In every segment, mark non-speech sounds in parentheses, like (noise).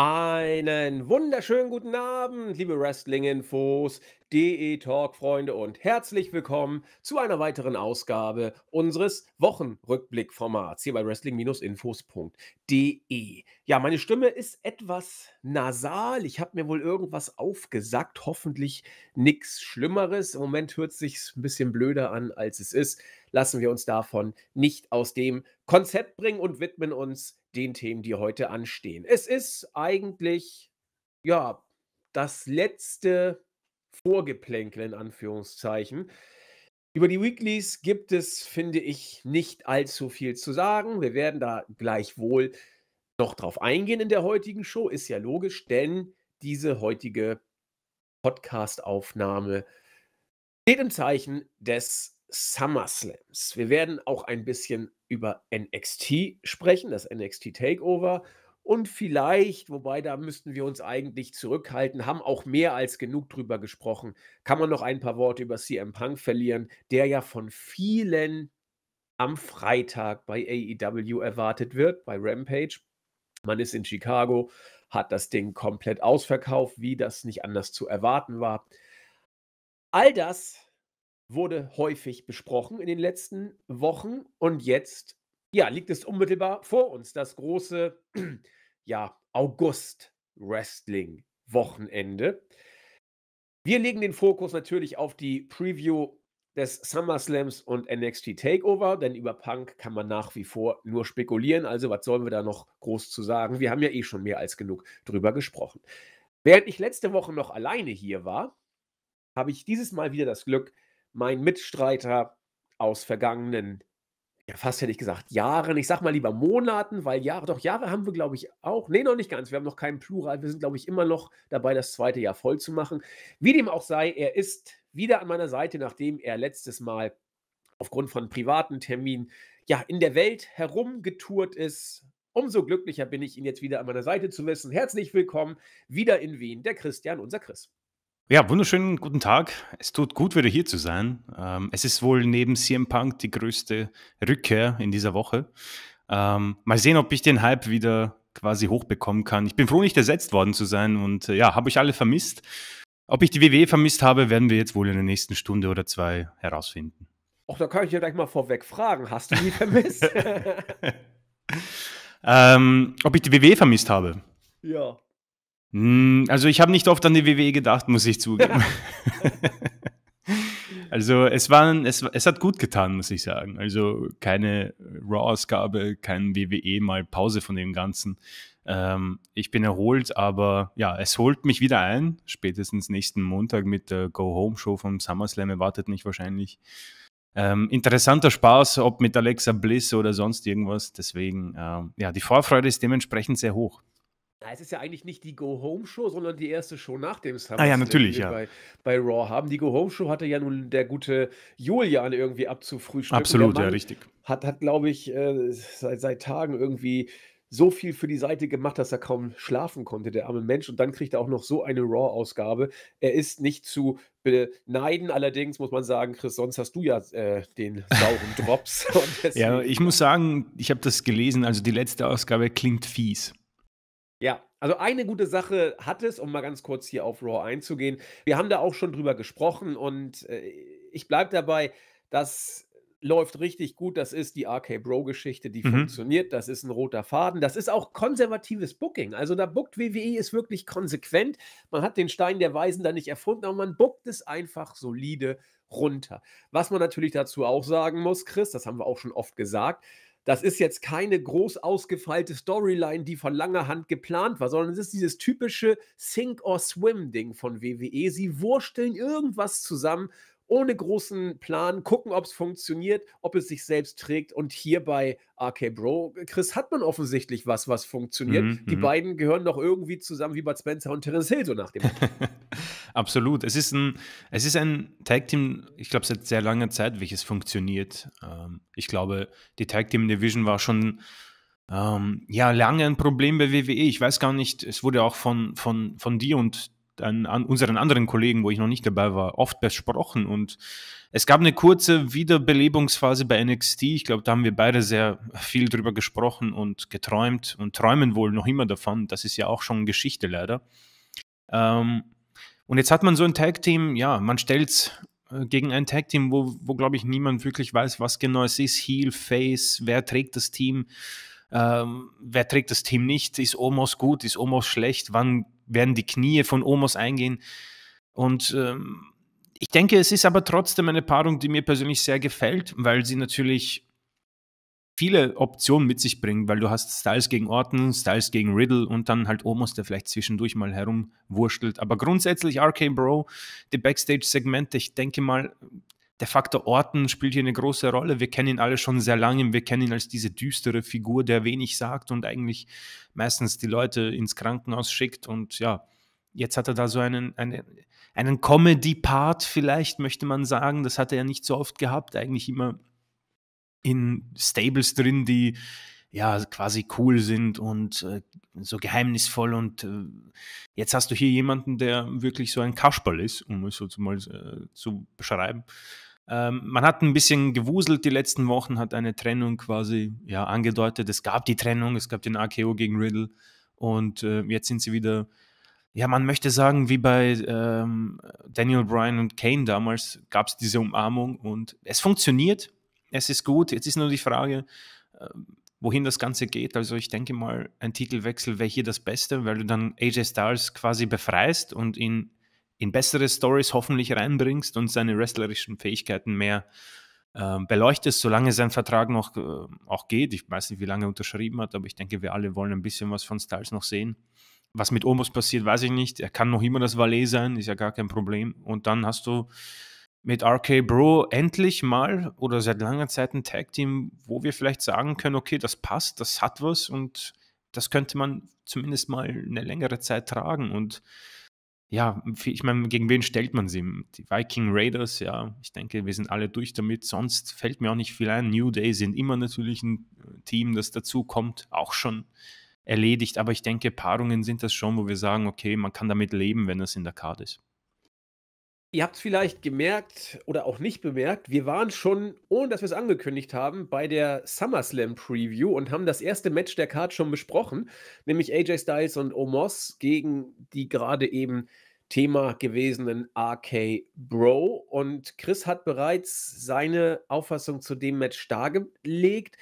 Einen wunderschönen guten Abend, liebe Wrestling-Infos, DE-Talk-Freunde und herzlich willkommen zu einer weiteren Ausgabe unseres Wochenrückblick-Formats hier bei wrestling-infos.de. Ja, meine Stimme ist etwas nasal. Ich habe mir wohl irgendwas aufgesagt. Hoffentlich nichts Schlimmeres. Im Moment hört es sich ein bisschen blöder an, als es ist. Lassen wir uns davon nicht aus dem Konzept bringen und widmen uns den Themen, die heute anstehen. Es ist eigentlich, ja, das letzte Vorgeplänkel in Anführungszeichen. Über die Weeklies gibt es, finde ich, nicht allzu viel zu sagen. Wir werden da gleichwohl noch drauf eingehen in der heutigen Show. Ist ja logisch, denn diese heutige Podcast-Aufnahme steht im Zeichen des SummerSlams. Wir werden auch ein bisschen über NXT sprechen, das NXT Takeover. Und vielleicht, wobei da müssten wir uns eigentlich zurückhalten, haben auch mehr als genug drüber gesprochen. Kann man noch ein paar Worte über CM Punk verlieren, der ja von vielen am Freitag bei AEW erwartet wird, bei Rampage. Man ist in Chicago, hat das Ding komplett ausverkauft, wie das nicht anders zu erwarten war. All das wurde häufig besprochen in den letzten Wochen und jetzt ja, liegt es unmittelbar vor uns, das große (clears throat) ja, August-Wrestling-Wochenende. Wir legen den Fokus natürlich auf die Preview des SummerSlams und NXT Takeover, denn über Punk kann man nach wie vor nur spekulieren. Also, was sollen wir da noch groß zu sagen? Wir haben ja eh schon mehr als genug drüber gesprochen. Während ich letzte Woche noch alleine hier war, habe ich dieses Mal wieder das Glück, mein Mitstreiter aus vergangenen, ja, fast hätte ich gesagt, Jahren, ich sag mal lieber Monaten, weil Jahre, doch Jahre haben wir, glaube ich, auch. Nee, noch nicht ganz. Wir haben noch keinen Plural. Wir sind, glaube ich, immer noch dabei, das zweite Jahr voll zu machen. Wie dem auch sei, er ist wieder an meiner Seite, nachdem er letztes Mal aufgrund von privaten Terminen ja in der Welt herumgetourt ist. Umso glücklicher bin ich, ihn jetzt wieder an meiner Seite zu wissen. Herzlich willkommen wieder in Wien, der Christian, unser Chris. Ja, wunderschönen guten Tag. Es tut gut, wieder hier zu sein. Ähm, es ist wohl neben CM Punk die größte Rückkehr in dieser Woche. Ähm, mal sehen, ob ich den Hype wieder quasi hochbekommen kann. Ich bin froh, nicht ersetzt worden zu sein und äh, ja, habe ich alle vermisst. Ob ich die WWE vermisst habe, werden wir jetzt wohl in der nächsten Stunde oder zwei herausfinden. Ach, da kann ich ja gleich mal vorweg fragen. Hast du die vermisst? (laughs) (laughs) ähm, ob ich die WWE vermisst habe? Ja. Hm, also ich habe nicht oft an die WWE gedacht, muss ich zugeben. (laughs) also es, waren, es, es hat gut getan, muss ich sagen. Also keine Raw-Ausgabe, kein WWE, mal Pause von dem Ganzen. Ähm, ich bin erholt, aber ja, es holt mich wieder ein. Spätestens nächsten Montag mit der Go-Home-Show vom SummerSlam erwartet mich wahrscheinlich. Ähm, interessanter Spaß, ob mit Alexa Bliss oder sonst irgendwas. Deswegen, ähm, ja, die Vorfreude ist dementsprechend sehr hoch. Es ist ja eigentlich nicht die Go-Home-Show, sondern die erste Show nach dem Summer. Ah ja, natürlich, ja. Bei, bei, Raw haben. Die Go-Home-Show hatte ja nun der gute Julian irgendwie abzufrühstücken. Absolut, ja, richtig. Hat, hat glaube ich, äh, seit, seit Tagen irgendwie so viel für die Seite gemacht, dass er kaum schlafen konnte, der arme Mensch. Und dann kriegt er auch noch so eine Raw-Ausgabe. Er ist nicht zu beneiden, allerdings muss man sagen, Chris, sonst hast du ja äh, den sauren (laughs) Drops. ja, ich muss sagen, ich habe das gelesen, also die letzte Ausgabe klingt fies. Ja, also eine gute Sache hat es, um mal ganz kurz hier auf Raw einzugehen. Wir haben da auch schon drüber gesprochen und äh, ich bleibe dabei, das läuft richtig gut. Das ist die RK Bro-Geschichte, die mhm. funktioniert. Das ist ein roter Faden. Das ist auch konservatives Booking. Also da bookt WWE ist wirklich konsequent. Man hat den Stein der Weisen da nicht erfunden, aber man bookt es einfach solide runter. Was man natürlich dazu auch sagen muss, Chris, das haben wir auch schon oft gesagt, das ist jetzt keine groß ausgefeilte Storyline, die von langer Hand geplant war, sondern es ist dieses typische Sink or Swim Ding von WWE. Sie wursteln irgendwas zusammen ohne großen Plan, gucken, ob es funktioniert, ob es sich selbst trägt. Und hier bei RK Bro, Chris, hat man offensichtlich was, was funktioniert. Mhm, die mhm. beiden gehören doch irgendwie zusammen wie bei Spencer und Terence Hill, so nach dem (laughs) Absolut. Es ist ein, es ist ein Tag Team, ich glaube, seit sehr langer Zeit, welches funktioniert. Ähm, ich glaube, die Tag Team Division war schon ähm, ja, lange ein Problem bei WWE. Ich weiß gar nicht, es wurde auch von, von, von dir und an, an unseren anderen Kollegen, wo ich noch nicht dabei war, oft besprochen. Und es gab eine kurze Wiederbelebungsphase bei NXT. Ich glaube, da haben wir beide sehr viel drüber gesprochen und geträumt und träumen wohl noch immer davon. Das ist ja auch schon Geschichte leider. Ähm, und jetzt hat man so ein Tag-Team, ja, man stellt es äh, gegen ein Tag-Team, wo, wo glaube ich, niemand wirklich weiß, was genau es ist. Heel, Face, wer trägt das Team? Ähm, wer trägt das Team nicht? Ist Omos gut? Ist Omos schlecht? Wann werden die Knie von Omos eingehen. Und ähm, ich denke, es ist aber trotzdem eine Paarung, die mir persönlich sehr gefällt, weil sie natürlich viele Optionen mit sich bringt, weil du hast Styles gegen Orton, Styles gegen Riddle und dann halt Omos, der vielleicht zwischendurch mal herumwurschtelt. Aber grundsätzlich RK Bro, die Backstage-Segmente, ich denke mal, der Faktor Orton spielt hier eine große Rolle. Wir kennen ihn alle schon sehr lange. Wir kennen ihn als diese düstere Figur, der wenig sagt und eigentlich meistens die Leute ins Krankenhaus schickt. Und ja, jetzt hat er da so einen, einen, einen Comedy-Part vielleicht, möchte man sagen. Das hat er ja nicht so oft gehabt. Eigentlich immer in Stables drin, die ja quasi cool sind und äh, so geheimnisvoll und äh, jetzt hast du hier jemanden, der wirklich so ein Kasperl ist, um es so mal äh, zu beschreiben ähm, man hat ein bisschen gewuselt die letzten Wochen, hat eine Trennung quasi ja, angedeutet. Es gab die Trennung, es gab den AKO gegen Riddle und äh, jetzt sind sie wieder, ja, man möchte sagen, wie bei ähm, Daniel Bryan und Kane damals gab es diese Umarmung und es funktioniert, es ist gut. Jetzt ist nur die Frage, äh, wohin das Ganze geht. Also ich denke mal, ein Titelwechsel wäre hier das Beste, weil du dann AJ Styles quasi befreist und ihn in bessere Stories hoffentlich reinbringst und seine wrestlerischen Fähigkeiten mehr ähm, beleuchtest, solange sein Vertrag noch äh, auch geht. Ich weiß nicht, wie lange er unterschrieben hat, aber ich denke, wir alle wollen ein bisschen was von Styles noch sehen. Was mit Omos passiert, weiß ich nicht. Er kann noch immer das Valet sein, ist ja gar kein Problem. Und dann hast du mit RK Bro endlich mal oder seit langer Zeit ein Tag Team, wo wir vielleicht sagen können, okay, das passt, das hat was und das könnte man zumindest mal eine längere Zeit tragen. Und ja, ich meine, gegen wen stellt man sie? Die Viking Raiders, ja, ich denke, wir sind alle durch damit. Sonst fällt mir auch nicht viel ein. New Day sind immer natürlich ein äh, Team, das dazu kommt, auch schon erledigt. Aber ich denke, Paarungen sind das schon, wo wir sagen, okay, man kann damit leben, wenn das in der Card ist. Ihr habt es vielleicht gemerkt oder auch nicht bemerkt, wir waren schon, ohne dass wir es angekündigt haben, bei der SummerSlam Preview und haben das erste Match der Card schon besprochen, nämlich AJ Styles und Omos gegen die gerade eben Thema gewesenen RK Bro. Und Chris hat bereits seine Auffassung zu dem Match dargelegt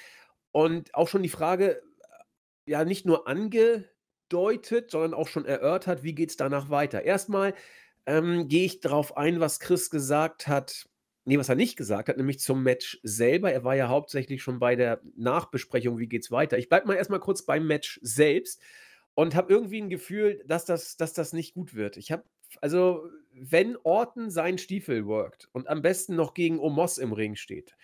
und auch schon die Frage, äh, ja, nicht nur angedeutet, sondern auch schon erörtert, wie geht es danach weiter. Erstmal ähm, gehe ich darauf ein, was Chris gesagt hat. Nee, was er nicht gesagt hat, nämlich zum Match selber. Er war ja hauptsächlich schon bei der Nachbesprechung, wie geht's weiter. Ich bleibe mal erstmal kurz beim Match selbst und habe irgendwie ein Gefühl, dass das, dass das nicht gut wird. Ich habe, also, wenn Orton seinen Stiefel workt und am besten noch gegen Omos im Ring steht,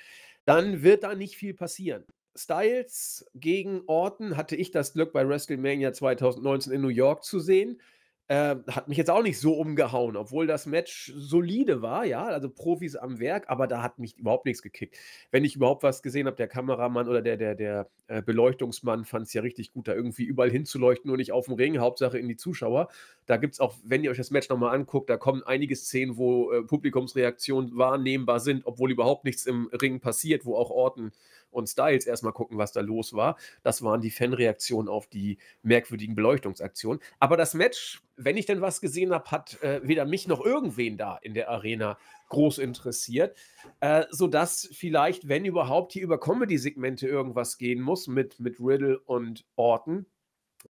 dann wird da nicht viel passieren. Styles gegen Orton hatte ich das Glück bei WrestleMania 2019 in New York zu sehen. Ähm, hat mich jetzt auch nicht so umgehauen, obwohl das Match solide war, ja, also Profis am Werk, aber da hat mich überhaupt nichts gekickt. Wenn ich überhaupt was gesehen habe, der Kameramann oder der, der, der äh, Beleuchtungsmann fand es ja richtig gut, da irgendwie überall hinzuleuchten und nicht auf dem Ring, Hauptsache in die Zuschauer. Da gibt es auch, wenn ihr euch das Match nochmal anguckt, da kommen einige Szenen, wo äh, Publikumsreaktionen wahrnehmbar sind, obwohl überhaupt nichts im Ring passiert, wo auch Orten und Styles erstmal gucken, was da los war. Das waren die Fanreaktionen auf die merkwürdigen Beleuchtungsaktionen. Aber das Match, wenn ich denn was gesehen habe, hat äh, weder mich noch irgendwen da in der Arena groß interessiert, äh, sodass vielleicht, wenn überhaupt, hier über Comedy-Segmente irgendwas gehen muss mit, mit Riddle und Orton,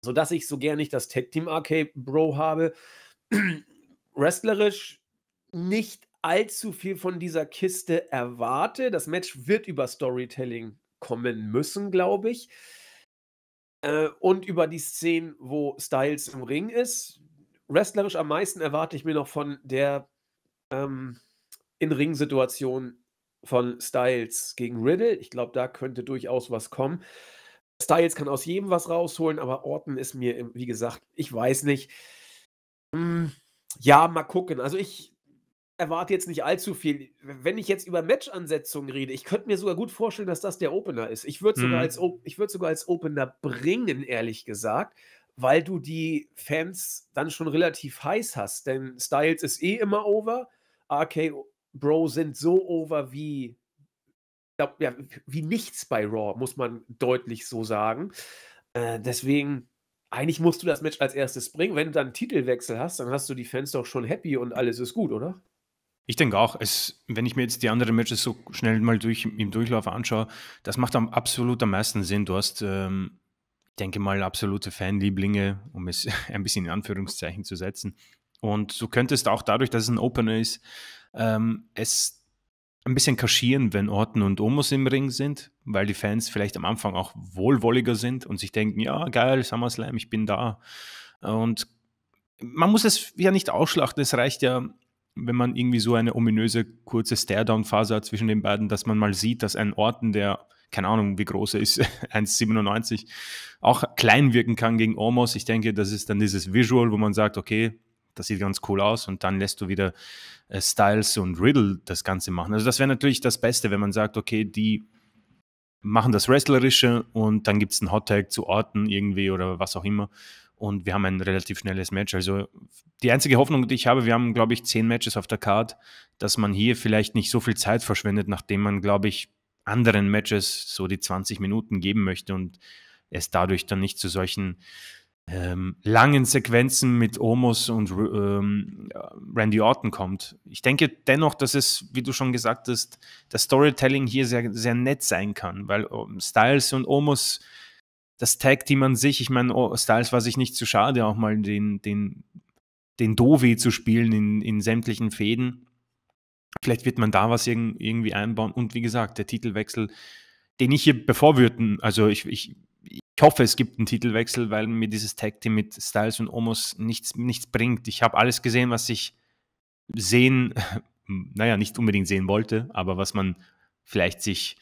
sodass ich so gerne nicht das Tag Team Arcade Bro habe. (clears throat) Wrestlerisch nicht allzu viel von dieser Kiste erwarte. Das Match wird über Storytelling kommen müssen, glaube ich. Äh, und über die Szenen, wo Styles im Ring ist. Wrestlerisch am meisten erwarte ich mir noch von der ähm, In-Ring-Situation von Styles gegen Riddle. Ich glaube, da könnte durchaus was kommen. Styles kann aus jedem was rausholen, aber Orton ist mir, wie gesagt, ich weiß nicht. Hm, ja, mal gucken. Also ich erwarte jetzt nicht allzu viel. Wenn ich jetzt über Match-Ansetzungen rede, ich könnte mir sogar gut vorstellen, dass das der Opener ist. Ich würde sogar, hm. würd sogar als Opener bringen, ehrlich gesagt, weil du die Fans dann schon relativ heiß hast. Denn Styles ist eh immer over. RK Bro sind so over wie, ja, wie nichts bei Raw, muss man deutlich so sagen. Äh, deswegen eigentlich musst du das Match als erstes bringen. Wenn du dann einen Titelwechsel hast, dann hast du die Fans doch schon happy und alles ist gut, oder? Ich denke auch, es, wenn ich mir jetzt die anderen Matches so schnell mal durch, im Durchlauf anschaue, das macht am, absolut am meisten Sinn. Du hast, ähm, ich denke mal, absolute Fanlieblinge, um es (laughs) ein bisschen in Anführungszeichen zu setzen. Und du könntest auch dadurch, dass es ein Opener ist, ähm, es ein bisschen kaschieren, wenn Orton und Omos im Ring sind, weil die Fans vielleicht am Anfang auch wohlwolliger sind und sich denken, ja, geil, SummerSlam, ich bin da. Und man muss es ja nicht ausschlachten, es reicht ja wenn man irgendwie so eine ominöse kurze Stare-Down-Phase hat zwischen den beiden, dass man mal sieht, dass ein Orten, der, keine Ahnung, wie groß er ist, 1,97, (laughs) auch klein wirken kann gegen Omos. Ich denke, das ist dann dieses Visual, wo man sagt, okay, das sieht ganz cool aus und dann lässt du wieder äh, Styles und Riddle das Ganze machen. Also das wäre natürlich das Beste, wenn man sagt, okay, die machen das Wrestlerische und dann gibt es einen Hot Hottag zu Orten irgendwie oder was auch immer und wir haben ein relativ schnelles Match. Also die einzige Hoffnung, die ich habe, wir haben, glaube ich, zehn Matches auf der Card, dass man hier vielleicht nicht so viel Zeit verschwendet, nachdem man, glaube ich, anderen Matches so die 20 Minuten geben möchte und es dadurch dann nicht zu solchen ähm, langen Sequenzen mit Omos und ähm, Randy Orton kommt. Ich denke dennoch, dass es, wie du schon gesagt hast, das Storytelling hier sehr, sehr nett sein kann, weil ähm, Styles und Omos das Tag-Team an sich, ich meine, oh, Styles war sich nicht zu schade, auch mal den, den, den Dovi zu spielen in, in sämtlichen Fäden. Vielleicht wird man da was irg irgendwie einbauen. Und wie gesagt, der Titelwechsel, den ich hier bevorwürden, also ich, ich, ich hoffe, es gibt einen Titelwechsel, weil mir dieses Tag-Team mit Styles und Omos nichts, nichts bringt. Ich habe alles gesehen, was ich sehen, (laughs) naja, nicht unbedingt sehen wollte, aber was man vielleicht sich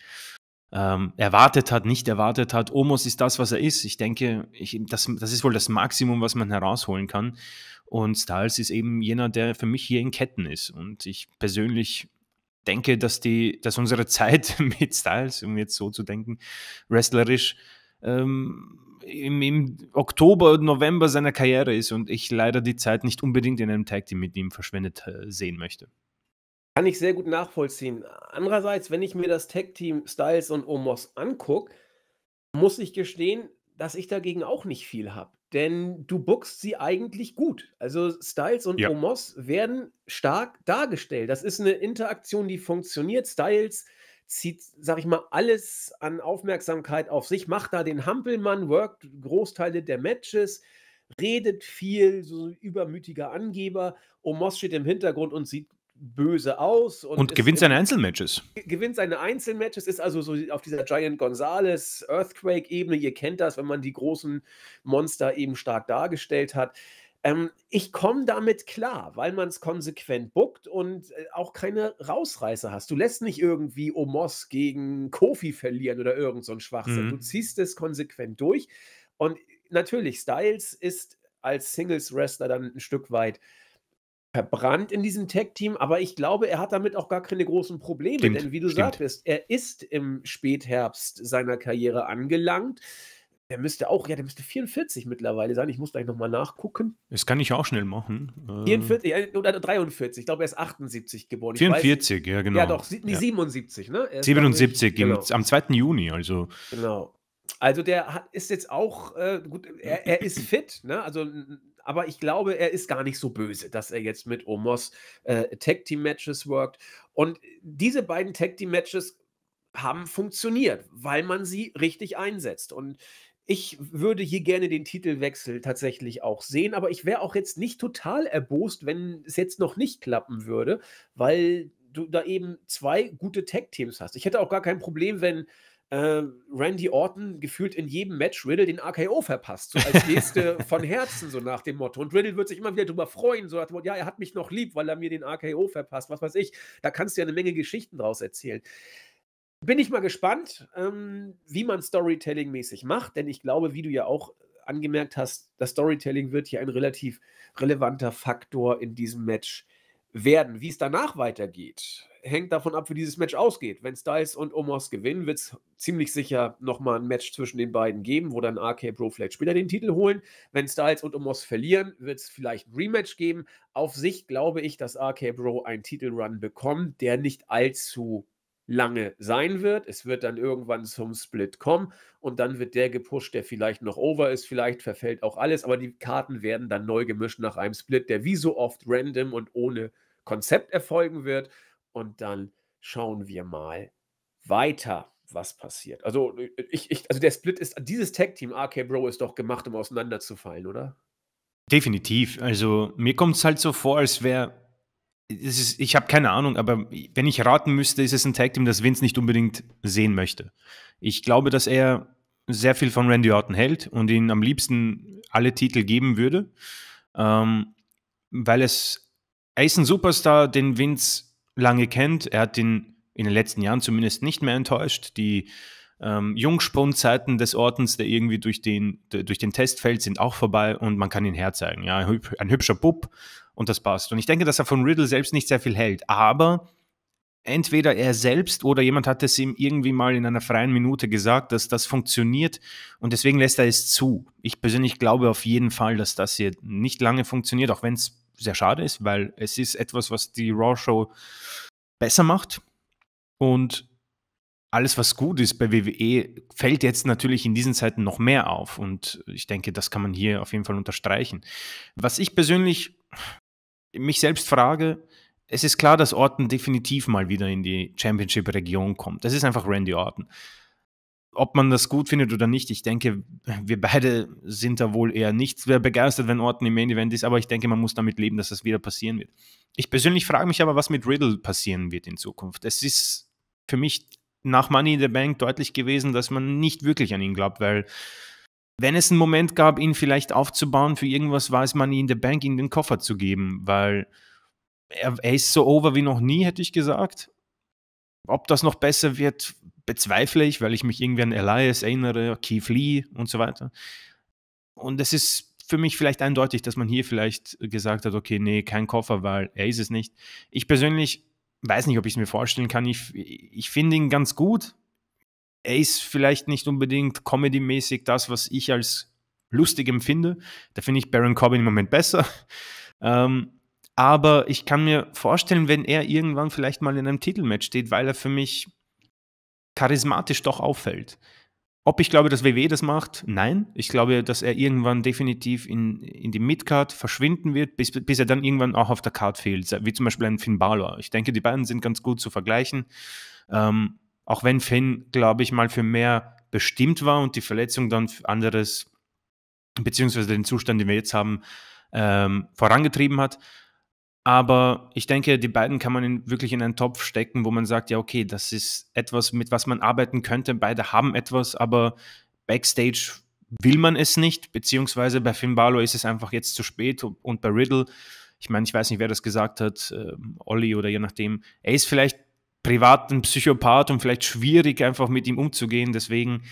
ähm, erwartet hat, nicht erwartet hat. Omos ist das, was er ist. Ich denke, ich, das, das ist wohl das Maximum, was man herausholen kann. Und Styles ist eben jener, der für mich hier in Ketten ist. Und ich persönlich denke, dass, die, dass unsere Zeit (laughs) mit Styles, um jetzt so zu denken, wrestlerisch ähm, im, im, Oktober, November seiner Karriere ist und ich leider die Zeit nicht unbedingt in einem Tag Team mit ihm verschwendet äh, sehen möchte. Kann ich sehr gut nachvollziehen. Andererseits, wenn ich mir das Tag-Team Styles und Omos angucke, muss ich gestehen, dass ich dagegen auch nicht viel habe. Denn du buckst sie eigentlich gut. Also Styles und ja. Omos werden stark dargestellt. Das ist eine Interaktion, die funktioniert. Styles zieht, sag ich mal, alles an Aufmerksamkeit auf sich, macht da den Hampelmann, workt Großteile der Matches, redet viel, so übermütiger Angeber. Omos steht im Hintergrund und sieht böse aus. Und, und gewinnt seine Einzelmatches. Gewinnt seine Einzelmatches, ist also so auf dieser Giant Gonzalez Earthquake-Ebene. Ihr kennt das, wenn man die großen Monster eben stark dargestellt hat. Ähm, ich komme damit klar, weil man es konsequent buckt und äh, auch keine Rausreißer hast. Du lässt nicht irgendwie Omos gegen Kofi verlieren oder irgend so ein Schwachsinn. Mhm. Du ziehst es konsequent durch. Und natürlich, Styles ist als Singles-Wrestler dann ein Stück weit verbrannt in diesem Tech-Team, aber ich glaube, er hat damit auch gar keine großen Probleme. Stimmt, denn wie du stimmt. sagtest, er ist im Spätherbst seiner Karriere angelangt. Der müsste auch, ja, der müsste 44 mittlerweile sein. Ich muss gleich nochmal nachgucken. Das kann ich auch schnell machen. 44 äh, oder 43, ich glaube, er ist 78 geboren. 44, weiß, ja, genau. Ja, doch, nee, ja. 77, ne? 77, im, genau. am 2. Juni, also. Genau. Also der hat, ist jetzt auch, äh, gut, er, er ist fit, ne? Also aber ich glaube, er ist gar nicht so böse, dass er jetzt mit Omos äh, Tag Team Matches worked. Und diese beiden Tag Team Matches haben funktioniert, weil man sie richtig einsetzt. Und ich würde hier gerne den Titelwechsel tatsächlich auch sehen, aber ich wäre auch jetzt nicht total erbost, wenn es jetzt noch nicht klappen würde, weil du da eben zwei gute Tag Teams hast. Ich hätte auch gar kein Problem, wenn äh, Randy Orton gefühlt in jedem Match Riddle den AKO verpasst. So als Geste (laughs) von Herzen, so nach dem Motto. Und Riddle wird sich immer wieder darüber freuen, so nach dem Motto, ja, er hat mich noch lieb, weil er mir den AKO verpasst, was weiß ich. Da kannst du ja eine Menge Geschichten draus erzählen. Bin ich mal gespannt, ähm, wie man Storytelling-mäßig macht, denn ich glaube, wie du ja auch angemerkt hast, das Storytelling wird hier ein relativ relevanter Faktor in diesem Match werden. Wie es danach weitergeht, hängt davon ab, wie dieses Match ausgeht. Wenn Styles und Omos gewinnen, wird es ziemlich sicher nochmal ein Match zwischen den beiden geben, wo dann AK Pro vielleicht später den Titel holen. Wenn Styles und Omos verlieren, wird es vielleicht ein Rematch geben. Auf sich glaube ich, dass AK Pro einen Titelrun bekommt, der nicht allzu lange sein wird. Es wird dann irgendwann zum Split kommen und dann wird der gepusht, der vielleicht noch over ist, vielleicht verfällt auch alles, aber die Karten werden dann neu gemischt nach einem Split, der wie so oft random und ohne Konzept erfolgen wird und dann schauen wir mal weiter, was passiert. Also, äh, äh, ich, ich, also der Split ist, dieses Tag-Team AK Bro ist doch gemacht, um auseinanderzufallen, oder? Definitiv. Also mir kommt es halt so vor, als wäre, Es ich habe keine Ahnung, aber wenn ich raten müsste, ist es ein Tag-Team, das Vince nicht unbedingt sehen möchte. Ich glaube, dass er sehr viel von Randy Orton hält und ihn am liebsten alle Titel geben würde, ähm, weil es, er ist ein Superstar, den Vince lange kennt. Er hat ihn in den letzten Jahren zumindest nicht mehr enttäuscht. Die ähm, Jungspundzeiten des Ordens, der irgendwie durch den, durch den Test fällt, sind auch vorbei und man kann ihn herzeigen. Ja, ein hübscher Bub und das passt. Und ich denke, dass er von Riddle selbst nicht sehr viel hält, aber entweder er selbst oder jemand hat es ihm irgendwie mal in einer freien Minute gesagt, dass das funktioniert und deswegen lässt er es zu. Ich persönlich glaube auf jeden Fall, dass das hier nicht lange funktioniert, auch wenn es sehr schade ist, weil es ist etwas, was die Raw-Show besser macht. Und alles, was gut ist bei WWE, fällt jetzt natürlich in diesen Zeiten noch mehr auf. Und ich denke, das kann man hier auf jeden Fall unterstreichen. Was ich persönlich mich selbst frage, es ist klar, dass Orton definitiv mal wieder in die Championship-Region kommt. Das ist einfach Randy Orton ob man das gut findet oder nicht, ich denke, wir beide sind da wohl eher nicht sehr begeistert, wenn Orton im Main Event ist, aber ich denke, man muss damit leben, dass das wieder passieren wird. Ich persönlich frage mich aber, was mit Riddle passieren wird in Zukunft. Es ist für mich nach Money in the Bank deutlich gewesen, dass man nicht wirklich an ihn glaubt, weil wenn es einen Moment gab, ihn vielleicht aufzubauen für irgendwas, war es Money in the Bank, ihm den Koffer zu geben, weil er, er ist so over wie noch nie, hätte ich gesagt. Ob das noch besser wird, bezweifle ich, weil ich mich irgendwie an Elias erinnere, Keith Lee und so weiter. Und es ist für mich vielleicht eindeutig, dass man hier vielleicht gesagt hat, okay, nee, kein Koffer, weil er ist es nicht. Ich persönlich weiß nicht, ob ich es mir vorstellen kann. Ich, ich finde ihn ganz gut. Er ist vielleicht nicht unbedingt comedy das, was ich als lustig empfinde. Da finde ich Baron Corbin im Moment besser. Ähm, aber ich kann mir vorstellen, wenn er irgendwann vielleicht mal in einem Titelmatch steht, weil er für mich charismatisch doch auffällt. Ob ich glaube, dass WW das macht? Nein. Ich glaube, dass er irgendwann definitiv in, in die Midcard verschwinden wird, bis, bis er dann irgendwann auch auf der Card fehlt, wie zum Beispiel ein Finn Balor. Ich denke, die beiden sind ganz gut zu vergleichen. Ähm, auch wenn Finn, glaube ich, mal für mehr bestimmt war und die Verletzung dann für anderes, beziehungsweise den Zustand, den wir jetzt haben, ähm, vorangetrieben hat. Aber ich denke, die beiden kann man in, wirklich in einen Topf stecken, wo man sagt, ja, okay, das ist etwas, mit was man arbeiten könnte. Beide haben etwas, aber Backstage will man es nicht, beziehungsweise bei Finn Balor ist es einfach jetzt zu spät und bei Riddle, ich meine, ich weiß nicht, wer das gesagt hat, äh, Olli oder je nachdem, er ist vielleicht privat ein Psychopath und vielleicht schwierig einfach mit ihm umzugehen, deswegen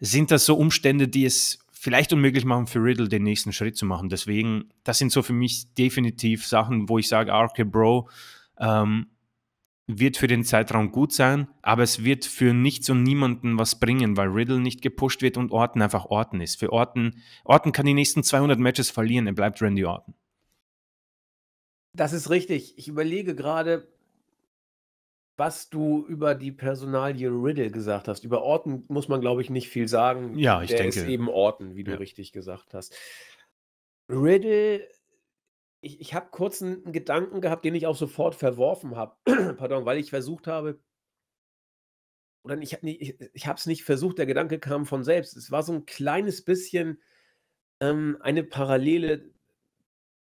sind das so Umstände, die es vielleicht unmöglich machen, für Riddle den nächsten Schritt zu machen. Deswegen, das sind so für mich definitiv Sachen, wo ich sage, RK ah, Bro ähm, wird für den Zeitraum gut sein, aber es wird für nichts und niemanden was bringen, weil Riddle nicht gepusht wird und Orton einfach Orton ist. Für Orton, Orton kann die nächsten 200 Matches verlieren, er bleibt Randy Orton. Das ist richtig. Ich überlege gerade, was du über die Personalie Riddle gesagt hast. Über Orten muss man, glaube ich, nicht viel sagen. Ja, ich Der denke. ist eben Orten, wie du ja. richtig gesagt hast. Riddle, ich, ich habe kurz einen Gedanken gehabt, den ich auch sofort verworfen habe. (clears throat) Pardon, weil ich versucht habe, oder ich habe es nicht versucht, der Gedanke kam von selbst. Es war so ein kleines bisschen ähm, eine Parallele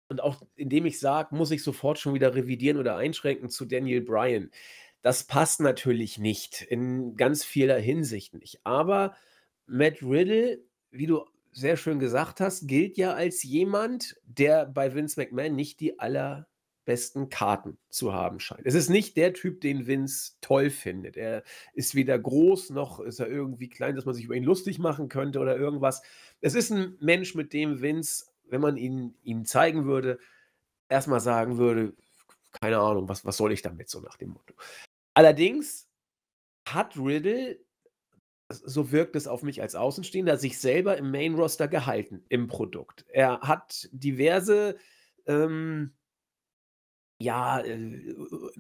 und auch indem ich sage, muss ich sofort schon wieder revidieren oder einschränken zu Daniel Bryan. Das passt natürlich nicht, in ganz vieler Hinsicht nicht. Aber Matt Riddle, wie du sehr schön gesagt hast, gilt ja als jemand, der bei Vince McMahon nicht die allerbesten Karten zu haben scheint. Es ist nicht der Typ, den Vince toll findet. Er ist weder groß noch ist er irgendwie klein, dass man sich über ihn lustig machen könnte oder irgendwas. Es ist ein Mensch, mit dem Vince, wenn man ihn ihm zeigen würde, erstmal sagen würde, keine Ahnung, was, was soll ich damit so nach dem Motto. Allerdings hat Riddle, so wirkt es auf mich als Außenstehender, sich selber im Main Roster gehalten im Produkt. Er hat diverse ähm, ja, äh, äh,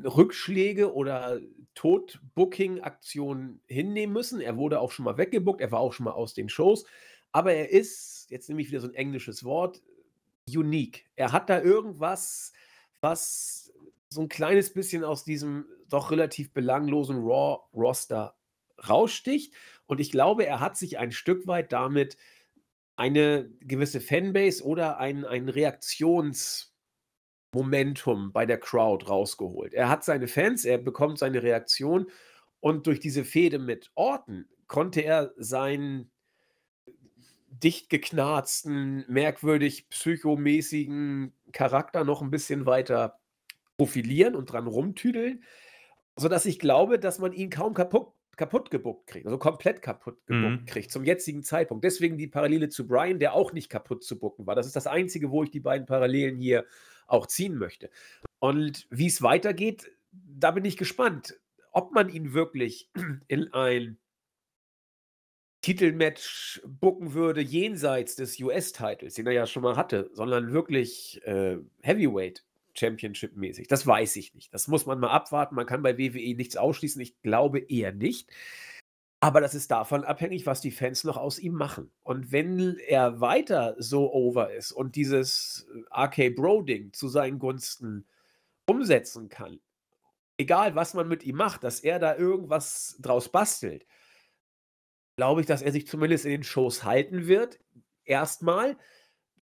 Rückschläge oder Tod-Booking-Aktionen hinnehmen müssen. Er wurde auch schon mal weggebuckt, er war auch schon mal aus den Shows, aber er ist, jetzt nehme ich wieder so ein englisches Wort, unique. Er hat da irgendwas, was so ein kleines bisschen aus diesem doch relativ belanglosen Raw-Roster raussticht. Und ich glaube, er hat sich ein Stück weit damit eine gewisse Fanbase oder ein, ein Reaktionsmomentum bei der Crowd rausgeholt. Er hat seine Fans, er bekommt seine Reaktion und durch diese Fehde mit Orten konnte er seinen dicht geknarzten, merkwürdig psychomäßigen Charakter noch ein bisschen weiter profilieren und dran rumtüdeln sodass ich glaube, dass man ihn kaum kaputt, kaputt gebuckt kriegt, also komplett kaputt gebuckt mhm. kriegt zum jetzigen Zeitpunkt. Deswegen die Parallele zu Brian, der auch nicht kaputt zu bucken war. Das ist das Einzige, wo ich die beiden Parallelen hier auch ziehen möchte. Und wie es weitergeht, da bin ich gespannt, ob man ihn wirklich (clears throat) in ein Titelmatch bucken würde, jenseits des US-Titles, den er ja schon mal hatte, sondern wirklich äh, Heavyweight Championship-mäßig. Das weiß ich nicht. Das muss man mal abwarten. Man kann bei WWE nichts ausschließen. Ich glaube eher nicht. Aber das ist davon abhängig, was die Fans noch aus ihm machen. Und wenn er weiter so over ist und dieses äh, RK Broding zu seinen Gunsten umsetzen kann, egal was man mit ihm macht, dass er da irgendwas draus bastelt, glaube ich, dass er sich zumindest in den Shows halten wird. Erstmal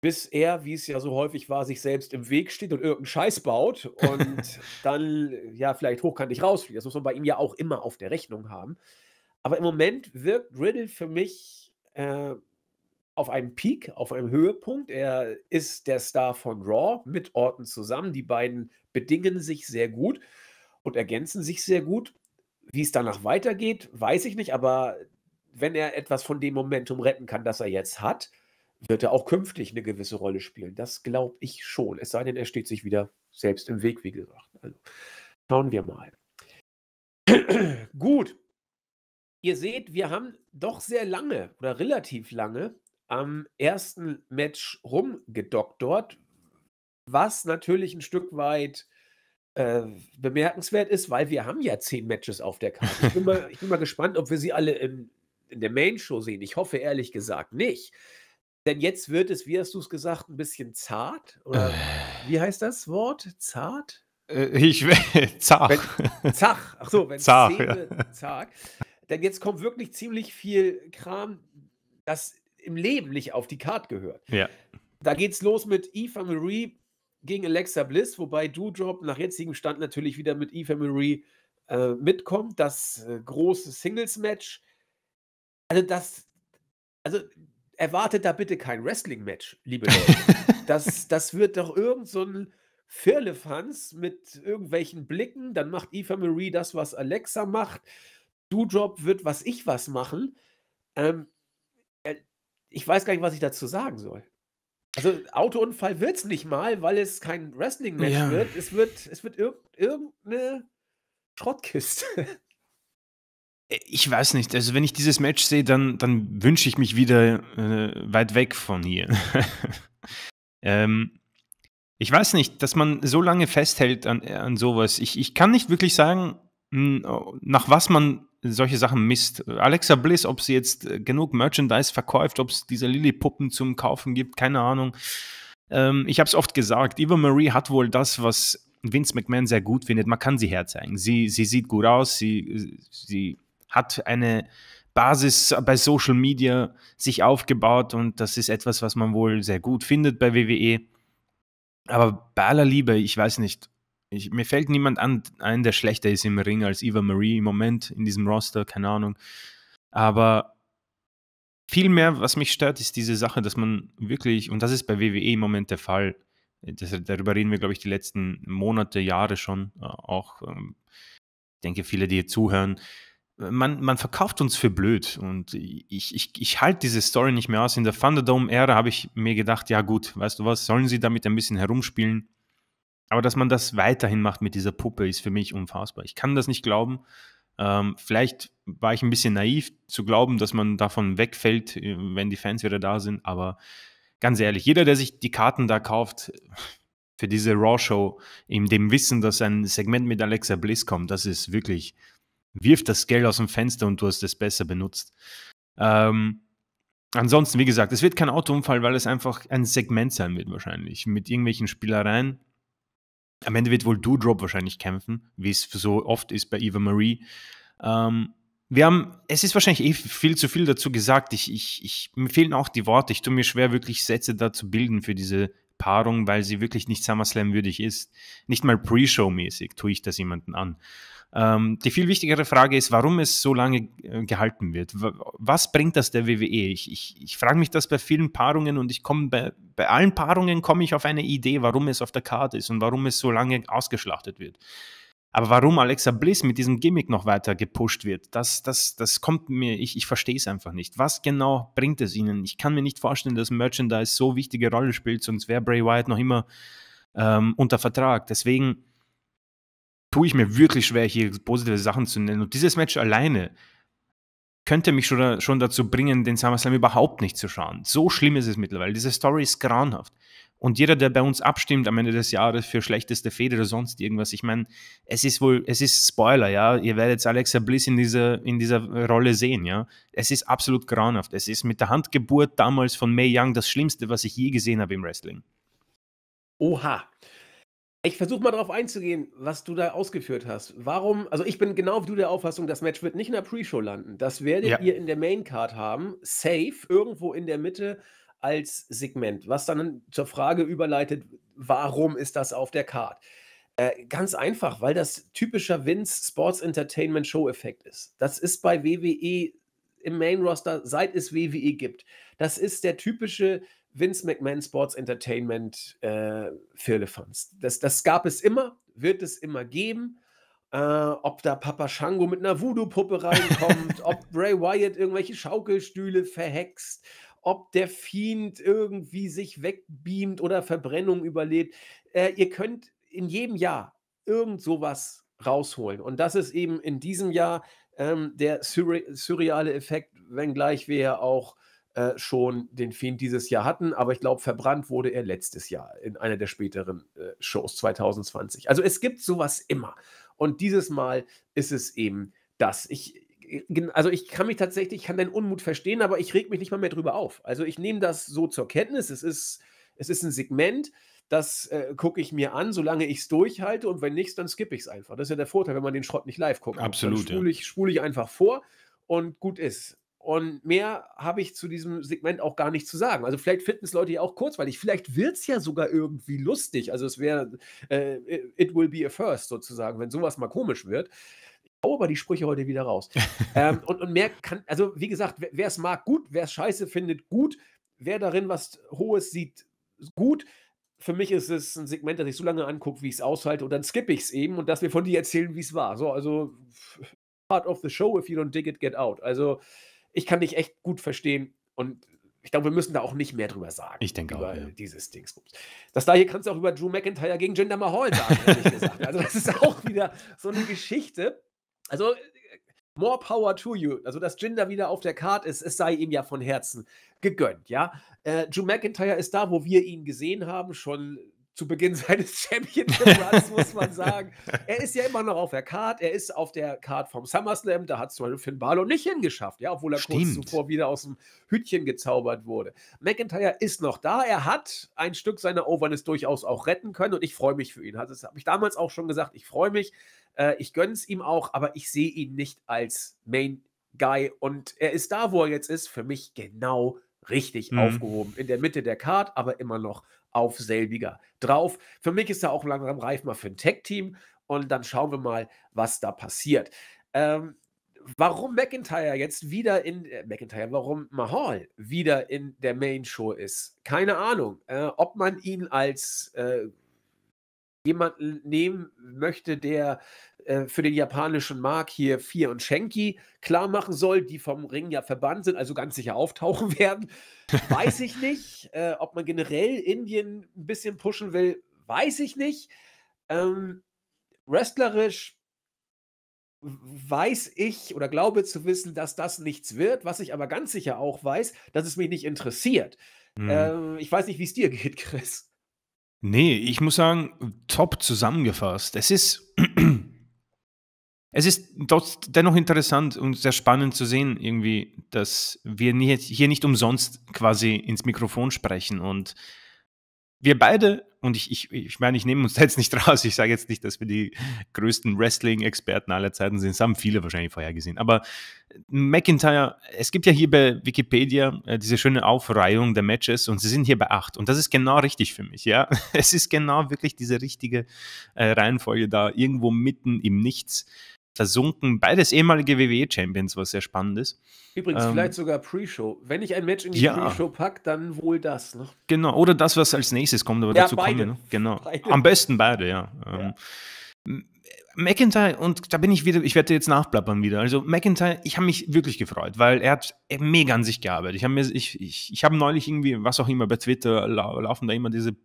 bis er, wie es ja so häufig war, sich selbst im Weg steht und irgendeinen Scheiß baut und (laughs) dann ja vielleicht hochkantig rausfliegt. Das muss man bei ihm ja auch immer auf der Rechnung haben. Aber im Moment wirkt Riddle für mich äh, auf einem Peak, auf einem Höhepunkt. Er ist der Star von Raw mit Orton zusammen. Die beiden bedingen sich sehr gut und ergänzen sich sehr gut. Wie es danach weitergeht, weiß ich nicht, aber wenn er etwas von dem Momentum retten kann, das er jetzt hat, wird er auch künftig eine gewisse Rolle spielen. Das glaube ich schon. Es sei denn, er steht sich wieder selbst im Weg, wie gesagt. Also schauen wir mal. (clears throat) Gut. Ihr seht, wir haben doch sehr lange oder relativ lange am ersten Match rumgedoktort, was natürlich ein Stück weit äh, bemerkenswert ist, weil wir haben ja zehn Matches auf der Karte. Ich bin mal, (laughs) ich bin mal gespannt, ob wir sie alle in, in der Main-Show sehen. Ich hoffe ehrlich gesagt nicht. Denn jetzt wird es, wie hast du es gesagt, ein bisschen zart? Oder äh. wie heißt das Wort? Zart? Äh, ich (laughs) zach. Wenn, zach. Ach so, wenn zach, Szene, ja. zach. Denn jetzt kommt wirklich ziemlich viel Kram, das im Leben nicht auf die Karte gehört. Ja. Da geht's los mit Eva Marie gegen Alexa Bliss, wobei Doudrop nach jetzigem Stand natürlich wieder mit Eva Marie äh, mitkommt. Das äh, große Singles-Match. Also das, also erwartet da bitte kein Wrestling-Match, liebe Leute. das, (laughs) das wird doch irgend so ein Firlefanz mit irgendwelchen Blicken. Dann macht Eva Marie das, was Alexa macht. Doudrop wird, was ich was machen. Ähm, äh, ich weiß gar nicht, was ich dazu sagen soll. Also Autounfall wird es nicht mal, weil es kein Wrestling-Match ja. wird. Es wird, es wird irg irgendeine Schrottkiste. (laughs) ich weiß nicht. Also wenn ich dieses Match sehe, dann, dann wünsche ich mich wieder äh, weit weg von hier. (laughs) ähm, ich weiß nicht, dass man so lange festhält an, an sowas. Ich, ich kann nicht wirklich sagen, hm, nach was man solche Sachen misst. Alexa Bliss, ob sie jetzt genug Merchandise verkauft, ob es diese Lillipuppen zum Kaufen gibt, keine Ahnung. Ähm, ich habe es oft gesagt, Eva Marie hat wohl das, was Vince McMahon sehr gut findet. Man kann sie herzeigen. Sie, sie sieht gut aus, sie, sie hat eine Basis bei Social Media sich aufgebaut und das ist etwas, was man wohl sehr gut findet bei WWE. Aber bei aller Liebe, ich weiß nicht, ich, mir fällt niemand an, ein, der schlechter ist im Ring als Eva Marie im Moment in diesem Roster, keine Ahnung. Aber vielmehr, was mich stört, ist diese Sache, dass man wirklich, und das ist bei WWE im Moment der Fall, das, darüber reden wir, glaube ich, die letzten Monate, Jahre schon, äh, auch, ich ähm, denke, viele, die hier zuhören, man, man verkauft uns für blöd und ich, ich, ich halte diese Story nicht mehr aus. In der Thunderdome-Ära habe ich mir gedacht, ja gut, weißt du was, sollen sie damit ein bisschen herumspielen? Aber dass man das weiterhin macht mit dieser Puppe, ist für mich unfassbar. Ich kann das nicht glauben. Ähm, vielleicht war ich ein bisschen naiv zu glauben, dass man davon wegfällt, äh, wenn die Fans wieder da sind. Aber ganz ehrlich, jeder, der sich die Karten da kauft für diese Raw-Show, in dem Wissen, dass ein Segment mit Alexa Bliss kommt, das ist wirklich, wirf das Geld aus dem Fenster und du hast es besser benutzt. Ähm, ansonsten, wie gesagt, es wird kein Autounfall, weil es einfach ein Segment sein wird wahrscheinlich mit irgendwelchen Spielereien. Am Ende wird wohl Doodrop wahrscheinlich kämpfen, wie es so oft ist bei Eva Marie. Ähm, wir haben, es ist wahrscheinlich eh viel zu viel dazu gesagt. Ich, ich, ich, mir fehlen auch die Worte. Ich tue mir schwer, wirklich Sätze dazu bilden für diese Paarung, weil sie wirklich nicht SummerSlam würdig ist. Nicht mal Pre-Show-mäßig tue ich das jemandem an. Ähm, die viel wichtigere Frage ist, warum es so lange äh, gehalten wird. Was bringt das der WWE? Ich, ich, ich frage mich das bei vielen Paarungen und ich komme bei, bei allen Paarungen komme ich auf eine Idee, warum es auf der Karte ist und warum es so lange ausgeschlachtet wird. Aber warum Alexa Bliss mit diesem Gimmick noch weiter gepusht wird, das, das, das kommt mir, ich, ich verstehe es einfach nicht. Was genau bringt es ihnen? Ich kann mir nicht vorstellen, dass Merchandise so wichtige Rolle spielt, sonst wäre Bray Wyatt noch immer ähm, unter Vertrag. Deswegen, tue ich mir wirklich schwer, hier positive Sachen zu nennen. Und dieses Match alleine könnte mich schon, schon dazu bringen, den SummerSlam überhaupt nicht zu schauen. So schlimm ist es mittlerweile. Diese Story ist grauenhaft. Und jeder, der bei uns abstimmt am Ende des Jahres für schlechteste Fehde oder sonst irgendwas, ich meine, es ist wohl, es ist Spoiler, ja. Ihr werdet Alexa Bliss in dieser, in dieser Rolle sehen, ja. Es ist absolut grauenhaft. Es ist mit der Handgeburt damals von Mae Young das Schlimmste, was ich je gesehen habe im Wrestling. Oha. Ich versuche mal darauf einzugehen, was du da ausgeführt hast. Warum, also ich bin genau wie du der Auffassung, das Match wird nicht in der Pre-Show landen. Das werdet ja. ihr in der Main-Card haben, safe, irgendwo in der Mitte als Segment, was dann zur Frage überleitet, warum ist das auf der Card? Äh, ganz einfach, weil das typischer Vince Sports Entertainment Show-Effekt ist. Das ist bei WWE im Main Roster, seit es WWE gibt. Das ist der typische Vince McMahon Sports Entertainment äh, Firlefanz. Das, das gab es immer, wird es immer geben. Äh, ob da Papa Shango mit einer Voodoo-Puppe reinkommt, ob (laughs) Bray Wyatt irgendwelche Schaukelstühle verhext, ob der Fiend irgendwie sich wegbeamt oder Verbrennung überlebt. Äh, ihr könnt in jedem Jahr irgend sowas rausholen. Und das ist eben in diesem Jahr ähm, der surreale Effekt, wenngleich wir ja auch äh, schon den Fiend dieses Jahr hatten, aber ich glaube, verbrannt wurde er letztes Jahr in einer der späteren äh, Shows 2020. Also es gibt sowas immer. Und dieses Mal ist es eben das. Ich, äh, also ich kann mich tatsächlich, ich kann deinen Unmut verstehen, aber ich reg mich nicht mal mehr drüber auf. Also ich nehme das so zur Kenntnis. Es ist, es ist ein Segment, das äh, gucke ich mir an, solange ich es durchhalte und wenn nichts, dann skippe ich es einfach. Das ist ja der Vorteil, wenn man den Schrott nicht live guckt. Absolut. spule ich, spul ich einfach vor und gut ist. Und mehr habe ich zu diesem Segment auch gar nicht zu sagen. Also vielleicht finden es Leute ja auch kurzweilig. Vielleicht wird es ja sogar irgendwie lustig. Also es wäre, äh, it will be a first sozusagen, wenn sowas mal komisch wird. Ich Hau aber die Sprüche heute wieder raus. (laughs) ähm, und, und mehr kann, also wie gesagt, wer es mag, gut. Wer es scheiße findet, gut. Wer darin was Hohes sieht, gut für mich ist es ein Segment, das ich so lange angucke, wie ich es aushalte, und dann skippe ich es eben und dass wir von dir erzählen, wie es war. So, also part of the show, if you don't dig it, get out. Also ich kann dich echt gut verstehen und ich glaube, wir müssen da auch nicht mehr drüber sagen. Ich denke über auch. Über ja. dieses Dings. Das hier kannst du auch über Drew McIntyre gegen Jinder Mahal sagen, ehrlich gesagt. Also, das ist auch wieder so eine Geschichte. Also, more power to you. Also, dass Jinder wieder auf der Karte ist, es sei ihm ja von Herzen gegönnt, ja. Äh, Drew McIntyre ist da, wo wir ihn gesehen haben, schon zu Beginn (laughs) seines Championship-Runs, muss man sagen. Er ist ja immer noch auf der Card. Er ist auf der Card vom SummerSlam. Da hat es zum Finn Balor nicht hingeschafft, ja, obwohl er Stimmt. kurz zuvor wieder aus dem Hütchen gezaubert wurde. McIntyre ist noch da. Er hat ein Stück seiner Overness durchaus auch retten können und ich freue mich für ihn. Also, das habe ich damals auch schon gesagt. Ich freue mich. Äh, ich gönne es ihm auch, aber ich sehe ihn nicht als Main Guy und er ist da, wo er jetzt ist. Für mich genau richtig mhm. aufgehoben. In der Mitte der Card, aber immer noch auf selbiger drauf. Für mich ist er auch langsam reif mal für ein Tech-Team und dann schauen wir mal, was da passiert. Ähm, warum McIntyre jetzt wieder in äh, McIntyre, warum Mahal wieder in der Main Show ist, keine Ahnung. Äh, ob man ihn als äh, jemanden nehmen möchte, der äh, für den japanischen Markt hier Vier und Schenki klar machen soll, die vom Ring ja verbannt sind, also ganz sicher auftauchen (laughs) werden. Weiß ich nicht. Äh, ob man generell Indien ein bisschen pushen will, weiß ich nicht. Ähm, wrestlerisch weiß ich oder glaube zu wissen, dass das nichts wird, was ich aber ganz sicher auch weiß, dass es mich nicht interessiert. Mhm. Ähm, ich weiß nicht, wie es dir geht, Chris. Nee, ich muss sagen, top zusammengefasst. Es ist, (clears throat) es ist dennoch interessant und sehr spannend zu sehen, irgendwie, dass wir hier nicht umsonst quasi ins Mikrofon sprechen und wir beide, und ich, ich, ich meine, ich nehme uns jetzt nicht (laughs) raus, ich sage jetzt nicht, dass wir die größten Wrestling-Experten aller Zeiten sind, das haben viele wahrscheinlich vorhergesehen, aber äh, McIntyre, es gibt ja hier bei Wikipedia äh, diese schöne Aufreihung der Matches und sie sind hier bei acht und das ist genau richtig für mich, ja. (laughs) Es ist genau wirklich diese richtige äh, Reihenfolge da, irgendwo mitten im Nichts versunken. Beides ehemalige WWE-Champions, was sehr spannend ist. Übrigens, ähm, vielleicht sogar Pre-Show. Wenn ich ein Match in die ja. Pre-Show packe, dann wohl das. Ne? Genau, oder das, was als nächstes kommt, aber ja, dazu kommen wir. Ne? Genau. (laughs) Beide. Am besten beide, ja. ja. Ähm, McIntyre, und da bin ich wieder, ich werde jetzt nachplappern wieder. Also McIntyre, ich habe mich wirklich gefreut, weil er hat mega an sich gearbeitet. Ich habe ich, ich, ich hab neulich irgendwie, was auch immer, bei Twitter laufen da immer diese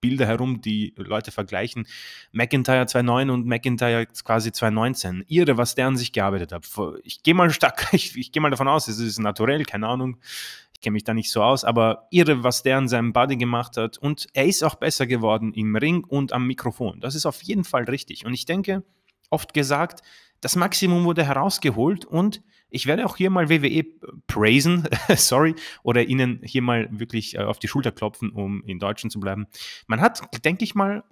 Bilder herum, die Leute vergleichen. McIntyre 2.9 und McIntyre quasi 2.19. Irre, was der an sich gearbeitet hat. Ich gehe mal stark, (laughs) ich, ich gehe mal davon aus, es ist naturell, keine Ahnung. Ich kenne mich da nicht so aus, aber irre, was der an seinem Body gemacht hat. Und er ist auch besser geworden im Ring und am Mikrofon. Das ist auf jeden Fall richtig. Und ich denke, oft gesagt, das Maximum wurde herausgeholt und ich werde auch hier mal WWE praisen, (laughs) sorry, oder ihnen hier mal wirklich äh, auf die Schulter klopfen, um in Deutschen zu bleiben. Man hat, denke ich mal,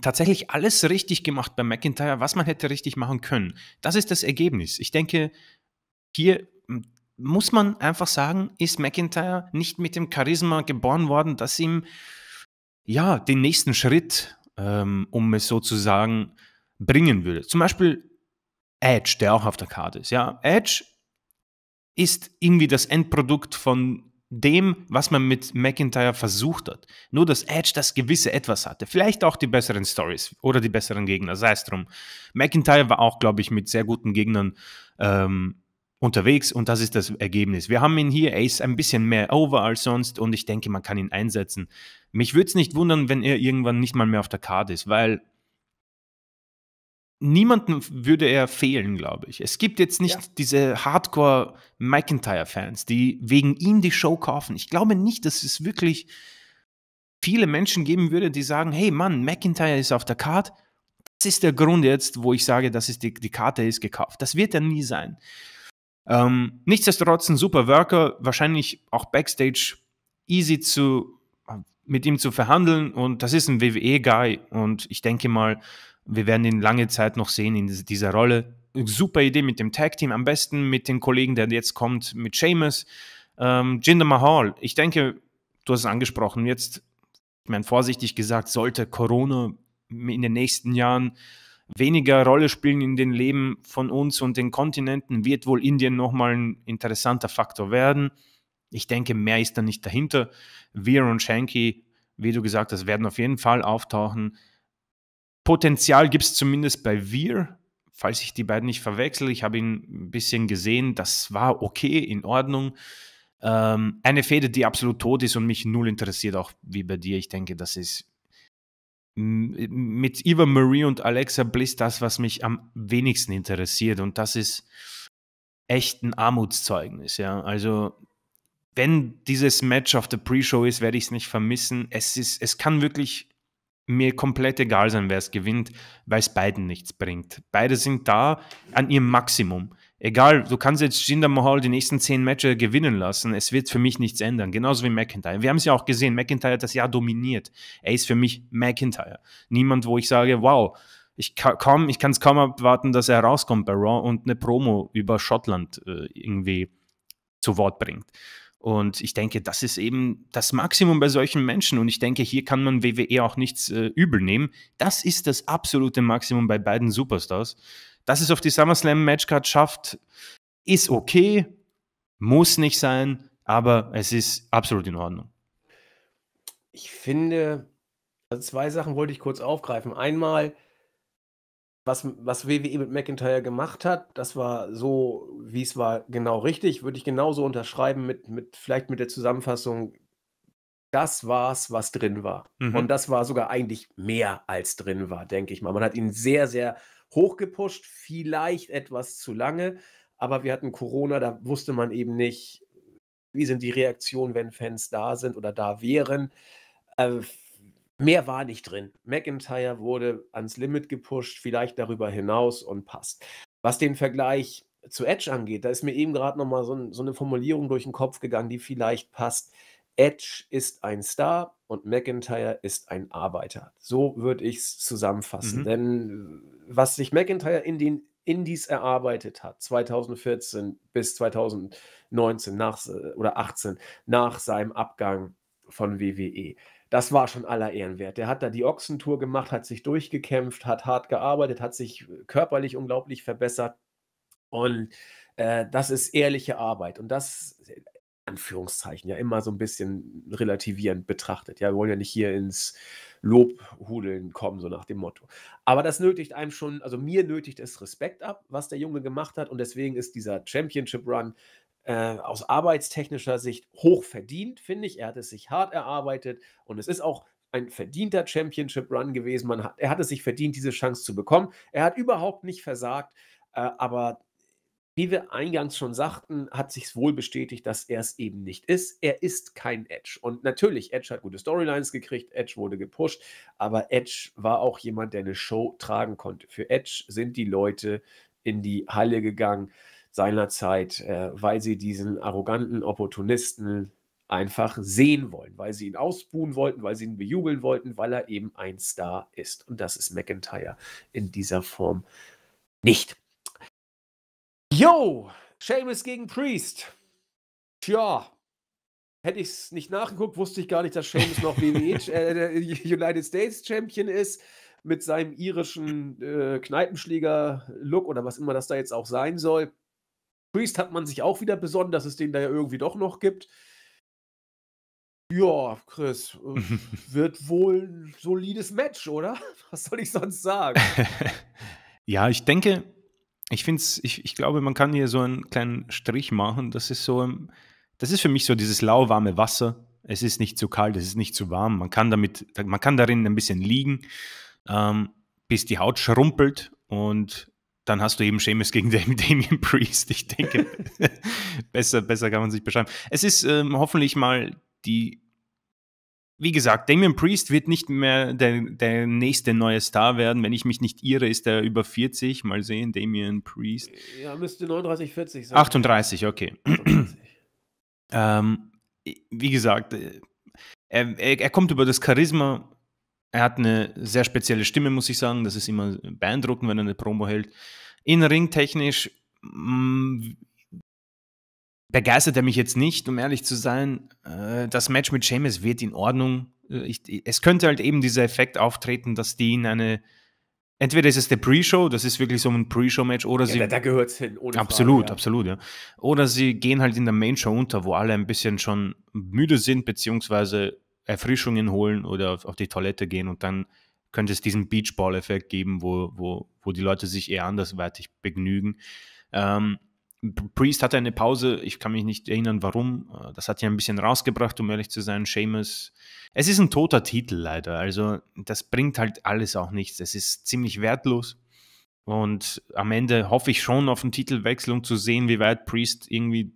tatsächlich alles richtig gemacht bei McIntyre, was man hätte richtig machen können. Das ist das Ergebnis. Ich denke, hier hm, muss man einfach sagen, ist McIntyre nicht mit dem Charisma geboren worden, dass ihm ja den nächsten Schritt, ähm, um es so zu sagen, bringen würde. Zum Beispiel Edge, der auch auf der Karte ist. Ja, Edge ist irgendwie das Endprodukt von dem, was man mit McIntyre versucht hat. Nur dass Edge das gewisse Etwas hatte. Vielleicht auch die besseren Stories oder die besseren Gegner, sei es drum. McIntyre war auch, glaube ich, mit sehr guten Gegnern ähm, unterwegs und das ist das Ergebnis. Wir haben ihn hier, er ist ein bisschen mehr over als sonst und ich denke, man kann ihn einsetzen. Mich würde es nicht wundern, wenn er irgendwann nicht mal mehr auf der Karte ist, weil niemanden würde er fehlen, glaube ich. Es gibt jetzt nicht ja. diese Hardcore McIntyre-Fans, die wegen ihm die Show kaufen. Ich glaube nicht, dass es wirklich viele Menschen geben würde, die sagen, hey Mann, McIntyre ist auf der Karte. Das ist der Grund jetzt, wo ich sage, das ist die, die Karte ist gekauft. Das wird er nie sein. Ähm, nichtsdestotrotz ein super Worker, wahrscheinlich auch Backstage easy zu mit ihm zu verhandeln und das ist ein WWE-Guy und ich denke mal, wir werden ihn lange Zeit noch sehen in dieser Rolle. Super Idee mit dem Tag Team, am besten mit den Kollegen, der jetzt kommt, mit Seamus. Ähm, Jinder Mahal, ich denke, du hast es angesprochen, jetzt, ich meine, vorsichtig gesagt, sollte Corona in den nächsten Jahren weniger Rolle spielen in den Leben von uns und den Kontinenten, wird wohl Indien nochmal ein interessanter Faktor werden. Ich denke, mehr ist da nicht dahinter. Wir und Shanky, wie du gesagt hast, werden auf jeden Fall auftauchen. Potenzial gibt es zumindest bei Wir, falls ich die beiden nicht verwechsel. Ich habe ihn ein bisschen gesehen, das war okay, in Ordnung. Ähm, eine Fehde, die absolut tot ist und mich null interessiert, auch wie bei dir. Ich denke, das ist mit Eva Marie und Alexa Bliss das, was mich am wenigsten interessiert. Und das ist echt ein Armutszeugnis, ja. Also, wenn dieses Match auf der Pre-Show ist, werde ich es nicht vermissen. Es ist, es kann wirklich mir komplett egal sein, wer es gewinnt, weil es beiden nichts bringt. Beide sind da an ihrem Maximum. Egal, du kannst jetzt Jinder Mahal die nächsten zehn Matches gewinnen lassen. Es wird für mich nichts ändern. Genauso wie McIntyre. Wir haben es ja auch gesehen. McIntyre hat das Jahr dominiert. Er ist für mich McIntyre. Niemand, wo ich sage, wow, ich kann es kaum, kaum abwarten, dass er rauskommt bei Raw und eine Promo über Schottland äh, irgendwie zu Wort bringt. Und ich denke, das ist eben das Maximum bei solchen Menschen. Und ich denke, hier kann man WWE auch nichts äh, übel nehmen. Das ist das absolute Maximum bei beiden Superstars. Dass es auf die SummerSlam Matchcard schafft, ist okay, muss nicht sein, aber es ist absolut in Ordnung. Ich finde, also zwei Sachen wollte ich kurz aufgreifen. Einmal, was, was WWE mit McIntyre gemacht hat, das war so, wie es war, genau richtig. Würde ich genauso unterschreiben mit, mit vielleicht mit der Zusammenfassung, das war es, was drin war. Mhm. Und das war sogar eigentlich mehr als drin war, denke ich mal. Man hat ihn sehr, sehr hoch gepusht, vielleicht etwas zu lange, aber wir hatten Corona, da wusste man eben nicht, wie sind die Reaktionen, wenn Fans da sind oder da wären. Äh, Mehr war nicht drin. McIntyre wurde ans Limit gepusht, vielleicht darüber hinaus und passt. Was den Vergleich zu Edge angeht, da ist mir eben gerade nochmal so, ein, so eine Formulierung durch den Kopf gegangen, die vielleicht passt. Edge ist ein Star und McIntyre ist ein Arbeiter. So würde ich es zusammenfassen. Mhm. Denn was sich McIntyre in den Indies erarbeitet hat, 2014 bis 2019 nach, äh, oder 2018, nach seinem Abgang von WWE, das war schon aller Ehrenwert. Der hat da die Ochsentour gemacht, hat sich durchgekämpft, hat hart gearbeitet, hat sich äh, körperlich unglaublich verbessert. Und äh, das ist ehrliche Arbeit. Und das, äh, Anführungszeichen, ja, immer so ein bisschen relativierend betrachtet. Ja, wir wollen ja nicht hier ins Lobhudeln kommen, so nach dem Motto. Aber das nötigt einem schon, also mir nötigt es Respekt ab, was der Junge gemacht hat. Und deswegen ist dieser Championship Run äh, aus arbeitstechnischer Sicht hoch verdient, finde ich. Er hat es sich hart erarbeitet und es ist auch ein verdienter Championship-Run gewesen. Man hat, er hat es sich verdient, diese Chance zu bekommen. Er hat überhaupt nicht versagt, äh, aber wie wir eingangs schon sagten, hat sich wohl bestätigt, dass er es eben nicht ist. Er ist kein Edge. Und natürlich, Edge hat gute Storylines gekriegt, Edge wurde gepusht, aber Edge war auch jemand, der eine Show tragen konnte. Für Edge sind die Leute in die Halle gegangen seinerzeit, äh, weil sie diesen arroganten Opportunisten einfach sehen wollen, weil sie ihn ausbuhen wollten, weil sie ihn bejubeln wollten, weil er eben ein Star ist. Und das ist McIntyre in dieser Form nicht. Yo, Seamus gegen Priest. Tja, hätte ich es nicht nachgeguckt, wusste ich gar nicht, dass Seamus noch WWE, äh, United States Champion ist mit seinem irischen äh, Kneipenschläger-Look oder was immer das da jetzt auch sein soll. Priest hat man sich auch wieder besonnen, dass es den da ja irgendwie doch noch gibt. Ja, Chris, äh, (laughs) wird wohl ein solides Match, oder? (laughs) Was soll ich sonst sagen? (laughs) ja, ich denke, ich finde ich, ich glaube, man kann hier so einen kleinen Strich machen. Das ist so, das ist für mich so dieses lauwarme Wasser. Es ist nicht zu kalt, es ist nicht zu warm. Man kann damit, man kann darin ein bisschen liegen, ähm, bis die Haut schrumpelt und dann hast du eben Seamus gegen (laughs) Damien Priest. Ich denke, (laughs) besser, besser kann man sich beschreiben. Es ist ähm, hoffentlich mal die wie gesagt, Damien Priest wird nicht mehr der, der, nächste neue Star werden. Wenn ich mich nicht irre, ist er über 40. Mal sehen, Damien Priest. Ja, müsste 39, 40 sein. 38, okay. ähm, wie gesagt, äh, er, er, kommt über das Charisma er hat eine sehr spezielle Stimme, muss ich sagen. Das ist immer beeindruckend, wenn er eine Promo hält. In technisch mm, begeistert er mich jetzt nicht, um ehrlich zu sein. Äh, das Match mit Seamus wird in Ordnung. Äh, ich, es könnte halt eben dieser Effekt auftreten, dass die in eine entweder ist es der Pre-Show, das ist wirklich so ein Pre-Show-Match, oder ja, sie. Da, da gehört es hin, ohne Absolut, Frage, ja. absolut, ja. Oder sie gehen halt in der Main-Show unter, wo alle ein bisschen schon müde sind, beziehungsweise Erfrischungen holen oder auf, die Toilette gehen und dann könnte es diesen Beachball-Effekt geben, wo, wo, wo die Leute sich eher andersweitig begnügen. Ähm, Priest hatte eine Pause, ich kann mich nicht erinnern, warum. Äh, das hat ja ein bisschen rausgebracht, um ehrlich zu sein. Seamus. Es ist ein toter Titel leider. Also, das bringt halt alles auch nichts. Es ist ziemlich wertlos. Und am Ende hoffe ich schon auf einen Titelwechsel, um zu sehen, wie weit Priest irgendwie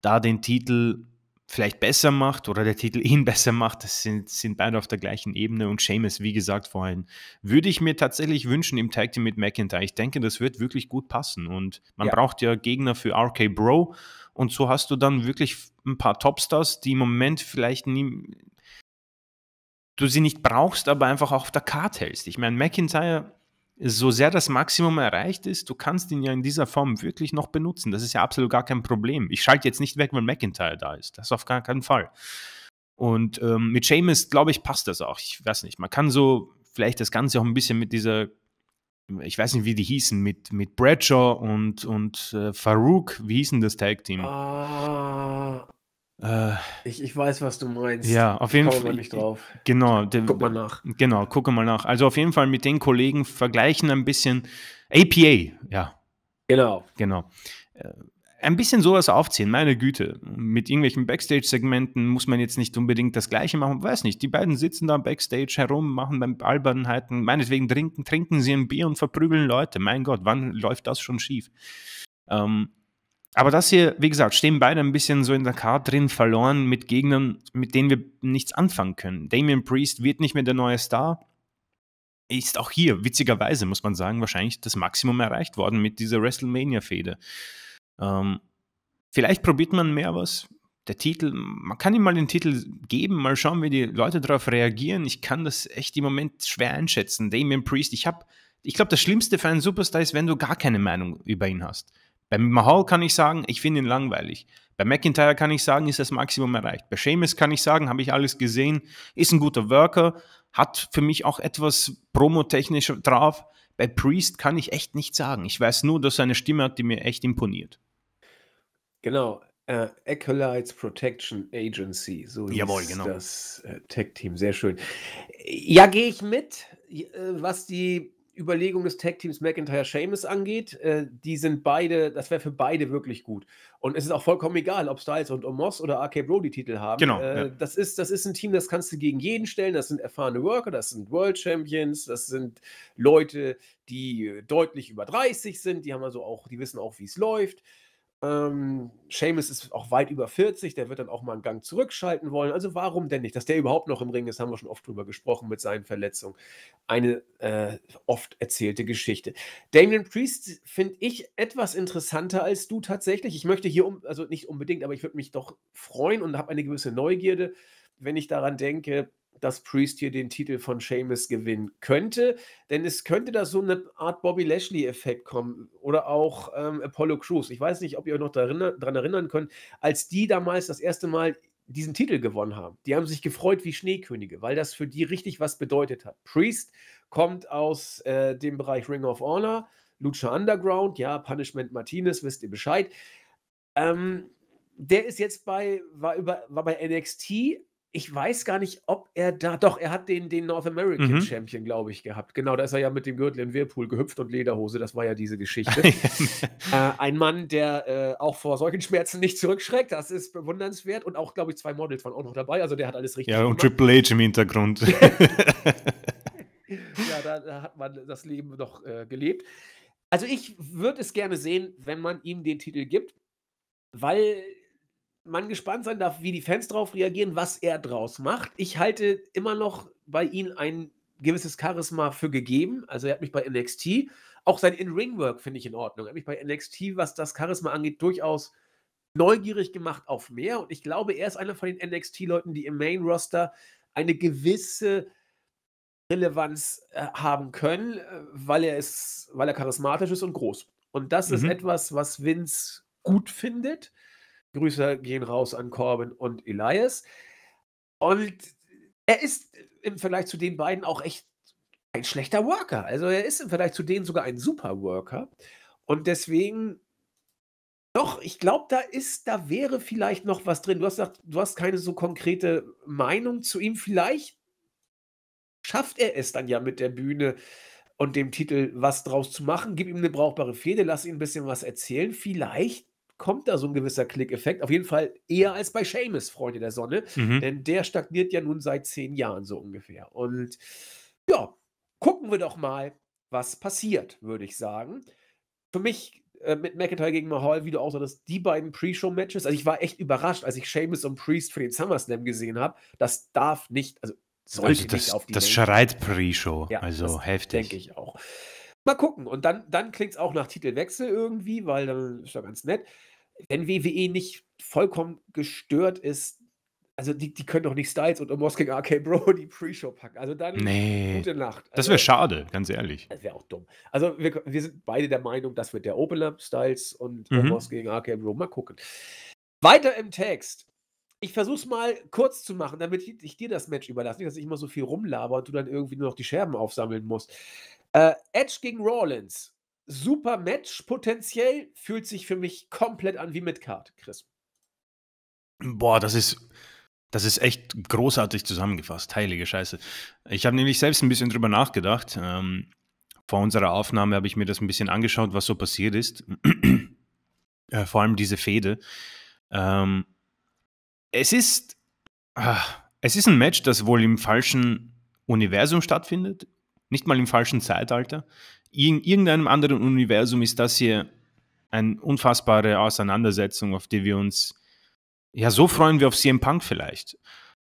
da den Titel vielleicht besser macht oder der Titel (laughs) ihn besser macht. Das sind, sind beide auf der gleichen Ebene und Seamus, wie gesagt vorhin, würde ich mir tatsächlich wünschen im Tag Team mit McIntyre. Ich denke, das wird wirklich gut passen und man ja. braucht ja Gegner für RK Bro und so hast du dann wirklich ein paar Topstars, die im Moment vielleicht nie, du sie nicht brauchst, aber einfach auf der Karte hältst. Ich meine, McIntyre so sehr das Maximum erreicht ist, du kannst ihn ja in dieser Form wirklich noch benutzen. Das ist ja absolut gar kein Problem. Ich schalte jetzt nicht weg, wenn McIntyre da ist. Das auf gar keinen Fall. Und ähm, mit Seamus, glaube ich, passt das auch. Ich weiß nicht. Man kann so vielleicht das Ganze auch ein bisschen mit dieser, ich weiß nicht, wie die hießen, mit, mit Bradshaw und, und äh, Farouk. Wie hießen das Tag Team? Ah. Äh, ich, ich weiß, was du meinst. Ja, auf jeden Fall. nicht drauf. Genau. Der, guck mal nach. Genau, gucke mal nach. Also auf jeden Fall mit den Kollegen vergleichen ein bisschen. APA, ja. Genau. Genau. Äh, ein bisschen sowas aufziehen, meine Güte. Mit irgendwelchen Backstage-Segmenten muss man jetzt nicht unbedingt das Gleiche machen. Weiß nicht, die beiden sitzen da Backstage herum, machen beim Albernheiten. Meinetwegen trinken, trinken sie ein Bier und verprügeln Leute. Mein Gott, wann läuft das schon schief? Ähm, aber das hier, wie gesagt, stehen beide ein bisschen so in der Karte drin, verloren mit Gegnern, mit denen wir nichts anfangen können. Damien Priest wird nicht mehr der neue Star. Ist auch hier, witzigerweise, muss man sagen, wahrscheinlich das Maximum erreicht worden mit dieser WrestleMania-Fehde. Ähm, vielleicht probiert man mehr was. Der Titel, man kann ihm mal den Titel geben, mal schauen, wie die Leute darauf reagieren. Ich kann das echt im Moment schwer einschätzen. Damien Priest, ich habe, ich glaube, das Schlimmste für einen Superstar ist, wenn du gar keine Meinung über ihn hast bei Mahal kann ich sagen, ich finde ihn langweilig. Bei McIntyre kann ich sagen, ist das Maximum erreicht. Bei Seamus kann ich sagen, habe ich alles gesehen, ist ein guter Worker, hat für mich auch etwas promotechnisch drauf. Bei Priest kann ich echt nichts sagen. Ich weiß nur, dass er eine Stimme hat, die mir echt imponiert. Genau. Äh, Acolytes Protection Agency, so hieß Jawohl, genau. das äh, Tech-Team. Sehr schön. Ja, gehe ich mit, äh, was die Überlegung des Tag-Teams McIntyre Sheamus angeht, äh, die sind beide, das wäre für beide wirklich gut. Und es ist auch vollkommen egal, ob Styles und Omos oder AK Bro die Titel haben. Genau. Äh, ja. das, ist, das ist ein Team, das kannst du gegen jeden stellen. Das sind erfahrene Worker, das sind World Champions, das sind Leute, die äh, deutlich über 30 sind, die haben also auch, die wissen auch, wie es läuft. Ähm, Seamus ist auch weit über 40, der wird dann auch mal einen Gang zurückschalten wollen. Also warum denn nicht? Dass der überhaupt noch im Ring ist, haben wir schon oft drüber gesprochen mit seinen Verletzungen. Eine äh, oft erzählte Geschichte. Damien Priest finde ich etwas interessanter als du tatsächlich. Ich möchte hier, um, also nicht unbedingt, aber ich würde mich doch freuen und habe eine gewisse Neugierde, wenn ich daran denke, dass Priest hier den Titel von Seamus gewinnen könnte, denn es könnte da so eine Art Bobby Lashley-Effekt kommen oder auch ähm, Apollo Crews. Ich weiß nicht, ob ihr euch noch daran erinnern könnt, als die damals das erste Mal diesen Titel gewonnen haben. Die haben sich gefreut wie Schneekönige, weil das für die richtig was bedeutet hat. Priest kommt aus äh, dem Bereich Ring of Honor, Lucha Underground, ja, Punishment Martinez, wisst ihr Bescheid. Ähm, der ist jetzt bei, war, über, war bei NXT ich weiß gar nicht, ob er da, doch, er hat den, den North American mhm. Champion, glaube ich, gehabt. Genau, da ist er ja mit dem Gürtel in Whirlpool gehüpft und Lederhose, das war ja diese Geschichte. (laughs) äh, ein Mann, der äh, auch vor solchen Schmerzen nicht zurückschreckt, das ist bewundernswert. Und auch, glaube ich, zwei Models waren auch noch dabei, also der hat alles richtig Ja, und gemacht. Triple H im Hintergrund. ja, (laughs) da, da, hat man das Leben noch äh, gelebt. Also ich würde es gerne sehen, wenn man ihm den Titel gibt, weil man gespannt sein darf, wie die Fans darauf reagieren, was er draus macht. Ich halte immer noch bei ihm ein gewisses Charisma für gegeben. Also er hat mich bei NXT, auch sein In-Ring-Work finde ich in Ordnung. Er hat mich bei NXT, was das Charisma angeht, durchaus neugierig gemacht auf mehr. Und ich glaube, er ist einer von den NXT-Leuten, die im Main-Roster eine gewisse Relevanz äh, haben können, äh, weil er ist, weil er charismatisch ist und groß. Und das mhm. ist etwas, was Vince gut findet. Grüße gehen raus an Corbin und Elias. Und er ist im Vergleich zu den beiden auch echt ein schlechter Worker. Also er ist im Vergleich zu denen sogar ein super Worker. Und deswegen, doch, ich glaube, da ist, da wäre vielleicht noch was drin. Du hast gesagt, du hast keine so konkrete Meinung zu ihm. Vielleicht schafft er es dann ja mit der Bühne und dem Titel was draus zu machen. Gib ihm eine brauchbare Fehde, lass ihn ein bisschen was erzählen. Vielleicht kommt da so ein gewisser Klickeffekt. Auf jeden Fall eher als bei Seamus, Freunde der Sonne. Mhm. Denn der stagniert ja nun seit zehn Jahren so ungefähr. Und ja, gucken wir doch mal, was passiert, würde ich sagen. Für mich äh, mit McIntyre gegen Mahal, wie du auch sagtest, die beiden Pre-Show-Matches. Also ich war echt überrascht, als ich Seamus und Priest für den SummerSlam gesehen habe. Das darf nicht, also sollte also das, nicht auf die Das Welt. schreit Pre-Show, ja, also heftig. Denke ich auch. Mal gucken. Und dann, dann klingt es auch nach Titelwechsel irgendwie, weil dann ist ja ganz nett wenn WWE nicht vollkommen gestört ist, also die, die können doch nicht Styles und Omos gegen RK Bro die Pre-Show packen. Also dann nee, gute Nacht. Also, das wäre schade, ganz ehrlich. Das wäre auch dumm. Also wir, wir sind beide der Meinung, das wird der Opener Styles und mhm. Omos gegen RK Bro. Mal gucken. Weiter im Text. Ich versuche es mal kurz zu machen, damit ich, ich dir das Match überlasse, nicht, dass ich immer so viel rumlaber und du dann irgendwie nur noch die Scherben aufsammeln musst. Äh, Edge gegen Rawlins super Match potenziell, fühlt sich für mich komplett an wie Midcard, Chris. Boah, das ist, das ist echt großartig zusammengefasst. Heilige Scheiße. Ich habe nämlich selbst ein bisschen drüber nachgedacht. Ähm, vor unserer Aufnahme habe ich mir das ein bisschen angeschaut, was so passiert ist. (clears throat) äh, vor allem diese Fehde. Ähm, es ist. Ach, es ist ein Match, das wohl im falschen Universum stattfindet. Nicht mal im falschen Zeitalter in irgendeinem anderen Universum ist das hier eine unfassbare Auseinandersetzung, auf die wir uns ja so freuen wir auf CM Punk vielleicht.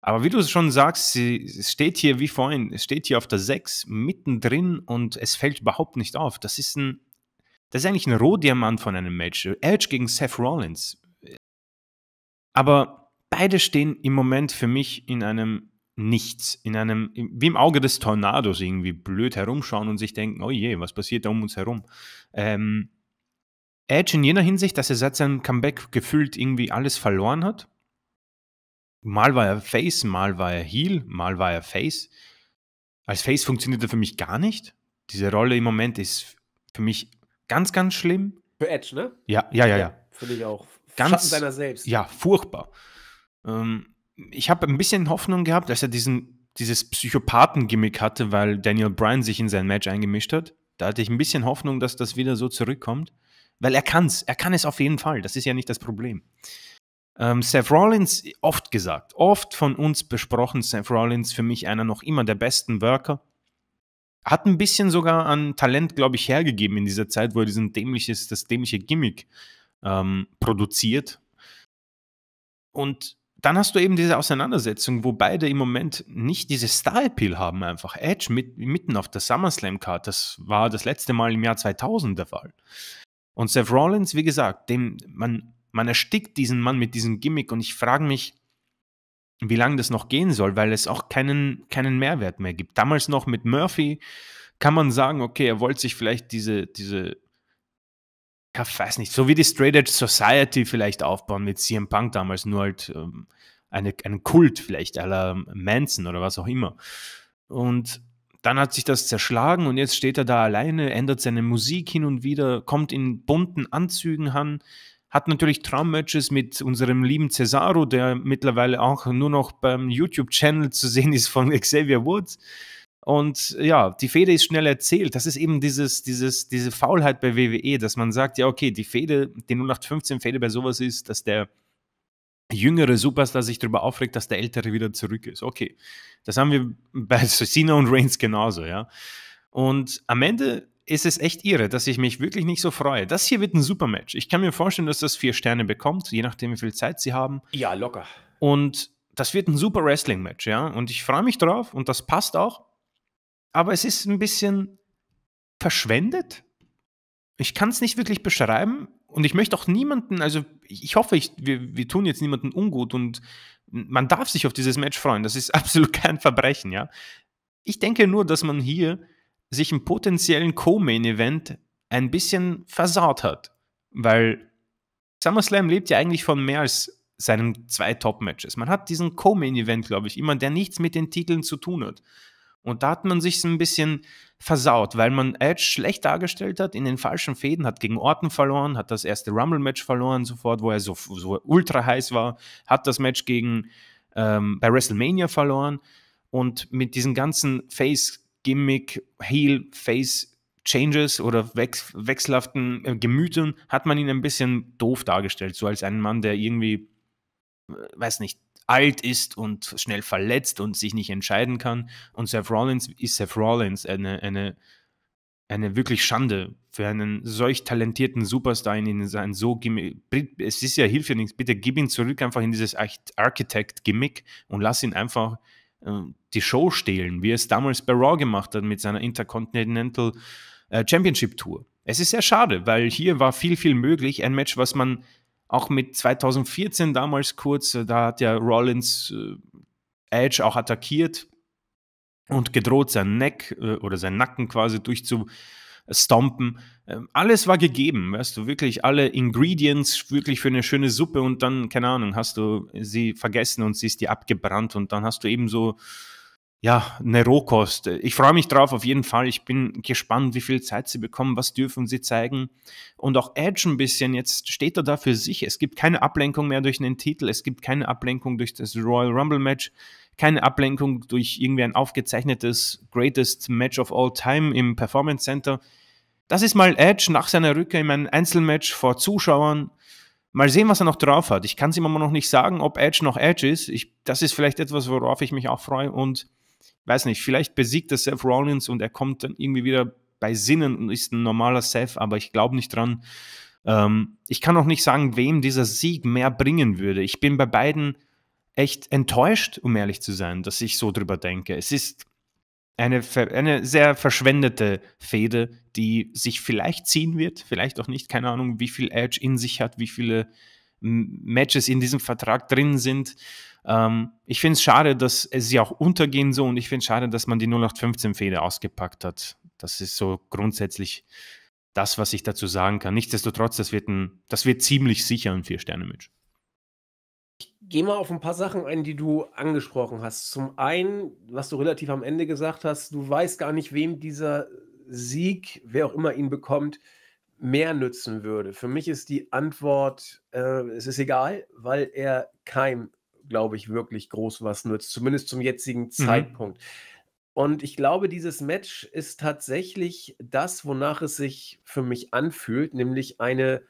Aber wie du es schon sagst, sie steht hier wie vorhin, es steht hier auf der 6 mittendrin und es fällt überhaupt nicht auf. Das ist ein das ist eigentlich ein Rohdiamant von einem Match. Edge gegen Seth Rollins. Aber beide stehen im Moment für mich in einem nichts, in einem, wie im Auge des Tornados irgendwie blöd herumschauen und sich denken, oh je, was passiert da um uns herum? Ähm, Edge in jener Hinsicht, dass er seit seinem Comeback gefühlt irgendwie alles verloren hat. Mal war er Face, mal war er Heel, mal war er Face. Als Face funktioniert er für mich gar nicht. Diese Rolle im Moment ist für mich ganz, ganz schlimm. Für Edge, ne? Ja, ja, ja, ja. ja Finde ich auch. Ganz, Schatten seiner selbst. Ja, furchtbar. Ähm, ich habe ein bisschen Hoffnung gehabt, dass er diesen, dieses Psychopathen-Gimmick hatte, weil Daniel Bryan sich in sein Match eingemischt hat. Da hatte ich ein bisschen Hoffnung, dass das wieder so zurückkommt. Weil er kann es. er kann es auf jeden Fall. Das ist ja nicht das Problem. Ähm, Seth Rollins, oft gesagt, oft von uns besprochen, Seth Rollins für mich einer noch immer der besten Worker. Hat ein bisschen sogar an Talent, glaube ich, hergegeben in dieser Zeit, wo er diesen dämliches, das dämliche Gimmick ähm, produziert. Und dann hast du eben diese Auseinandersetzung, wo beide im Moment nicht diese Star-Appeal haben einfach. Edge mit, mitten auf der SummerSlam-Card, das war das letzte Mal im Jahr 2000 der Fall. Und Seth Rollins, wie gesagt, dem, man, man erstickt diesen Mann mit diesem Gimmick und ich frage mich, wie lange das noch gehen soll, weil es auch keinen, keinen Mehrwert mehr gibt. Damals noch mit Murphy kann man sagen, okay, er wollte sich vielleicht diese, diese ich weiß nicht, so wie die Straight Edge Society vielleicht aufbauen mit CM Punk damals, nur halt ähm, eine, einen Kult vielleicht aller Manson oder was auch immer. Und dann hat sich das zerschlagen und jetzt steht er da alleine, ändert seine Musik hin und wieder, kommt in bunten Anzügen an, hat natürlich Traummatches mit unserem lieben Cesaro, der mittlerweile auch nur noch beim YouTube-Channel zu sehen ist von (laughs) Xavier Woods. Und ja, die Fehde ist schnell erzählt. Das ist eben dieses, dieses, diese Faulheit bei WWE, dass man sagt, ja, okay, die Fehde, die 0815-Fehde bei sowas ist, dass der jüngere Superstar sich darüber aufregt, dass der ältere wieder zurück ist. Okay, das haben wir (laughs) bei Cena und Reigns genauso, ja. Und am Ende ist es echt irre, dass ich mich wirklich nicht so freue. Das hier wird ein Supermatch. Ich kann mir vorstellen, dass das vier Sterne bekommt, je nachdem, wie viel Zeit sie haben. Ja, locker. Und das wird ein super Wrestling-Match, ja. Und ich freue mich drauf und das passt auch. Aber es ist ein bisschen verschwendet. Ich kann es nicht wirklich beschreiben. Und ich möchte auch niemanden, also ich hoffe, ich, wir, wir tun jetzt niemanden ungut und man darf sich auf dieses Match freuen. Das ist (laughs) absolut kein Verbrechen, ja. Ich denke nur, dass man hier sich im potenziellen Co-Main-Event ein bisschen versaut hat. Weil SummerSlam lebt ja eigentlich von mehr als seinen zwei Top-Matches. Man hat diesen Co-Main-Event, glaube ich, immer, der nichts mit den Titeln zu tun hat. Und da hat man sich ein bisschen versaut, weil man Edge schlecht dargestellt hat in den falschen Fäden, hat gegen Orton verloren, hat das erste Rumble-Match verloren sofort, wo er so, so, ultra heiß war, hat das Match gegen ähm, bei WrestleMania verloren und mit diesen ganzen Face-Gimmick, Heel-Face Changes oder wech wechselhaften äh, Gemütern hat man ihn ein bisschen doof dargestellt, so als einen Mann, der irgendwie, äh, weiß nicht, alt ist und schnell verletzt und sich nicht entscheiden kann. Und Seth Rollins ist Seth Rollins eine, eine, eine wirklich Schande für einen solch talentierten Superstar in sein so Gimmick. Es ist ja hilft ja nichts. Bitte gib ihn zurück einfach in dieses Architect-Gimmick und lass ihn einfach äh, die Show stehlen, wie es damals bei Raw gemacht hat mit seiner Intercontinental äh, Championship Tour. Es ist sehr schade, weil hier war viel, viel möglich. Ein Match, was man auch mit 2014 damals kurz, äh, da hat ja Rollins äh, Edge auch attackiert und gedroht, seinen Neck äh, oder seinen Nacken quasi durchzustompen. Ähm, alles war gegeben, weißt du, wirklich alle Ingredients wirklich für eine schöne Suppe und dann, keine Ahnung, hast du sie vergessen und sie ist dir abgebrannt und dann hast du eben so ja, eine Rohkost. Ich freue mich drauf auf jeden Fall. Ich bin gespannt, wie viel Zeit sie bekommen, was dürfen sie zeigen. Und auch Edge ein bisschen, jetzt steht er da für sich. Es gibt keine Ablenkung mehr durch einen Titel, es gibt keine Ablenkung durch das Royal Rumble Match, keine Ablenkung durch irgendwie ein aufgezeichnetes Greatest Match of All Time im Performance Center. Das ist mal Edge nach seiner Rückkehr in ein Einzelmatch vor Zuschauern. Mal sehen, was er noch drauf hat. Ich kann es immer noch nicht sagen, ob Edge noch Edge ist. Ich, das ist vielleicht etwas, worauf ich mich auch freue. Und weiß nicht, vielleicht besiegt er Seth Rollins und er kommt dann irgendwie wieder bei Sinnen und ist ein normaler Seth, aber ich glaube nicht dran. Ähm, ich kann auch nicht sagen, wem dieser Sieg mehr bringen würde. Ich bin bei beiden echt enttäuscht, um ehrlich zu sein, dass ich so drüber denke. Es ist eine, eine sehr verschwendete Fehde, die sich vielleicht ziehen wird, vielleicht auch nicht, keine Ahnung, wie viel Edge in sich hat, wie viele Matches in diesem Vertrag drin sind. Ähm, ich finde es schade, dass es ja auch untergehen so und ich finde es schade, dass man die 0815-Fehde ausgepackt hat. Das ist so grundsätzlich das, was ich dazu sagen kann. Nichtsdestotrotz, das wird, ein, das wird ziemlich sicher ein Vier-Sterne-Match. Ich gehe mal auf ein paar Sachen ein, die du angesprochen hast. Zum einen, was du relativ am Ende gesagt hast, du weißt gar nicht, wem dieser Sieg, wer auch immer ihn bekommt, mehr nützen würde. Für mich ist die Antwort, äh, es ist egal, weil er keinem glaube ich, wirklich groß was nützt, zumindest zum jetzigen mhm. Zeitpunkt. Und ich glaube, dieses Match ist tatsächlich das, wonach es sich für mich anfühlt, nämlich eine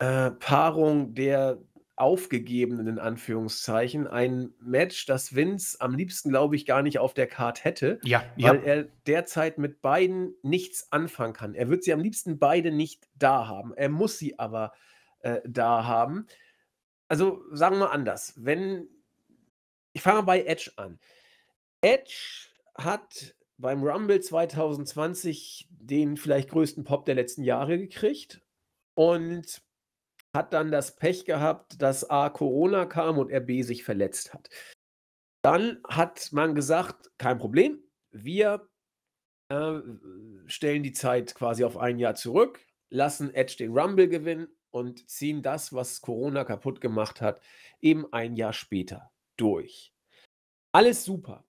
äh, Paarung der aufgegebenen in Anführungszeichen. Ein Match, das Vince am liebsten, glaube ich, gar nicht auf der Karte hätte, ja, weil ja. er derzeit mit beiden nichts anfangen kann. Er wird sie am liebsten beide nicht da haben. Er muss sie aber äh, da haben also sagen wir anders. Wenn ich fange bei Edge an. Edge hat beim Rumble 2020 den vielleicht größten Pop der letzten Jahre gekriegt und hat dann das Pech gehabt, dass A Corona kam und er B sich verletzt hat. Dann hat man gesagt, kein Problem, wir äh, stellen die Zeit quasi auf ein Jahr zurück, lassen Edge den Rumble gewinnen und ziehen das, was Corona kaputt gemacht hat, eben ein Jahr später durch. Alles super.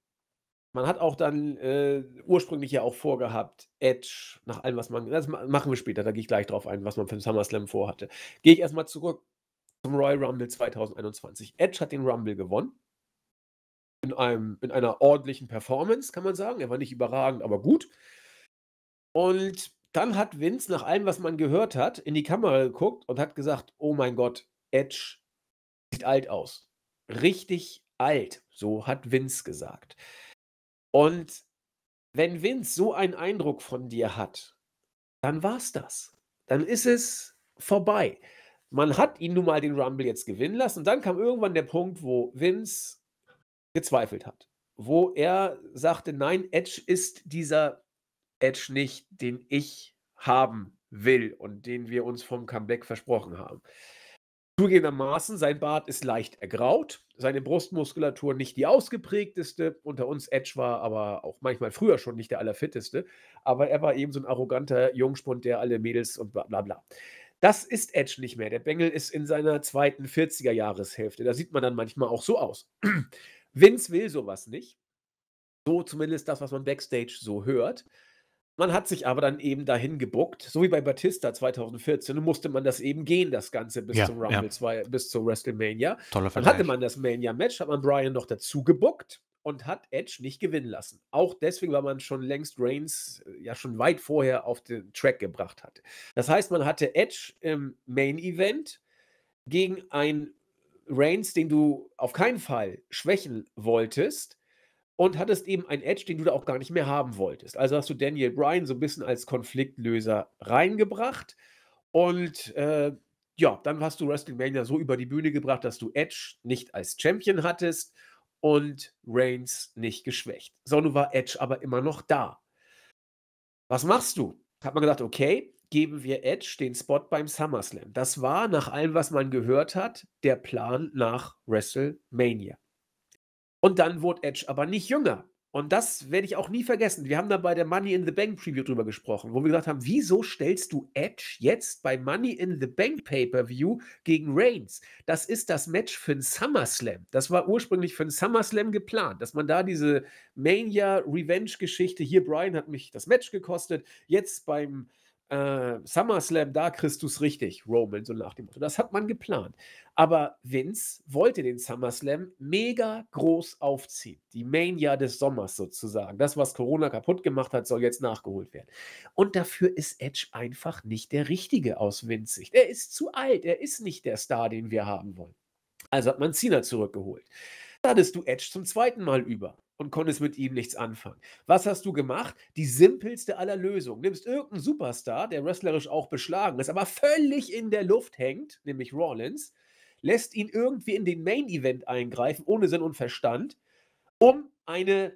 Man hat auch dann äh, ursprünglich ja auch vorgehabt, Edge, nach allem, was man. Das machen wir später, da gehe ich gleich drauf ein, was man für den SummerSlam vorhatte. Gehe ich erstmal zurück zum Royal Rumble 2021. Edge hat den Rumble gewonnen. In, einem, in einer ordentlichen Performance, kann man sagen. Er war nicht überragend, aber gut. Und dann hat Vince, nach allem, was man gehört hat, in die Kamera geguckt und hat gesagt: Oh mein Gott, Edge sieht alt aus. Richtig alt. So hat Vince gesagt. Und wenn Vince so einen Eindruck von dir hat, dann war's das. Dann ist es vorbei. Man hat ihn nun mal den Rumble jetzt gewinnen lassen und dann kam irgendwann der Punkt, wo Vince gezweifelt hat, wo er sagte, nein, Edge ist dieser Edge nicht, den ich haben will und den wir uns vom Comeback versprochen haben. Zugegebenermaßen, sein Bart ist leicht ergraut, seine Brustmuskulatur nicht die ausgeprägteste. Unter uns Edge war aber auch manchmal früher schon nicht der allerfitteste, aber er war eben so ein arroganter Jungspund, der alle Mädels und bla bla bla. Das ist Edge nicht mehr. Der Bengel ist in seiner zweiten 40er-Jahreshälfte. Da sieht man dann manchmal auch so aus. (clears throat) Vince will sowas nicht. So zumindest das, was man backstage so hört. Man hat sich aber dann eben dahin gebuckt, so wie bei Batista 2014, musste man das eben gehen, das Ganze bis ja, zum Rumble ja. 2, bis zur WrestleMania. Toller Vergleich. Dann hatte man das Mania-Match, hat man Brian noch dazu gebuckt und hat Edge nicht gewinnen lassen. Auch deswegen, weil man schon längst Reigns äh, ja schon weit vorher auf den Track gebracht hatte. Das heißt, man hatte Edge im Main-Event gegen einen Reigns, den du auf keinen Fall schwächen wolltest und hattest eben einen Edge, den du da auch gar nicht mehr haben wolltest. Also hast du Daniel Bryan so ein bisschen als Konfliktlöser reingebracht und äh, ja, dann hast du WrestleMania so über die Bühne gebracht, dass du Edge nicht als Champion hattest und Reigns nicht geschwächt. So, war Edge aber immer noch da. Was machst du? Hat man gedacht, okay, geben wir Edge den Spot beim SummerSlam. Das war nach allem, was man gehört hat, der Plan nach WrestleMania. Und dann wurde Edge aber nicht jünger. Und das werde ich auch nie vergessen. Wir haben da bei der Money in the Bank Preview drüber gesprochen, wo wir gesagt haben, wieso stellst du Edge jetzt bei Money in the Bank Pay-Per-View gegen Reigns? Das ist das Match für den SummerSlam. Das war ursprünglich für den SummerSlam geplant, dass man da diese Mania-Revenge-Geschichte, hier Brian hat mich das Match gekostet, jetzt beim äh, SummerSlam da, kriegst Christus richtig, Roman, so nach dem Motto. Das hat man geplant. Aber Vince wollte den SummerSlam mega groß aufziehen. Die Mania des Sommers sozusagen. Das, was Corona kaputt gemacht hat, soll jetzt nachgeholt werden. Und dafür ist Edge einfach nicht der Richtige aus Vince Sicht. Er ist zu alt. Er ist nicht der Star, den wir haben wollen. Also hat man Cena zurückgeholt hattest du Edge zum zweiten Mal über und konntest mit ihm nichts anfangen. Was hast du gemacht? Die simpelste aller Lösungen. Nimmst irgendeinen Superstar, der wrestlerisch auch beschlagen ist, aber völlig in der Luft hängt, nämlich Rollins, lässt ihn irgendwie in den Main Event eingreifen, ohne Sinn und Verstand, um eine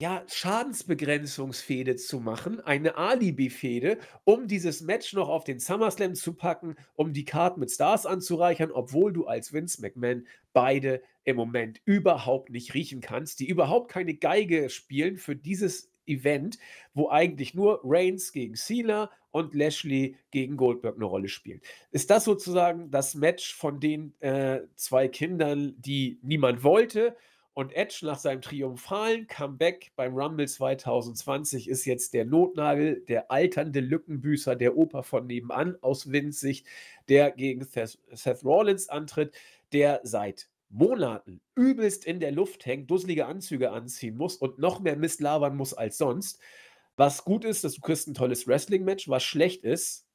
ja, Schadensbegrenzungsfehde zu machen, eine Alibi-Fehde, um dieses Match noch auf den SummerSlam zu packen, um die Karten mit Stars anzureichern, obwohl du als Vince McMahon beide im Moment überhaupt nicht riechen kannst, die überhaupt keine Geige spielen für dieses Event, wo eigentlich nur Reigns gegen Cena und Lashley gegen Goldberg eine Rolle spielen. Ist das sozusagen das Match von den äh, zwei Kindern, die niemand wollte und Edge nach seinem triumphalen Comeback beim Rumble 2020 ist jetzt der Notnagel, der alternde Lückenbüßer der Opa von nebenan aus Windsicht, der gegen Seth Rollins antritt, der seit Monaten übelst in der Luft hängt, dusselige Anzüge anziehen muss und noch mehr Mist labern muss als sonst. Was gut ist, dass du kriegst ein tolles Wrestling-Match. Was schlecht ist,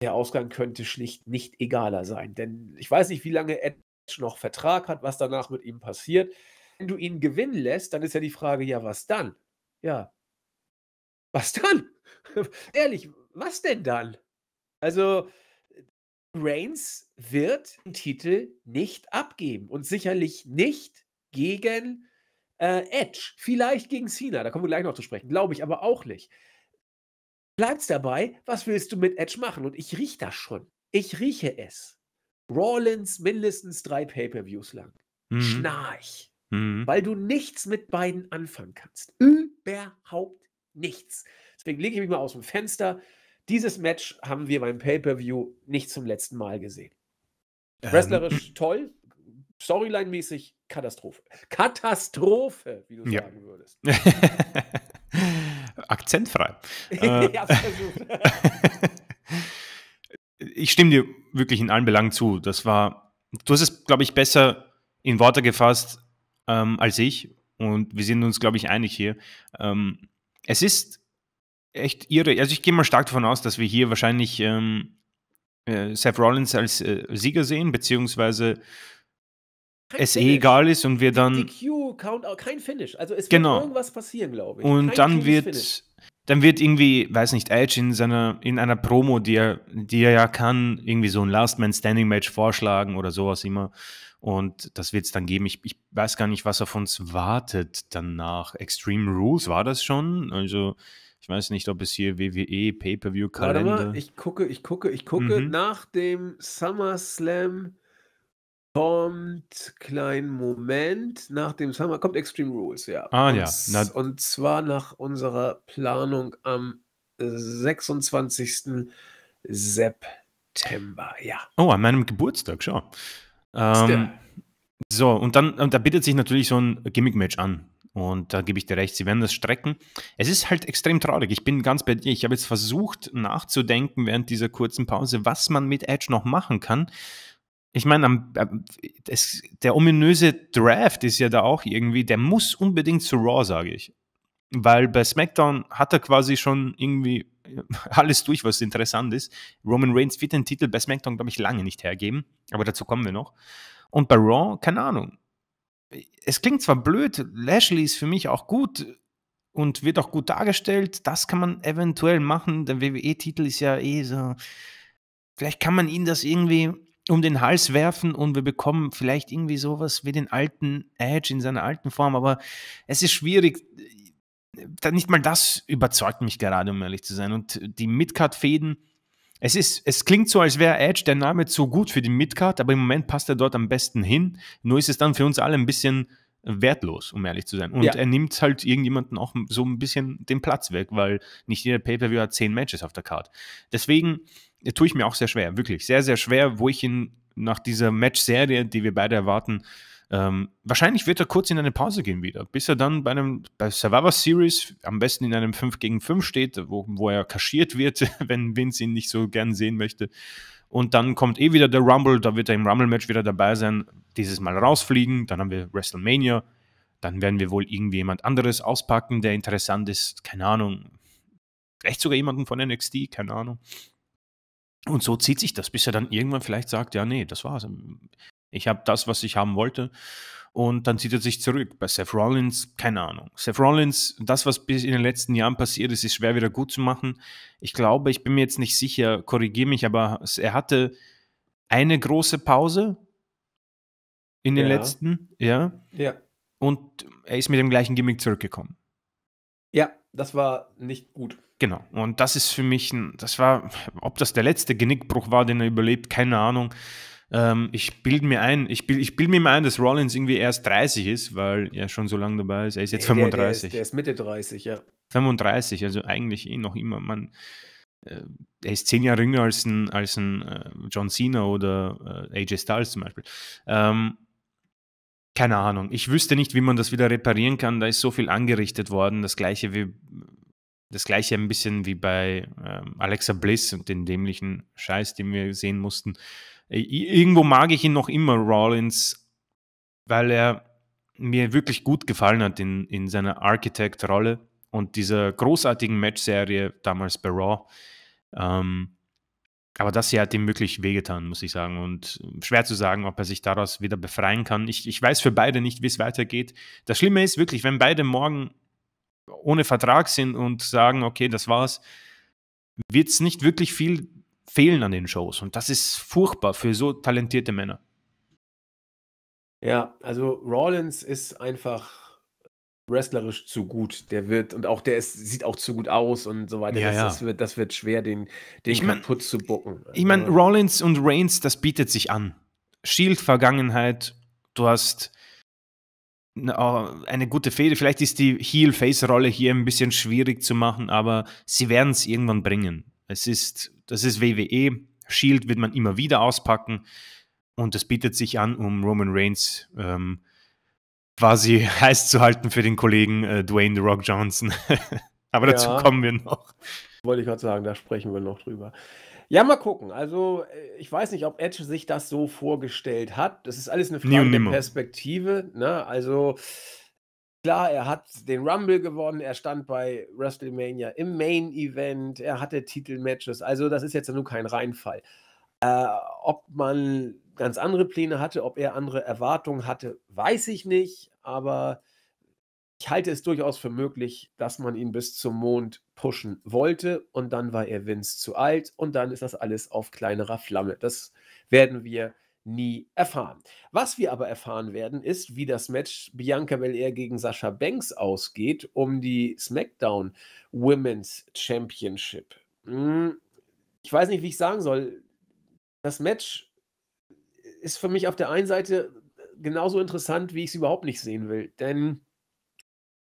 der Ausgang könnte schlicht nicht egaler sein. Denn ich weiß nicht, wie lange Edge noch Vertrag hat, was danach mit ihm passiert. Wenn du ihn gewinnen lässt, dann ist ja die Frage, ja, was dann? Ja. Was dann? (laughs) Ehrlich, was denn dann? Also, Reigns wird den Titel nicht abgeben und sicherlich nicht gegen äh, Edge. Vielleicht gegen Cena, da kommen wir gleich noch zu sprechen, glaube ich aber auch nicht. Bleibt's dabei, was willst du mit Edge machen? Und ich rieche das schon. Ich rieche es. Rawlins mindestens drei Pay-Per-Views lang. Mhm. Schnarch mhm. weil du nichts mit beiden anfangen kannst. Überhaupt nichts. Deswegen lege ich mich mal aus dem Fenster. Dieses Match haben wir beim Pay-Per-View nicht zum letzten Mal gesehen. Ähm. Wrestlerisch toll, Storyline-mäßig Katastrophe. Katastrophe, wie du ja. sagen würdest. (laughs) Akzentfrei. (laughs) Äh. (laughs) ich stimme dir wirklich in allen Belangen zu. Das war, du hast es, glaube ich, besser in Worte gefasst, ähm, als ich. Und wir sind uns, glaube ich, einig hier. Ähm, es ist echt irre. Also ich gehe mal stark davon aus, dass wir hier wahrscheinlich ähm, äh, Seth Rollins als äh, Sieger sehen, beziehungsweise es eh egal ist und wir dann. DQ, Count, kein Finish. Also es wird genau. irgendwas passieren, glaube ich. Und kein dann wird. Finish. Dann wird irgendwie, weiß nicht, Edge in seiner, in einer Promo, die er, die er ja kann, irgendwie so ein Last Man Standing Match vorschlagen oder sowas immer. Und das wird es dann geben. Ich, ich, weiß gar nicht, was auf uns wartet danach. Extreme Rules war das schon? Also, ich weiß nicht, ob es hier WWE, Pay-Per-View-Kalender. ich gucke, ich gucke, ich gucke. Mhm. Nach dem SummerSlam kommt, kleinen Moment, nach dem Summer kommt Extreme Rules, ja. Ah, und, ja. Na, und zwar nach unserer Planung am 26. September, ja. Oh, an meinem Geburtstag, schau. Ähm, so, und dann, und da bietet sich natürlich so ein Gimmick-Match an. Und da gebe ich dir recht, sie werden das strecken. Es ist halt extrem traurig. Ich bin ganz bei dir. Ich habe jetzt versucht nachzudenken während dieser kurzen Pause, was man mit Edge noch machen kann. Ich meine, der ominöse Draft ist ja da auch irgendwie, der muss unbedingt zu Raw, sage ich. Weil bei SmackDown hat er quasi schon irgendwie (laughs) alles durch, was interessant ist. Roman Reigns wird den Titel bei SmackDown, glaube ich, lange nicht hergeben, aber dazu kommen wir noch. Und bei Raw, keine Ahnung. Es klingt zwar blöd, Lashley ist für mich auch gut und wird auch gut dargestellt. Das kann man eventuell machen. Der WWE-Titel ist ja eh so. Vielleicht kann man ihn das irgendwie um den Hals werfen und wir bekommen vielleicht irgendwie sowas wie den alten Edge in seiner alten Form. Aber es ist schwierig nicht mal das überzeugt mich gerade, um ehrlich zu sein. Und die Midcard-Fäden, es es klingt so, als wäre Edge der Name zu gut für die Midcard, aber im Moment passt er dort am besten hin. Nur ist es dann für uns alle ein bisschen wertlos, um ehrlich zu sein. Und ja. er nimmt halt irgendjemanden auch so ein bisschen den Platz weg, weil nicht jeder Pay-Per-View hat zehn Matches auf der Card. Deswegen äh, tue ich mir auch sehr schwer, wirklich sehr, sehr schwer, wo ich ihn nach dieser Match-Serie, die wir beide erwarten, ähm, wahrscheinlich wird er kurz in eine Pause gehen wieder, bis er dann bei einem bei Survivor Series am besten in einem 5 gegen 5 steht, wo, wo er kaschiert wird, (laughs) wenn Vince ihn nicht so gern sehen möchte. Und dann kommt eh wieder der Rumble, da wird er im Rumble-Match wieder dabei sein, dieses Mal rausfliegen, dann haben wir WrestleMania, dann werden wir wohl irgendwie jemand anderes auspacken, der interessant ist, keine Ahnung. Vielleicht sogar jemanden von NXT, keine Ahnung. Und so zieht sich das, bis er dann irgendwann vielleicht sagt, ja, nee, das war's. Ich habe das, was ich haben wollte. Und dann zieht er sich zurück. Bei Seth Rollins, keine Ahnung. Seth Rollins, das, was bis in den letzten Jahren passiert ist, ist schwer wieder gut zu machen. Ich glaube, ich bin mir jetzt nicht sicher, korrigiere mich, aber er hatte eine große Pause in den ja. letzten, ja. Ja. Und er ist mit dem gleichen Gimmick zurückgekommen. Ja, das war nicht gut. Genau. Und das ist für mich ein, das war, ob das der letzte Genickbruch war, den er überlebt, keine Ahnung. Ähm, ich bilde mir ein, ich bilde ich bild mir ein, dass Rollins irgendwie erst 30 ist, weil er schon so lange dabei ist. Er ist jetzt nee, äh, 35. Der, der, ist, der, ist, Mitte 30, ja. 35, also eigentlich eh noch immer. Man, äh, er ist zehn Jahre jünger als ein, als ein äh, John Cena oder äh, AJ Styles zum Beispiel. Ähm, keine Ahnung. Ich wüsste nicht, wie man das wieder reparieren kann. Da ist so viel angerichtet worden. Das gleiche wie das gleiche ein bisschen wie bei ähm, Alexa Bliss und den dämlichen Scheiß, den wir sehen mussten irgendwo mag ich ihn noch immer, Rollins, weil er mir wirklich gut gefallen hat in, in seiner Architect-Rolle und dieser großartigen Match-Serie damals bei Raw. Ähm, aber das hier hat ihm wirklich wehgetan, muss ich sagen. Und schwer zu sagen, ob er sich daraus wieder befreien kann. Ich, ich weiß für beide nicht, wie es weitergeht. Das Schlimme ist wirklich, wenn beide morgen ohne Vertrag sind und sagen, okay, das war's, wird es nicht wirklich viel fehlen an den Shows. Und das ist furchtbar für so talentierte Männer. Ja, also Rollins ist einfach wrestlerisch zu gut. Der wird und auch der ist, sieht auch zu gut aus und so weiter. Ja, das, ja. das, wird, das wird schwer, den, den ich mein, kaputt zu bucken. Ich meine, also Rollins und Reigns, das bietet sich an. Shield Vergangenheit, du hast äh, eine gute Fehde. Vielleicht ist die Heel-Face-Rolle hier ein bisschen schwierig zu machen, aber sie werden es irgendwann bringen. Es ist, das ist WWE. Shield wird man immer wieder auspacken. Und das bietet sich an, um Roman Reigns ähm, quasi (laughs) heiß zu halten für den Kollegen äh, Dwayne The Rock Johnson. (laughs) Aber dazu ja, kommen wir noch. Wollte ich gerade sagen, da sprechen wir noch drüber. Ja, mal gucken. Also, äh, ich weiß nicht, ob Edge sich das so vorgestellt hat. Das ist alles eine Frage der Perspektive. Ne? Also, Klar, er hat den Rumble gewonnen, er stand bei WrestleMania im Main Event, er hatte Titelmatches. Also das ist jetzt nur kein Reinfall. Äh, ob man ganz andere Pläne hatte, ob er andere Erwartungen hatte, weiß ich nicht. Aber ich halte es durchaus für möglich, dass man ihn bis zum Mond pushen wollte und dann war er Vince zu alt und dann ist das alles auf kleinerer Flamme. Das werden wir nie erfahren. Was wir aber erfahren werden, ist, wie das Match Bianca Belair gegen Sascha Banks ausgeht um die SmackDown Women's Championship. Hm, ich weiß nicht, wie ich sagen soll. Das Match ist für mich auf der einen Seite genauso interessant, wie ich es überhaupt nicht sehen will. Denn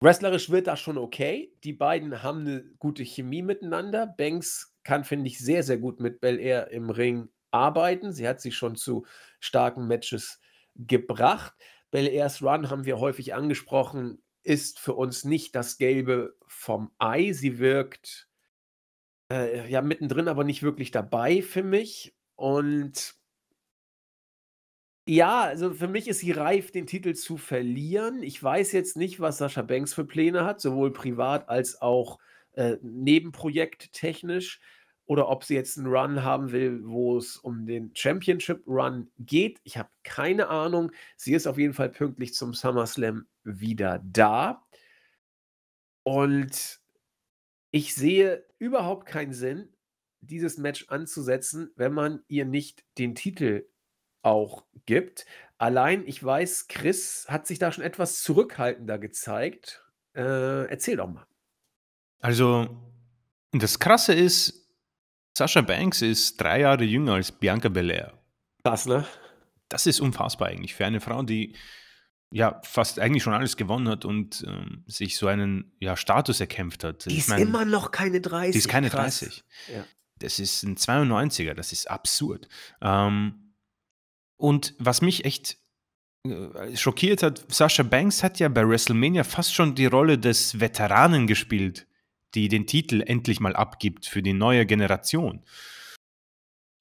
wrestlerisch wird das schon okay. Die beiden haben eine gute Chemie miteinander. Banks kann, finde ich, sehr, sehr gut mit Belair im Ring arbeiten. Sie hat sich schon zu starken Matches gebracht. Bel Airs Run haben wir häufig angesprochen, ist für uns nicht das Gelbe vom Ei. Sie wirkt äh, ja mittendrin, aber nicht wirklich dabei für mich. Und ja, also für mich ist sie reif, den Titel zu verlieren. Ich weiß jetzt nicht, was Sascha Banks für Pläne hat, sowohl privat als auch äh, nebenprojekttechnisch oder ob sie jetzt einen Run haben will, wo es um den Championship Run geht. Ich habe keine Ahnung. Sie ist auf jeden Fall pünktlich zum SummerSlam wieder da. Und ich sehe überhaupt keinen Sinn, dieses Match anzusetzen, wenn man ihr nicht den Titel auch gibt. Allein, ich weiß, Chris hat sich da schon etwas zurückhaltender gezeigt. Äh, erzähl doch mal. Also, das Krasse ist, Sascha Banks ist drei Jahre jünger als Bianca Belair. Das, ne? Das ist unfassbar eigentlich für eine Frau, die ja fast eigentlich schon alles gewonnen hat und ähm, sich so einen ja, Status erkämpft hat. Die ich ist mein, immer noch keine 30. Die ist keine Krass. 30. Ja. Das ist ein 92er, das ist absurd. Ähm, und was mich echt äh, schockiert hat, Sascha Banks hat ja bei WrestleMania fast schon die Rolle des Veteranen gespielt die den Titel endlich mal abgibt für die neue Generation.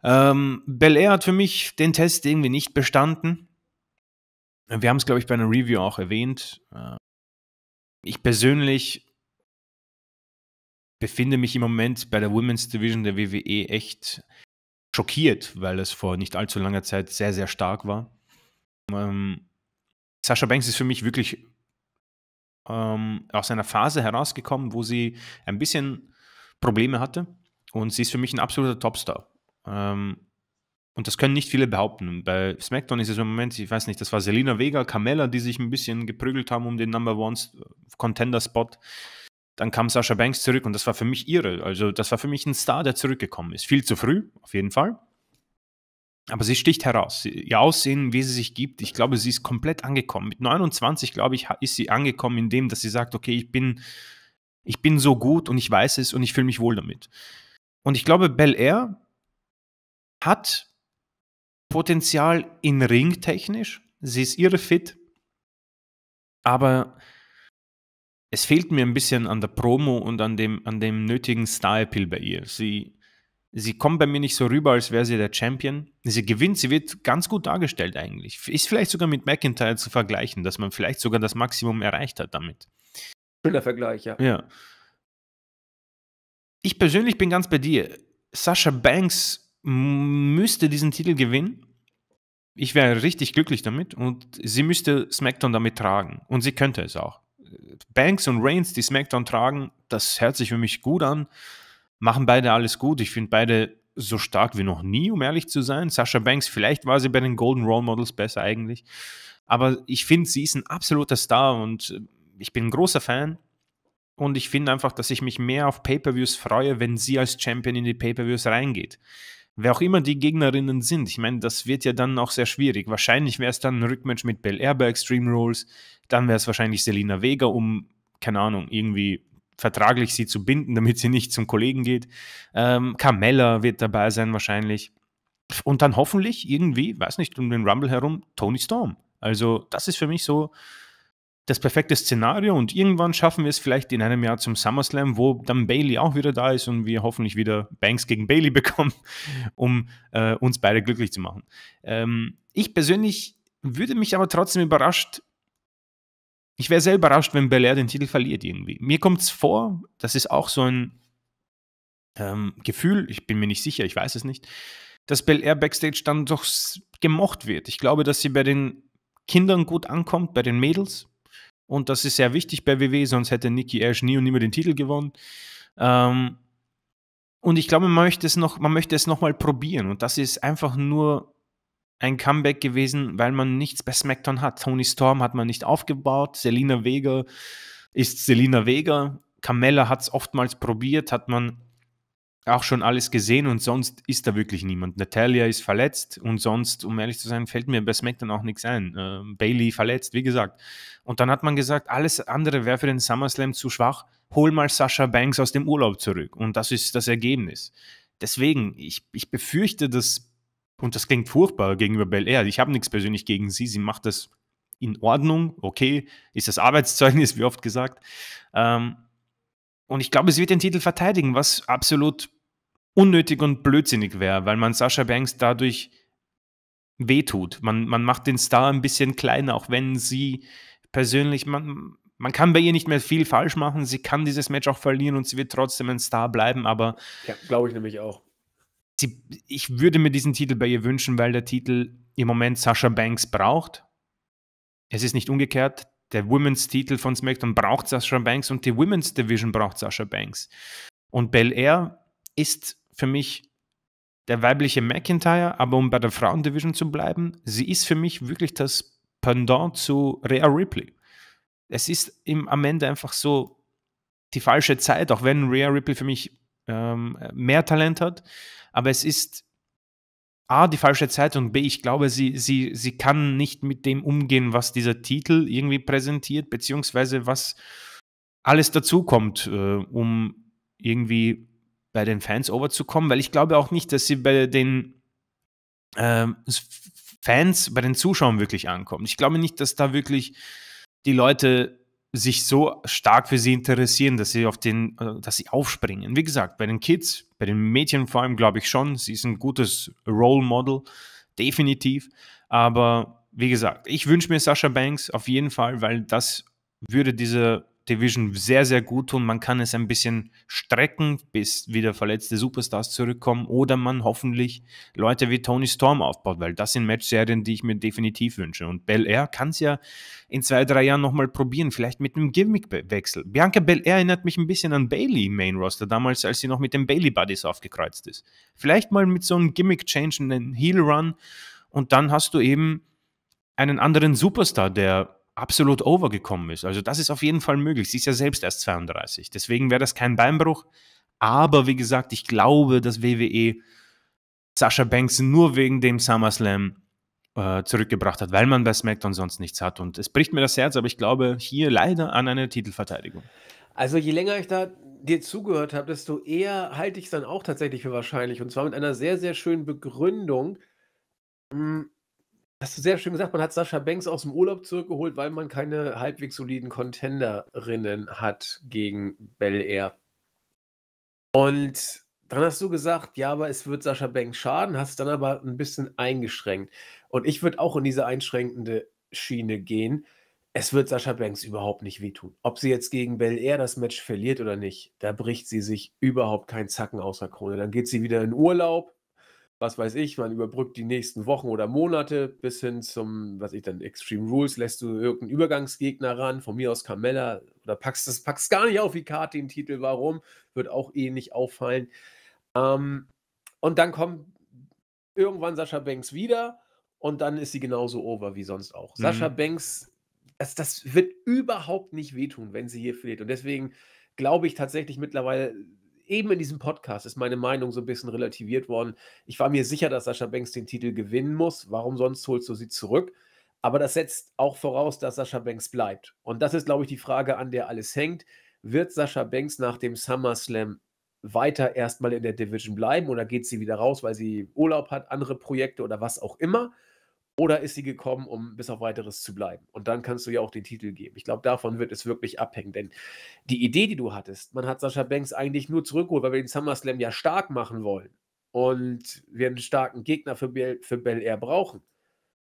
Ähm, Bel Air hat für mich den Test irgendwie nicht bestanden. Wir haben es, glaube ich, bei einer Review auch erwähnt. Äh, ich persönlich befinde mich im Moment bei der Women's Division der WWE echt schockiert, weil es vor nicht allzu langer Zeit sehr, sehr stark war. Ähm, Sascha Banks ist für mich wirklich ähm, aus einer Phase herausgekommen, wo sie ein bisschen Probleme hatte. Und sie ist für mich ein absoluter Topstar. Ähm, und das können nicht viele behaupten. Bei SmackDown ist es im Moment, ich weiß nicht, das war Selina Vega, Carmella, die sich ein bisschen geprügelt haben um den Number One äh, Contender Spot. Dann kam Sasha Banks zurück und das war für mich irre. Also, das war für mich ein Star, der zurückgekommen ist. Viel zu früh, auf jeden Fall. Aber sie sticht heraus. Ihr Aussehen, wie sie sich gibt, ich glaube, sie ist komplett angekommen. Mit 29, glaube ich, ist sie angekommen in dem, dass sie sagt, okay, ich bin, ich bin so gut und ich weiß es und ich fühle mich wohl damit. Und ich glaube, Bel Air hat Potenzial in Ring technisch. Sie ist irre fit. Aber es fehlt mir ein bisschen an der Promo und an dem, an dem nötigen Style-Pill bei ihr. Sie, Sie kommt bei mir nicht so rüber, als wäre sie der Champion. Sie gewinnt, sie wird ganz gut dargestellt eigentlich. Ist vielleicht sogar mit McIntyre zu vergleichen, dass man vielleicht sogar das Maximum erreicht hat damit. Schöner Vergleich, ja. Ja. Ich persönlich bin ganz bei dir. Sascha Banks müsste diesen Titel gewinnen. Ich wäre richtig glücklich damit und sie müsste SmackDown damit tragen. Und sie könnte es auch. Banks und Reigns, die SmackDown tragen, das hört sich für mich gut an machen beide alles gut. Ich finde beide so stark wie noch nie, um ehrlich zu sein. Sasha Banks, vielleicht war sie bei den Golden Role Models besser eigentlich. Aber ich finde, sie ist ein absoluter Star und äh, ich bin ein großer Fan. Und ich finde einfach, dass ich mich mehr auf Pay-Per-Views freue, wenn sie als Champion in die Pay-Per-Views reingeht. Wer auch immer die Gegnerinnen sind, ich meine, das wird ja dann auch sehr schwierig. Wahrscheinlich wäre es dann ein Rückmatch mit Bel Air bei Extreme Rules. Dann wäre es wahrscheinlich Selina Vega um, keine Ahnung, irgendwie vertraglich sie zu binden, (laughs) damit sie nicht zum Kollegen geht. Ähm, Carmella wird dabei sein wahrscheinlich. Und dann hoffentlich irgendwie, weiß nicht, um den Rumble herum, Tony Storm. Also das ist für mich so das perfekte Szenario und irgendwann schaffen wir es vielleicht in einem Jahr zum SummerSlam, wo dann Bailey auch wieder da ist und wir hoffentlich wieder Banks gegen Bailey (laughs) bekommen, um äh, uns beide glücklich zu machen. Ähm, ich persönlich würde mich aber trotzdem überrascht ich wäre sehr überrascht, wenn Belair den Titel verliert irgendwie. Mir kommt es vor, das ist auch so ein ähm, Gefühl, ich bin mir nicht sicher, ich weiß es nicht, dass Belair Backstage dann doch gemocht wird. Ich glaube, dass sie bei den Kindern gut ankommt, bei den Mädels. Und das ist sehr wichtig bei WW, e, sonst hätte Nikki Ash nie und nimmer den Titel gewonnen. Ähm, und ich glaube, man möchte es nochmal noch probieren. Und das ist einfach nur ein Comeback gewesen, weil man nichts bei SmackDown hat. Tony Storm hat man nicht aufgebaut, Selina Vega ist Selina Vega, Carmella hat es oftmals probiert, hat man auch schon alles gesehen und sonst ist da wirklich niemand. Natalia ist verletzt und sonst, um ehrlich zu sein, fällt mir bei SmackDown auch nichts ein. Äh, Bailey verletzt, wie gesagt. Und dann hat man gesagt, alles andere wäre für den SummerSlam zu schwach. Hol mal Sascha Banks aus dem Urlaub zurück. Und das ist das Ergebnis. Deswegen, ich, ich befürchte, dass und das klingt furchtbar gegenüber Bel Air. Ich habe nichts persönlich gegen sie. Sie macht das in Ordnung. Okay, ist das Arbeitszeugnis, (laughs) wie oft gesagt. Ähm, und ich glaube, sie wird den Titel verteidigen, was absolut unnötig und blödsinnig wäre, weil man Sascha Banks dadurch wehtut. Man, man macht den Star ein bisschen kleiner, auch wenn sie persönlich, man, man kann bei ihr nicht mehr viel falsch machen. Sie kann dieses Match auch verlieren und sie wird trotzdem ein Star bleiben, aber. Ja, glaube ich nämlich auch sie, ich würde mir diesen Titel bei ihr wünschen, weil der Titel im Moment Sascha Banks braucht. Es ist nicht umgekehrt. Der Women's-Titel von SmackDown braucht Sascha Banks und die Women's Division braucht Sascha Banks. Und Bel Air ist für mich der weibliche McIntyre, aber um bei der Frauendivision zu bleiben, sie ist für mich wirklich das Pendant zu Rhea Ripley. Es ist im, am Ende einfach so die falsche Zeit, auch wenn Rhea Ripley für mich ähm, mehr Talent hat aber es ist A, die falsche Zeit und B, ich glaube, sie, sie, sie kann nicht mit dem umgehen, was dieser Titel irgendwie präsentiert, beziehungsweise was alles dazukommt, äh, um irgendwie bei den Fans overzukommen, weil ich glaube auch nicht, dass sie bei den äh, Fans, bei den Zuschauern wirklich ankommt. Ich glaube nicht, dass da wirklich die Leute sich so stark für sie interessieren, dass sie auf den, äh, dass sie aufspringen. Wie gesagt, bei den Kids, bei den Mädchen vor allem glaube ich schon, sie ist ein gutes Role Model, definitiv. Aber wie gesagt, ich wünsche mir Sascha Banks auf jeden Fall, weil das würde diese Division sehr, sehr gut tun. Man kann es ein bisschen strecken, bis wieder verletzte Superstars zurückkommen oder man hoffentlich Leute wie Tony Storm aufbaut, weil das sind Matchserien, die ich mir definitiv wünsche. Und Bel Air kann es ja in zwei, drei Jahren nochmal probieren, vielleicht mit einem Gimmickwechsel. Bianca Bel Air erinnert mich ein bisschen an Bailey Main Roster, damals, als sie noch mit den Bailey Buddies aufgekreuzt ist. Vielleicht mal mit so einem Gimmick-Change, einen Heel-Run und dann hast du eben einen anderen Superstar, der absolut overgekommen ist. Also das ist auf jeden Fall möglich. Sie ist ja selbst erst 32. Deswegen wäre das kein Beinbruch. Aber wie gesagt, ich glaube, dass WWE Sascha Banks nur wegen dem SummerSlam äh, zurückgebracht hat, weil man bei SmackDown sonst nichts hat. Und es bricht mir das Herz, aber ich glaube hier leider an eine Titelverteidigung. Also je länger ich da dir zugehört habe, desto eher halte ich es dann auch tatsächlich für wahrscheinlich. Und zwar mit einer sehr, sehr schönen Begründung. Hm, Hast du sehr schön gesagt, man hat Sascha Banks aus dem Urlaub zurückgeholt, weil man keine halbwegs soliden Contenderinnen hat gegen Bel Air. Und dann hast du gesagt, ja, aber es wird Sascha Banks schaden, hast dann aber ein bisschen eingeschränkt. Und ich würde auch in diese einschränkende Schiene gehen. Es wird Sascha Banks überhaupt nicht wehtun. Ob sie jetzt gegen Bel Air das Match verliert oder nicht, da bricht sie sich überhaupt keinen Zacken außer Krone. Dann geht sie wieder in Urlaub was weiß ich, man überbrückt die nächsten Wochen oder Monate bis hin zum, was ich dann, Extreme Rules, lässt du irgendeinen Übergangsgegner ran, von mir aus Carmella oder packst es packst gar nicht auf, die Karte den Titel, warum, wird auch eh nicht auffallen. Ähm, und dann kommt irgendwann Sascha Banks wieder und dann ist sie genauso over wie sonst auch. Mhm. Sascha Banks, das, das wird überhaupt nicht wehtun, wenn sie hier fehlt. Und deswegen glaube ich tatsächlich mittlerweile, eben in diesem Podcast ist meine Meinung so ein bisschen relativiert worden. Ich war mir sicher, dass Sascha Banks den Titel gewinnen muss. Warum sonst holst du sie zurück? Aber das setzt auch voraus, dass Sascha Banks bleibt. Und das ist, glaube ich, die Frage, an der alles hängt. Wird Sascha Banks nach dem SummerSlam weiter erstmal in der Division bleiben oder geht sie wieder raus, weil sie Urlaub hat, andere Projekte oder was auch immer? Oder ist sie gekommen, um bis auf weiteres zu bleiben? Und dann kannst du ja auch den Titel geben. Ich glaube, davon wird es wirklich abhängen. Denn die Idee, die du hattest, man hat Sascha Banks eigentlich nur zurückgeholt, weil wir den SummerSlam ja stark machen wollen. Und wir einen starken Gegner für, Bel für Bel Air brauchen.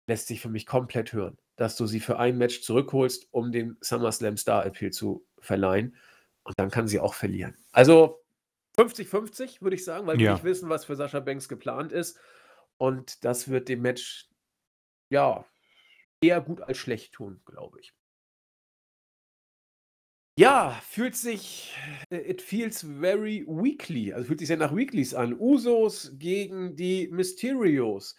Lässt sich für mich komplett hören, dass du sie für ein Match zurückholst, um den SummerSlam Star Appeal zu verleihen. Und dann kann sie auch verlieren. Also 50-50, würde ich sagen, weil wir nicht wissen, was für Sascha Banks geplant ist. Und das wird dem Match ja, eher gut als schlecht tun, glaube ich. Ja, fühlt sich, äh, it feels very weekly, also fühlt sich sehr nach Weeklies an. Usos gegen die Mysterios.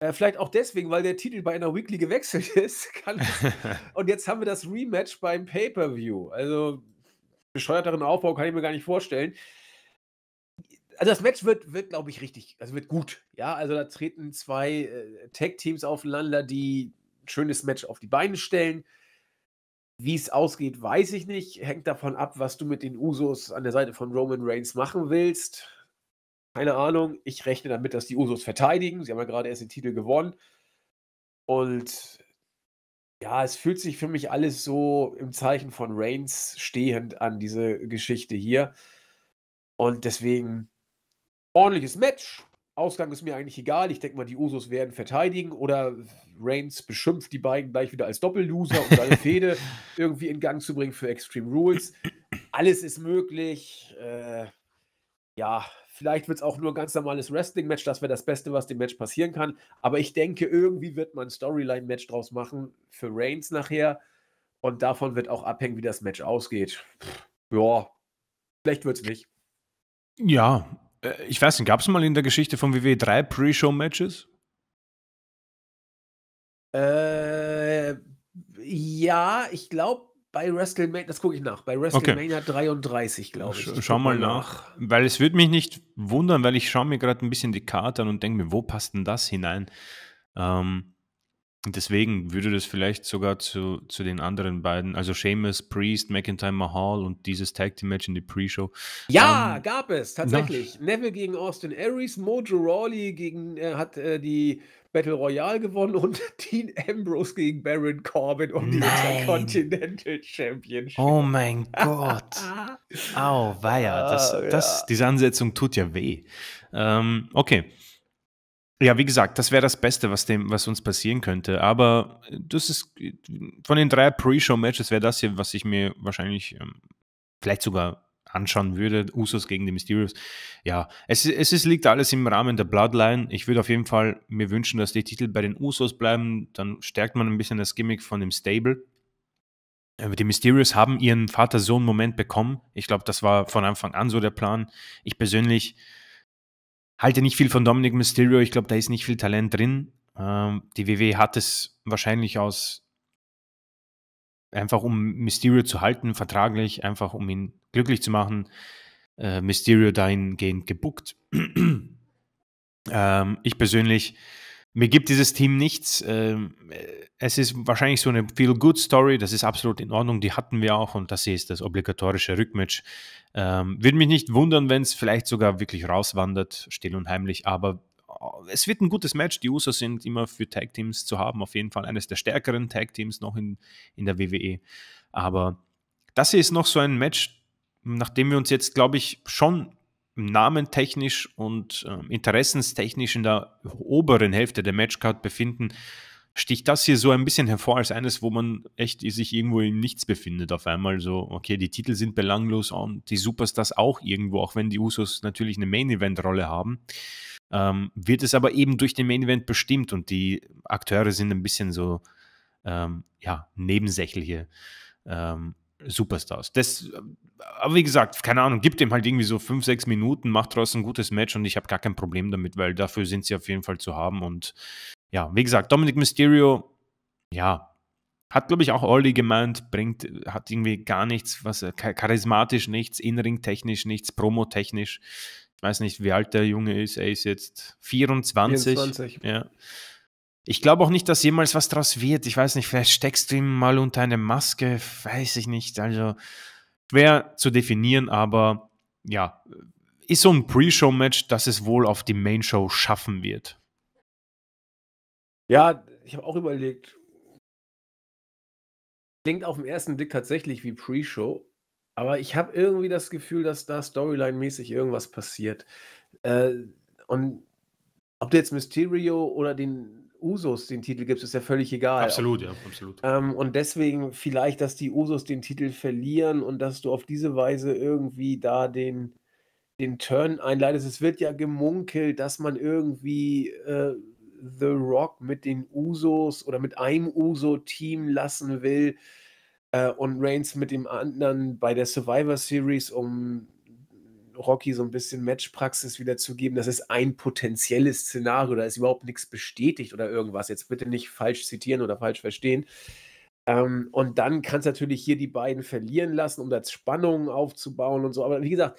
Äh, vielleicht auch deswegen, weil der Titel bei einer Weekly gewechselt (laughs) ist. Das, (laughs) und jetzt haben wir das Rematch beim Pay-Per-View. Also, bescheuerteren Aufbau kann ich mir gar nicht vorstellen also das Match wird, wird glaube ich, richtig, also wird gut. Ja, also da treten zwei äh, Tag-Teams aufeinander, die ein schönes Match auf die Beine stellen. Wie es ausgeht, weiß ich nicht. Hängt davon ab, was du mit den Usos an der Seite von Roman Reigns machen willst. Keine Ahnung. Ich rechne damit, dass die Usos verteidigen. Sie haben ja gerade erst den Titel gewonnen. Und ja, es fühlt sich für mich alles so im Zeichen von Reigns stehend an, diese Geschichte hier. Und deswegen ordentliches Match. Ausgang ist mir eigentlich egal. Ich denke mal, die Usos werden verteidigen oder Reigns beschimpft die beiden gleich wieder als Doppelloser, um seine (laughs) Fehde irgendwie in Gang zu bringen für Extreme Rules. Alles ist möglich. Äh, ja, vielleicht wird es auch nur ein ganz normales Wrestling-Match. Das wäre das Beste, was dem Match passieren kann. Aber ich denke, irgendwie wird man ein Storyline-Match draus machen für Reigns nachher. Und davon wird auch abhängen, wie das Match ausgeht. Pff, ja, vielleicht wird es nicht. Ja, äh, ich weiß nicht, gab es mal in der Geschichte von WWE drei Pre-Show-Matches? Äh, ja, ich glaube, bei WrestleMania, das gucke ich nach, bei WrestleMania okay. 33, glaube ich. ich. Schau mal nach, nach, weil es würde mich nicht wundern, weil ich schaue mir gerade ein bisschen die Karte an und denke mir, wo passt denn das hinein? Ähm, Deswegen würde das vielleicht sogar zu, zu den anderen beiden, also Seamus, Priest, McIntyre Mahal und dieses Tag Team Match in die Pre-Show. Ja, ähm, gab es tatsächlich. Na. Neville gegen Austin Aries, Mojo Rawley gegen, äh, hat äh, die Battle Royale gewonnen und (laughs) Dean Ambrose gegen Baron Corbin um Nein. die Intercontinental Championship. Oh mein Gott. (laughs) Au, weia. Das, ah, das, diese Ansetzung tut ja weh. Ähm, okay. Ja, wie gesagt, das wäre das Beste, was, dem, was uns passieren könnte. Aber das ist von den drei Pre-Show-Matches wäre das hier, was ich mir wahrscheinlich ähm, vielleicht sogar anschauen würde. Usos gegen die Mysterios. Ja, es, es, es liegt alles im Rahmen der Bloodline. Ich würde auf jeden Fall mir wünschen, dass die Titel bei den Usos bleiben. Dann stärkt man ein bisschen das Gimmick von dem Stable. Äh, die Mysterios haben ihren Vater-Sohn-Moment bekommen. Ich glaube, das war von Anfang an so der Plan. Ich persönlich halte nicht viel von Dominic Mysterio. Ich glaube, da ist nicht viel Talent drin. Ähm, die WWE hat es wahrscheinlich aus einfach um Mysterio zu halten, vertraglich, einfach um ihn glücklich zu machen, äh, Mysterio dahingehend gebuckt. (clears throat) Ähm, ich persönlich mir gibt dieses Team nichts. Ähm, äh, es ist wahrscheinlich so eine Feel-Good-Story, das ist absolut in Ordnung, die hatten wir auch und das hier ist das obligatorische Rückmatch. Ähm, würde mich nicht wundern, wenn es vielleicht sogar wirklich rauswandert, still und heimlich, aber äh, es wird ein gutes Match. Die User sind immer für Tag-Teams zu haben, auf jeden Fall eines der stärkeren Tag-Teams noch in, in der WWE. Aber das hier ist noch so ein Match, nachdem wir uns jetzt, glaube ich, schon namentechnisch und äh, interessenstechnisch in der oberen Hälfte der Matchcard befinden, sticht das hier so ein bisschen hervor als eines, wo man echt sich irgendwo in nichts befindet. Auf einmal so, okay, die Titel sind belanglos und die Superstars auch irgendwo, auch wenn die Usos natürlich eine Main-Event-Rolle haben, ähm, wird es aber eben durch den Main-Event bestimmt und die Akteure sind ein bisschen so, ähm, ja, nebensächlich Ähm, Superstars. Das, aber wie gesagt, keine Ahnung, gibt dem halt irgendwie so fünf, sechs Minuten, macht daraus ein gutes Match und ich habe gar kein Problem damit, weil dafür sind sie auf jeden Fall zu haben. Und ja, wie gesagt, Dominic Mysterio, ja, hat, glaube ich, auch Olli gemeint, bringt, hat irgendwie gar nichts, was charismatisch nichts, inringtechnisch nichts, promotechnisch. Ich weiß nicht, wie alt der Junge ist. Er ist jetzt 24. 24. Ja. Ich glaube auch nicht, dass jemals was draus wird. Ich weiß nicht, vielleicht steckst du ihn mal unter eine Maske, weiß ich nicht. Also schwer zu definieren, aber ja, ist so ein Pre-Show-Match, dass es wohl auf die Main-Show schaffen wird. Ja, ich habe auch überlegt. Klingt auf den ersten Blick tatsächlich wie Pre-Show, aber ich habe irgendwie das Gefühl, dass da Storyline-mäßig irgendwas passiert. Äh, und ob du jetzt Mysterio oder den Usos den Titel gibst, ist ja völlig egal. Absolut, ja, absolut. Ähm, und deswegen vielleicht, dass die Usos den Titel verlieren und dass du auf diese Weise irgendwie da den, den Turn einleitest. Es wird ja gemunkelt, dass man irgendwie äh, The Rock mit den Usos oder mit einem Uso-Team lassen will äh, und Reigns mit dem anderen bei der Survivor Series um Rocky so ein bisschen Matchpraxis wieder zu geben, das ist ein potenzielles Szenario, da ist überhaupt nichts bestätigt oder irgendwas. Jetzt bitte nicht falsch zitieren oder falsch verstehen. Ähm, und dann kannst du natürlich hier die beiden verlieren lassen, um da Spannungen aufzubauen und so. Aber wie gesagt,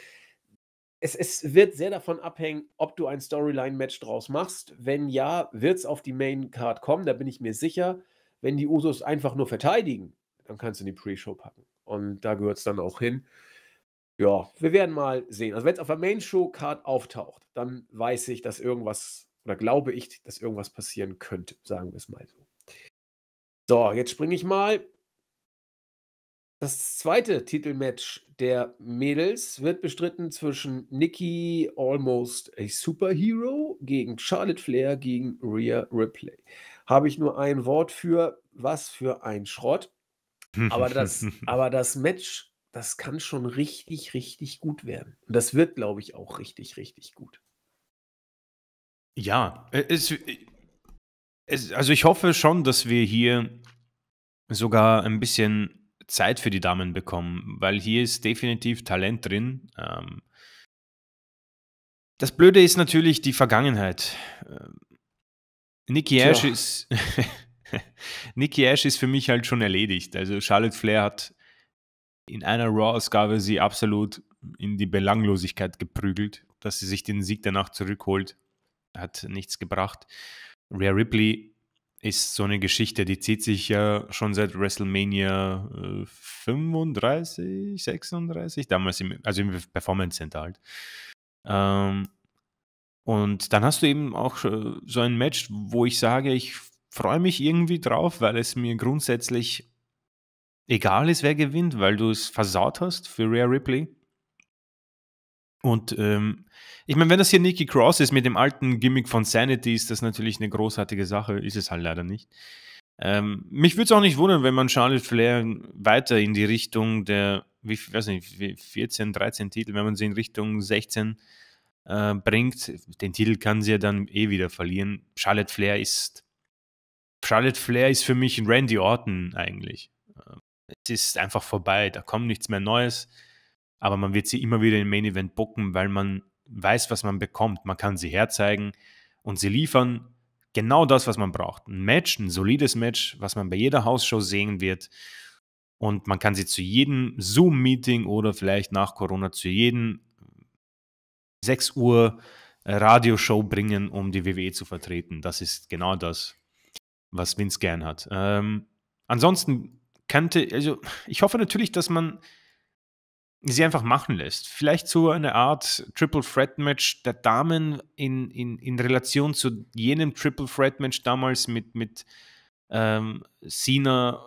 es, es, wird sehr davon abhängen, ob du ein Storyline-Match draus machst. Wenn ja, wird es auf die Main-Card kommen, da bin ich mir sicher. Wenn die Usos einfach nur verteidigen, dann kannst du in die Pre-Show packen. Und da gehört es dann auch hin ja, wir werden mal sehen. Also wenn es auf der Main Show Card auftaucht, dann weiß ich, dass irgendwas oder glaube ich, dass irgendwas passieren könnte, sagen wir es mal so. So, jetzt springe ich mal. Das zweite Titelmatch der Mädels wird bestritten zwischen Nikki Almost a Superhero gegen Charlotte Flair gegen Rhea Ripley. Habe ich nur ein Wort für, was für ein Schrott. (laughs) Aber das, aber das Match das kann schon richtig, richtig gut werden. Und das wird, glaube ich, auch richtig, richtig gut. Ja, äh, es, äh, es, also ich hoffe schon, dass wir hier sogar ein bisschen Zeit für die Damen bekommen, weil hier ist definitiv Talent drin. Ähm, das Blöde ist natürlich die Vergangenheit. Ähm, Nikki Ash ist (laughs) Nikki Ash ist für mich halt schon erledigt. Also Charlotte Flair hat in einer Raw-Ausgabe sie absolut in die Belanglosigkeit geprügelt. Dass sie sich den Sieg danach zurückholt, hat nichts gebracht. Rhea Ripley ist so eine Geschichte, die zieht sich ja schon seit WrestleMania 35, äh, 36, damals im, also im Performance Center halt. Ähm, und dann hast du eben auch äh, so ein Match, wo ich sage, ich freue mich irgendwie drauf, weil es mir grundsätzlich egal ist, wer gewinnt, weil du es versaut hast für Rare Ripley. Und ähm, ich meine, wenn das hier Nikki Cross ist mit dem alten Gimmick von Sanity, ist das natürlich eine großartige Sache. Ist es halt leider nicht. Ähm, mich würde es auch nicht wundern, wenn man Charlotte Flair weiter in die Richtung der, wie, weiß nicht, 14, 13 Titel, wenn man sie in Richtung 16 äh, bringt. Den Titel kann sie ja dann eh wieder verlieren. Charlotte Flair ist. Charlotte Flair ist für mich Randy Orton eigentlich es ist einfach vorbei, da kommt nichts mehr Neues, aber man wird sie immer wieder im Main Event bucken, weil man weiß, was man bekommt. Man kann sie herzeigen und sie liefern genau das, was man braucht. Ein Match, ein solides Match, was man bei jeder Hausshow sehen wird. Und man kann sie zu jedem Zoom-Meeting oder vielleicht nach Corona zu jedem 6 Uhr äh, Radioshow bringen, um die WWE zu vertreten. Das ist genau das, was Vince gern hat. Ähm, ansonsten kannte, also ich hoffe natürlich, dass man sie einfach machen lässt. Vielleicht so eine Art Triple Threat Match der Damen in, in, in Relation zu jenem Triple Threat Match damals mit, mit ähm, Cena,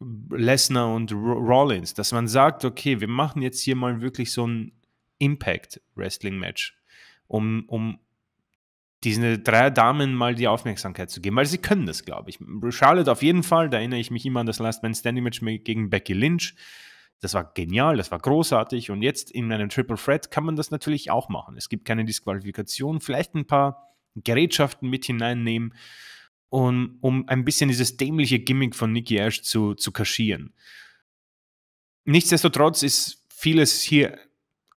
äh, Lesnar und Rollins, dass man sagt, okay, wir machen jetzt hier mal wirklich so ein Impact Wrestling Match, um, um diesen drei Damen mal die Aufmerksamkeit zu geben, weil sie können das, glaube ich. Charlotte auf jeden Fall, da erinnere ich mich immer an das Last Man Standing Match gegen Becky Lynch. Das war genial, das war großartig und jetzt in einem Triple Threat kann man das natürlich auch machen. Es gibt keine Disqualifikation, vielleicht ein paar Gerätschaften mit hineinnehmen, um, um ein bisschen dieses dämliche Gimmick von Nikki Ash zu, zu kaschieren. Nichtsdestotrotz ist vieles hier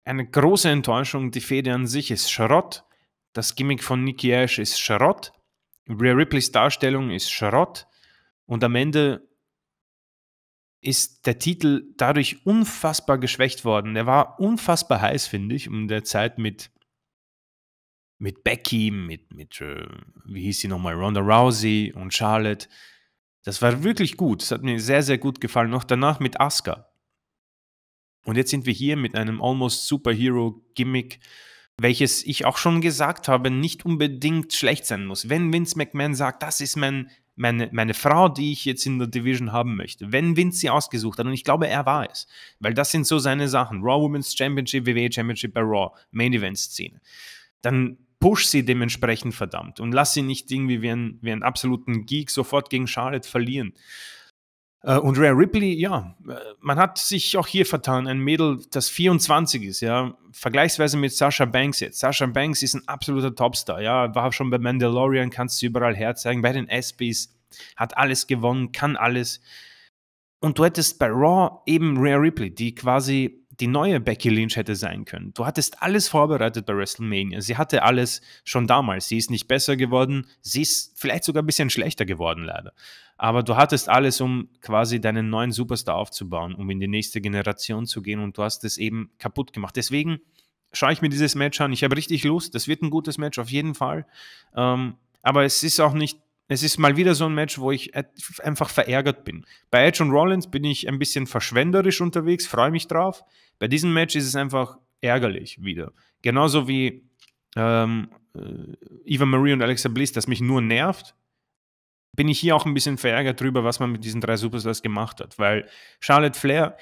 eine große Enttäuschung. Die Fede an sich ist Schrott. Das Gimmick von Nikki Ash ist Charlotte. Rhea Ripleys Darstellung ist Charlotte. Und am Ende ist der Titel dadurch unfassbar geschwächt worden. Er war unfassbar heiß, finde ich, um der Zeit mit, mit Becky, mit, mit äh, wie hieß sie nochmal, Ronda Rousey und Charlotte. Das war wirklich gut. Das hat mir sehr, sehr gut gefallen. Noch danach mit Asuka. Und jetzt sind wir hier mit einem Almost Superhero-Gimmick welches ich auch schon gesagt habe, nicht unbedingt schlecht sein muss. Wenn Vince McMahon sagt, das ist mein, meine, meine Frau, die ich jetzt in der Division haben möchte, wenn Vince sie ausgesucht hat, und ich glaube, er war es, weil das sind so seine Sachen, Raw Women's Championship, WWE Championship bei Raw, Main Event Szene, dann push sie dementsprechend verdammt und lass sie nicht irgendwie wie einen, wie absoluten Geek sofort gegen Charlotte verlieren. Äh, und Rare Ripley, ja, äh, man hat sich auch hier vertan. Ein Mädel, das 24 ist, ja, vergleichsweise mit Sasha Banks jetzt. Sasha Banks ist ein absoluter Topstar, ja, war schon bei Mandalorian, kannst du überall herzeigen. Bei den ESPYs hat alles gewonnen, kann alles. Und du hättest bei Raw eben Rare Ripley, die quasi die neue Becky Lynch hätte sein können. Du hattest alles vorbereitet bei WrestleMania. Sie hatte alles schon damals. Sie ist nicht besser geworden. Sie ist vielleicht sogar ein bisschen schlechter geworden, leider. Aber du hattest alles, um quasi deinen neuen Superstar aufzubauen, um in die nächste Generation zu gehen. Und du hast es eben kaputt gemacht. Deswegen schaue ich mir dieses Match an. Ich habe richtig Lust. Das wird ein gutes Match auf jeden Fall. Ähm, aber es ist auch nicht es ist mal wieder so ein Match, wo ich einfach verärgert bin. Bei Edge und Rollins bin ich ein bisschen verschwenderisch unterwegs, freue mich drauf. Bei diesem Match ist es einfach ärgerlich wieder. Genauso wie ähm, Eva äh, Marie und Alexa Bliss, das mich nur nervt, bin ich hier auch ein bisschen verärgert drüber, was man mit diesen drei Superstars gemacht hat. Weil Charlotte Flair,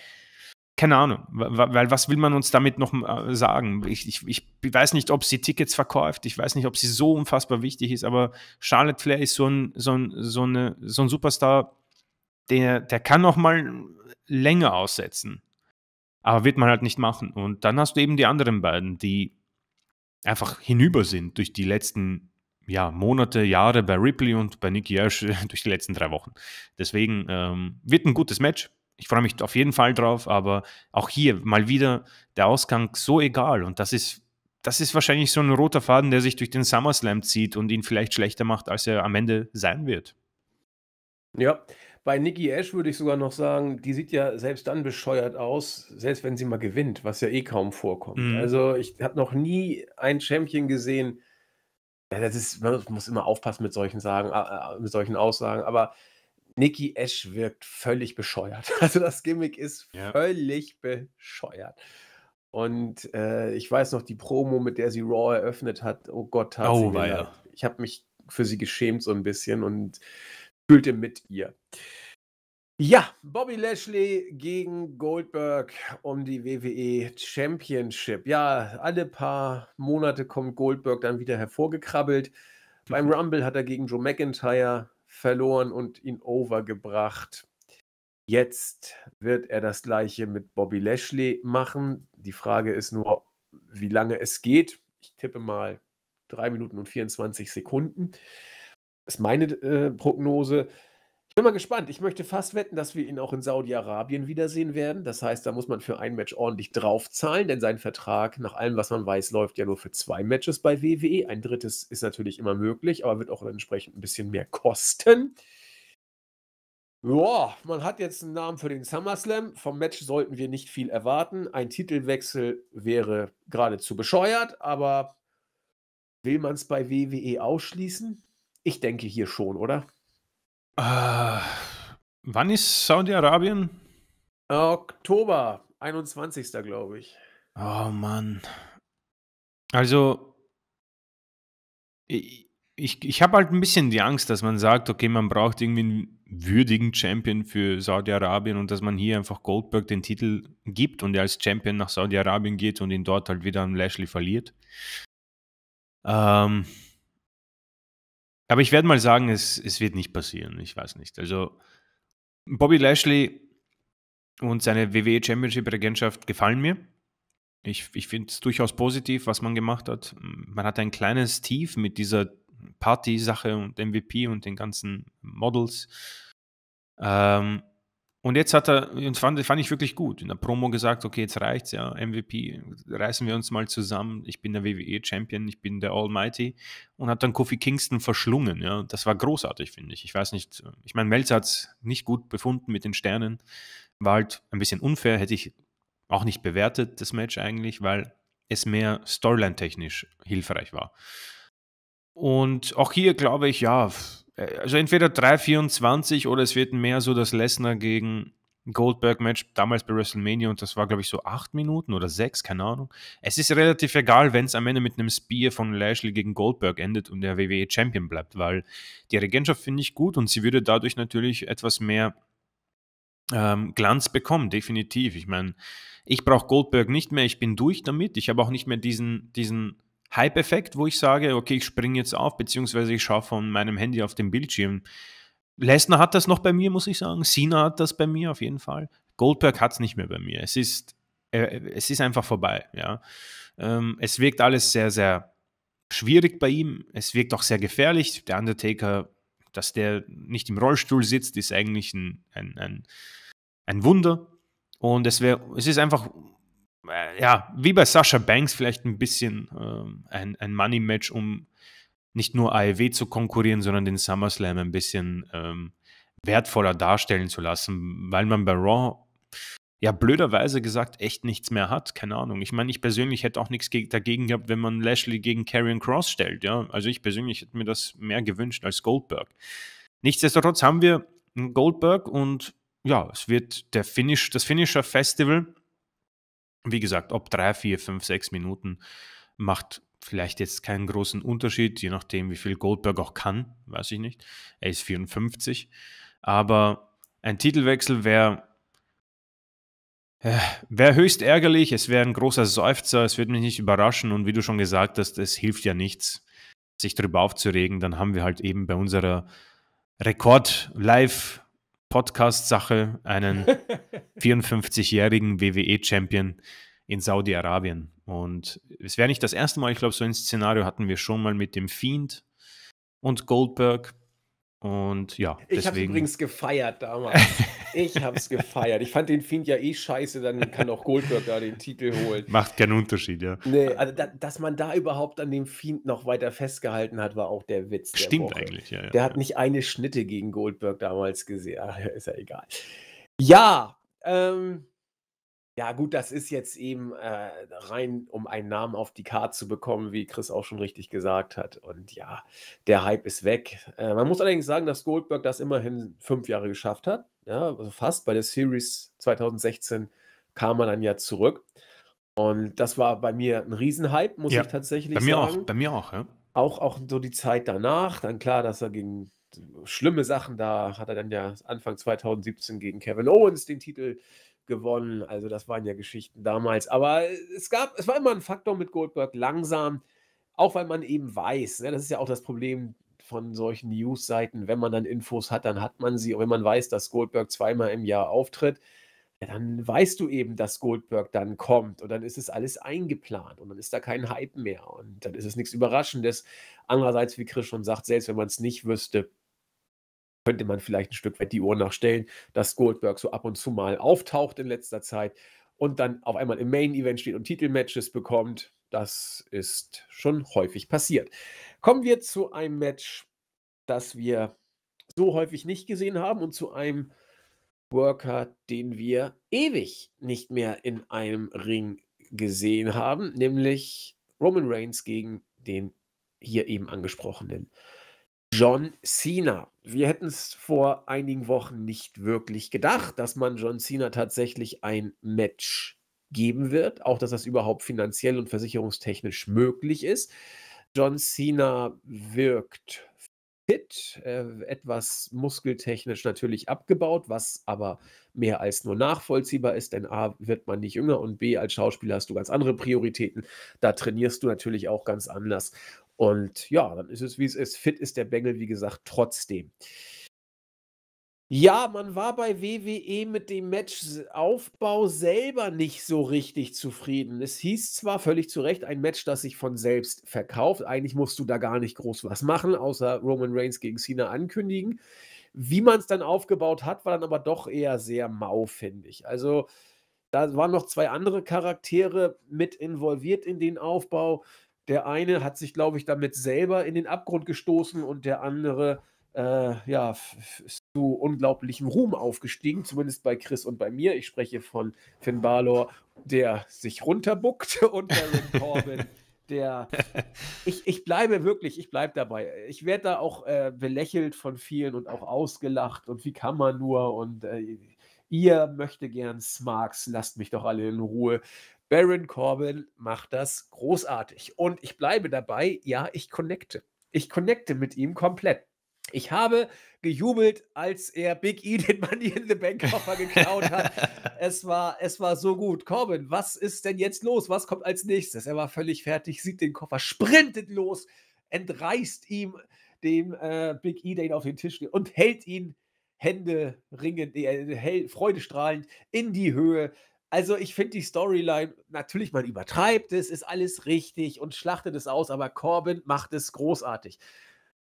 keine Ahnung, weil was will man uns damit noch äh, sagen? Ich, ich, ich weiß nicht, ob sie Tickets verkauft, ich weiß nicht, ob sie so unfassbar wichtig ist, aber Charlotte Flair ist so ein, so ein, so eine, so ein Superstar, der, der kann noch mal länger aussetzen, aber wird man halt nicht machen. Und dann hast du eben die anderen beiden, die einfach hinüber sind durch die letzten ja, Monate, Jahre bei Ripley und bei Nikki Ash (laughs) durch die letzten drei Wochen. Deswegen ähm, wird ein gutes Match ich freue mich auf jeden Fall drauf, aber auch hier mal wieder der Ausgang so egal und das ist das ist wahrscheinlich so ein roter Faden, der sich durch den SummerSlam zieht und ihn vielleicht schlechter macht, als er am Ende sein wird. Ja, bei Nikki Ash würde ich sogar noch sagen, die sieht ja selbst dann bescheuert aus, selbst wenn sie mal gewinnt, was ja eh kaum vorkommt. Mhm. Also ich habe noch nie ein Champion gesehen, ja, das ist, man muss immer aufpassen mit solchen, sagen, äh, äh, mit solchen Aussagen, aber Nikki Ash wirkt völlig bescheuert. (laughs) Also das Gimmick ist ja. völlig bescheuert. Und äh, ich weiß noch, die Promo, mit der sie Raw eröffnet hat, oh Gott, hat oh, ja. ich habe mich für sie geschämt so ein bisschen und fühlte mit ihr. Ja, Bobby Lashley gegen Goldberg um die WWE Championship. Ja, alle paar Monate kommt Goldberg dann wieder hervorgekrabbelt. Beim (laughs) Rumble hat er gegen Joe McIntyre verloren und ihn overgebracht. Jetzt wird er das gleiche mit Bobby Lashley machen. Die Frage ist nur, wie lange es geht. Ich tippe mal 3 Minuten und 24 Sekunden. Das ist meine äh, Prognose. Ich bin mal gespannt. Ich möchte fast wetten, dass wir ihn auch in Saudi-Arabien wiedersehen werden. Das heißt, da muss man für ein Match ordentlich draufzahlen, denn sein Vertrag, nach allem, was man weiß, läuft ja nur für zwei Matches bei WWE. Ein drittes ist natürlich immer möglich, aber wird auch entsprechend ein bisschen mehr kosten. Boah, man hat jetzt einen Namen für den SummerSlam. Vom Match sollten wir nicht viel erwarten. Ein Titelwechsel wäre geradezu bescheuert, aber will man es bei WWE ausschließen? Ich denke hier schon, oder? Äh, wann ist Saudi-Arabien? Oktober 21. glaube ich. Oh Mann. Also, ich, ich, habe halt ein bisschen die Angst, dass man sagt, okay, man braucht irgendwie einen würdigen Champion für Saudi-Arabien und dass man hier einfach Goldberg den Titel gibt und er als Champion nach Saudi-Arabien geht und ihn dort halt wieder an Lashley verliert. Ähm, aber ich werde mal sagen, es, es wird nicht passieren. Ich weiß nicht. Also Bobby Lashley und seine WWE Championship-Regentschaft gefallen mir. Ich, ich finde es durchaus positiv, was man gemacht hat. Man hat ein kleines Tief mit dieser Party-Sache und MVP und den ganzen Models. Ähm, und jetzt hat er, das fand, fand ich wirklich gut, in der Promo gesagt, okay, jetzt reicht's, ja, MVP, reißen wir uns mal zusammen, ich bin der WWE-Champion, ich bin der Almighty und hat dann Kofi Kingston verschlungen, ja, das war großartig, finde ich. Ich weiß nicht, ich meine, Melzer hat's nicht gut befunden mit den Sternen, war halt ein bisschen unfair, hätte ich auch nicht bewertet, das Match eigentlich, weil es mehr storyline-technisch hilfreich war. Und auch hier glaube ich, ja, äh, also entweder 3,24 oder es wird mehr so das Lesnar gegen Goldberg-Match damals bei WrestleMania und das war, glaube ich, so acht Minuten oder sechs, keine Ahnung. Es ist relativ egal, wenn es am Ende mit einem Spear von Lashley gegen Goldberg endet und der WWE Champion bleibt, weil die Regentschaft finde ich gut und sie würde dadurch natürlich etwas mehr ähm, Glanz bekommen, definitiv. Ich meine, ich brauche Goldberg nicht mehr, ich bin durch damit. Ich habe auch nicht mehr diesen, diesen Hype-Effekt, wo ich sage, okay, ich springe jetzt auf, beziehungsweise ich schaue von meinem Handy auf den Bildschirm. Lesnar hat das noch bei mir, muss ich sagen. Sina hat das bei mir auf jeden Fall. Goldberg hat es nicht mehr bei mir. Es ist, äh, es ist einfach vorbei. Ja. Ähm, es wirkt alles sehr, sehr schwierig bei ihm. Es wirkt auch sehr gefährlich. Der Undertaker, dass der nicht im Rollstuhl sitzt, ist eigentlich ein, ein, ein, ein Wunder. Und es, wär, es ist einfach äh, ja, wie bei Sascha Banks vielleicht ein bisschen ähm, ein, ein Money-Match, um nicht nur AEW zu konkurrieren, sondern den SummerSlam ein bisschen ähm, wertvoller darstellen zu lassen, weil man bei Raw ja blöderweise gesagt echt nichts mehr hat. Keine Ahnung. Ich meine, ich persönlich hätte auch nichts dagegen gehabt, wenn man Lashley gegen Karrion Cross stellt. Ja, also ich persönlich hätte mir das mehr gewünscht als Goldberg. Nichtsdestotrotz haben wir Goldberg und ja, es wird der Finish, das Finisher Festival wie gesagt, ob drei, vier, fünf, sechs Minuten macht vielleicht jetzt keinen großen Unterschied, je nachdem, wie viel Goldberg auch kann, weiß ich nicht. Er ist 54. Aber ein Titelwechsel wäre äh, Wäre höchst ärgerlich, es wäre ein großer Seufzer, es würde mich nicht überraschen und wie du schon gesagt hast, es hilft ja nichts, sich darüber aufzuregen. Dann haben wir halt eben bei unserer Rekord-Live- Podcast-Sache einen 54-jährigen (laughs) WWE-Champion in Saudi-Arabien. Und es wäre nicht das erste Mal, ich glaube, so ein Szenario hatten wir schon mal mit dem Fiend und Goldberg. Und ja, ich deswegen. Ich habe übrigens gefeiert damals. (laughs) Ich hab's gefeiert. Ich fand den Fiend ja eh scheiße, dann kann auch Goldberg da den Titel holen. Macht keinen Unterschied, ja. Nee, also da, dass man da überhaupt an dem Fiend noch weiter festgehalten hat, war auch der Witz. Der Stimmt Woche. eigentlich, ja, ja. Der hat nicht eine Schnitte gegen Goldberg damals gesehen. (laughs) ist ja egal. Ja, ähm, ja, gut, das ist jetzt eben äh, rein, um einen Namen auf die Karte zu bekommen, wie Chris auch schon richtig gesagt hat. Und ja, der Hype ist weg. Äh, man muss allerdings sagen, dass Goldberg das immerhin fünf Jahre geschafft hat. Ja, also fast. Bei der Series 2016 kam er dann ja zurück. Und das war bei mir ein Riesenhype, muss ja, ich tatsächlich bei mir sagen. Auch, bei mir auch, ja. Auch, auch so die Zeit danach. Dann klar, dass er gegen schlimme Sachen da hat er dann ja Anfang 2017 gegen Kevin Owens den Titel äh, gewonnen. Also das waren ja Geschichten damals. Aber es gab, es war immer ein Faktor mit Goldberg langsam, auch weil man eben weiß, ne, das ist ja auch das Problem von solchen News-Seiten, wenn man dann Infos hat, dann hat man sie. Und wenn man weiß, dass Goldberg zweimal im Jahr auftritt, ja, dann weißt du eben, dass Goldberg dann kommt und dann ist es alles eingeplant und dann ist da kein Hype mehr und dann ist es nichts Überraschendes. Andererseits, wie Chris schon sagt, selbst wenn man es nicht wüsste, könnte man vielleicht ein Stück weit die Uhr nachstellen, dass Goldberg so ab und zu mal auftaucht in letzter Zeit und dann auf einmal im Main Event steht und Titelmatches bekommt. Das ist schon häufig passiert. Kommen wir zu einem Match, das wir so häufig nicht gesehen haben und zu einem Worker, den wir ewig nicht mehr in einem Ring gesehen haben, nämlich Roman Reigns gegen den hier eben angesprochenen John Cena. Wir hätten es vor einigen Wochen nicht wirklich gedacht, dass man John Cena tatsächlich ein Match geben wird, auch dass das überhaupt finanziell und versicherungstechnisch möglich ist. John Cena wirkt fit, äh, etwas muskeltechnisch natürlich abgebaut, was aber mehr als nur nachvollziehbar ist, denn A wird man nicht jünger und B als Schauspieler hast du ganz andere Prioritäten, da trainierst du natürlich auch ganz anders und ja, dann ist es, wie es ist. Fit ist der Bengel, wie gesagt, trotzdem. Ja, man war bei WWE mit dem Matchaufbau selber nicht so richtig zufrieden. Es hieß zwar völlig zu Recht, ein Match, das sich von selbst verkauft. Eigentlich musst du da gar nicht groß was machen, außer Roman Reigns gegen Cena ankündigen. Wie man es dann aufgebaut hat, war dann aber doch eher sehr mau, finde ich. Also da waren noch zwei andere Charaktere mit involviert in den Aufbau. Der eine hat sich, glaube ich, damit selber in den Abgrund gestoßen und der andere äh, ja, zu unglaublichem Ruhm aufgestiegen, zumindest bei Chris und bei mir. Ich spreche von Finn Balor, der sich runterbuckt (laughs) und Baron (laughs) Corbin. Der, ich, ich bleibe wirklich, ich bleibe dabei. Ich werde da auch äh, belächelt von vielen und auch ausgelacht und wie kann man nur und äh, ihr möchte gern Smarks, lasst mich doch alle in Ruhe. Baron Corbin macht das großartig. Und ich bleibe dabei, ja, ich connecte. Ich connecte mit ihm komplett. Ich habe gejubelt, als er Big E (laughs) den Money in the Bank Koffer geklaut hat. (laughs) es, war, es war so gut. Corbin, was ist denn jetzt los? Was kommt als nächstes? Er war völlig fertig, sieht den Koffer, sprintet los, entreißt ihm dem äh, Big E, der ihn auf den Tisch legt, und hält ihn Hände ringend, äh, hell, freudestrahlend in die Höhe. Also ich finde die Storyline, natürlich, man übertreibt es, ist alles richtig und schlachtet es aus, aber Corbin macht es großartig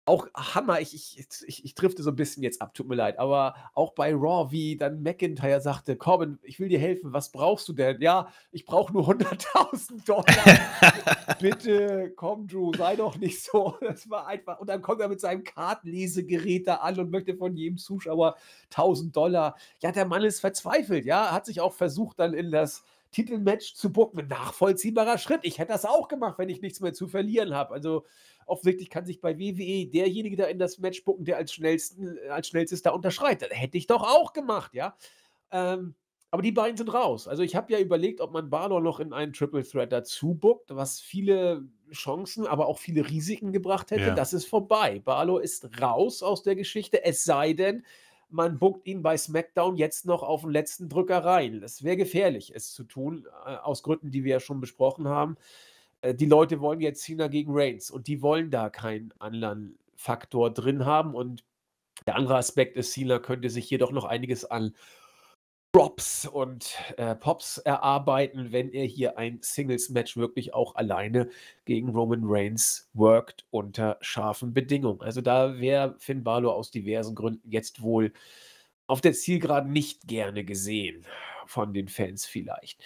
auch Hammer, ich, ich, ich, ich drifte so ein bisschen jetzt ab, tut mir leid, aber auch bei Raw, wie dann McIntyre sagte, Corbin, ich will dir helfen, was brauchst du denn? Ja, ich brauche nur 100.000 (laughs) Dollar. Bitte, komm Drew, sei doch nicht so. (laughs) Das war einfach, und dann kommt er mit seinem Kartenlesegerät da an und möchte von jedem Zuschauer 1.000 Dollar. Ja, der Mann ist verzweifelt, ja, hat sich auch versucht dann in das Titelmatch zu booken. Ein Nachvollziehbarer Schritt. Ich hätte das auch gemacht, wenn ich nichts mehr zu verlieren habe. Also offensichtlich kann sich bei WWE derjenige da in das Match bucken, der als, schnellsten, als schnellstes da unterschreitet. Hätte ich doch auch gemacht, ja. Ähm, aber die beiden sind raus. Also ich habe ja überlegt, ob man Balor noch in einen Triple Threat dazu bookt, was viele Chancen, aber auch viele Risiken gebracht hätte. Ja. Das ist vorbei. Balor ist raus aus der Geschichte, es sei denn, man buckt ihn bei SmackDown jetzt noch auf den letzten Drücker rein. Es wäre gefährlich, es zu tun, äh, aus Gründen, die wir ja schon besprochen haben. Äh, die Leute wollen jetzt Cena gegen Reigns und die wollen da keinen anderen Faktor drin haben. Und der andere Aspekt ist, Cena könnte sich jedoch noch einiges an Drops und äh, Pops erarbeiten, wenn er hier ein Singles-Match wirklich auch alleine gegen Roman Reigns worked unter scharfen Bedingungen. Also da wäre Finn Balor aus diversen Gründen jetzt wohl auf der Zielgeraden nicht gerne gesehen von den Fans vielleicht.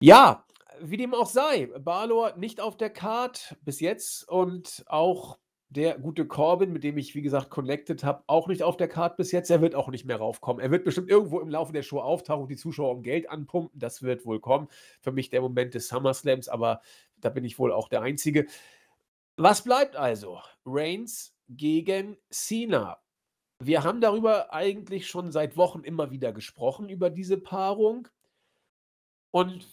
Ja, wie dem auch sei, Balor nicht auf der Card bis jetzt und auch der gute Corbin, mit dem ich, wie gesagt, connected habe, auch nicht auf der Karte bis jetzt. Er wird auch nicht mehr raufkommen. Er wird bestimmt irgendwo im Laufe der Show auftauchen und die Zuschauer um Geld anpumpen. Das wird wohl kommen. Für mich der Moment des SummerSlams, aber da bin ich wohl auch der Einzige. Was bleibt also? Reigns gegen Cena. Wir haben darüber eigentlich schon seit Wochen immer wieder gesprochen, über diese Paarung. Und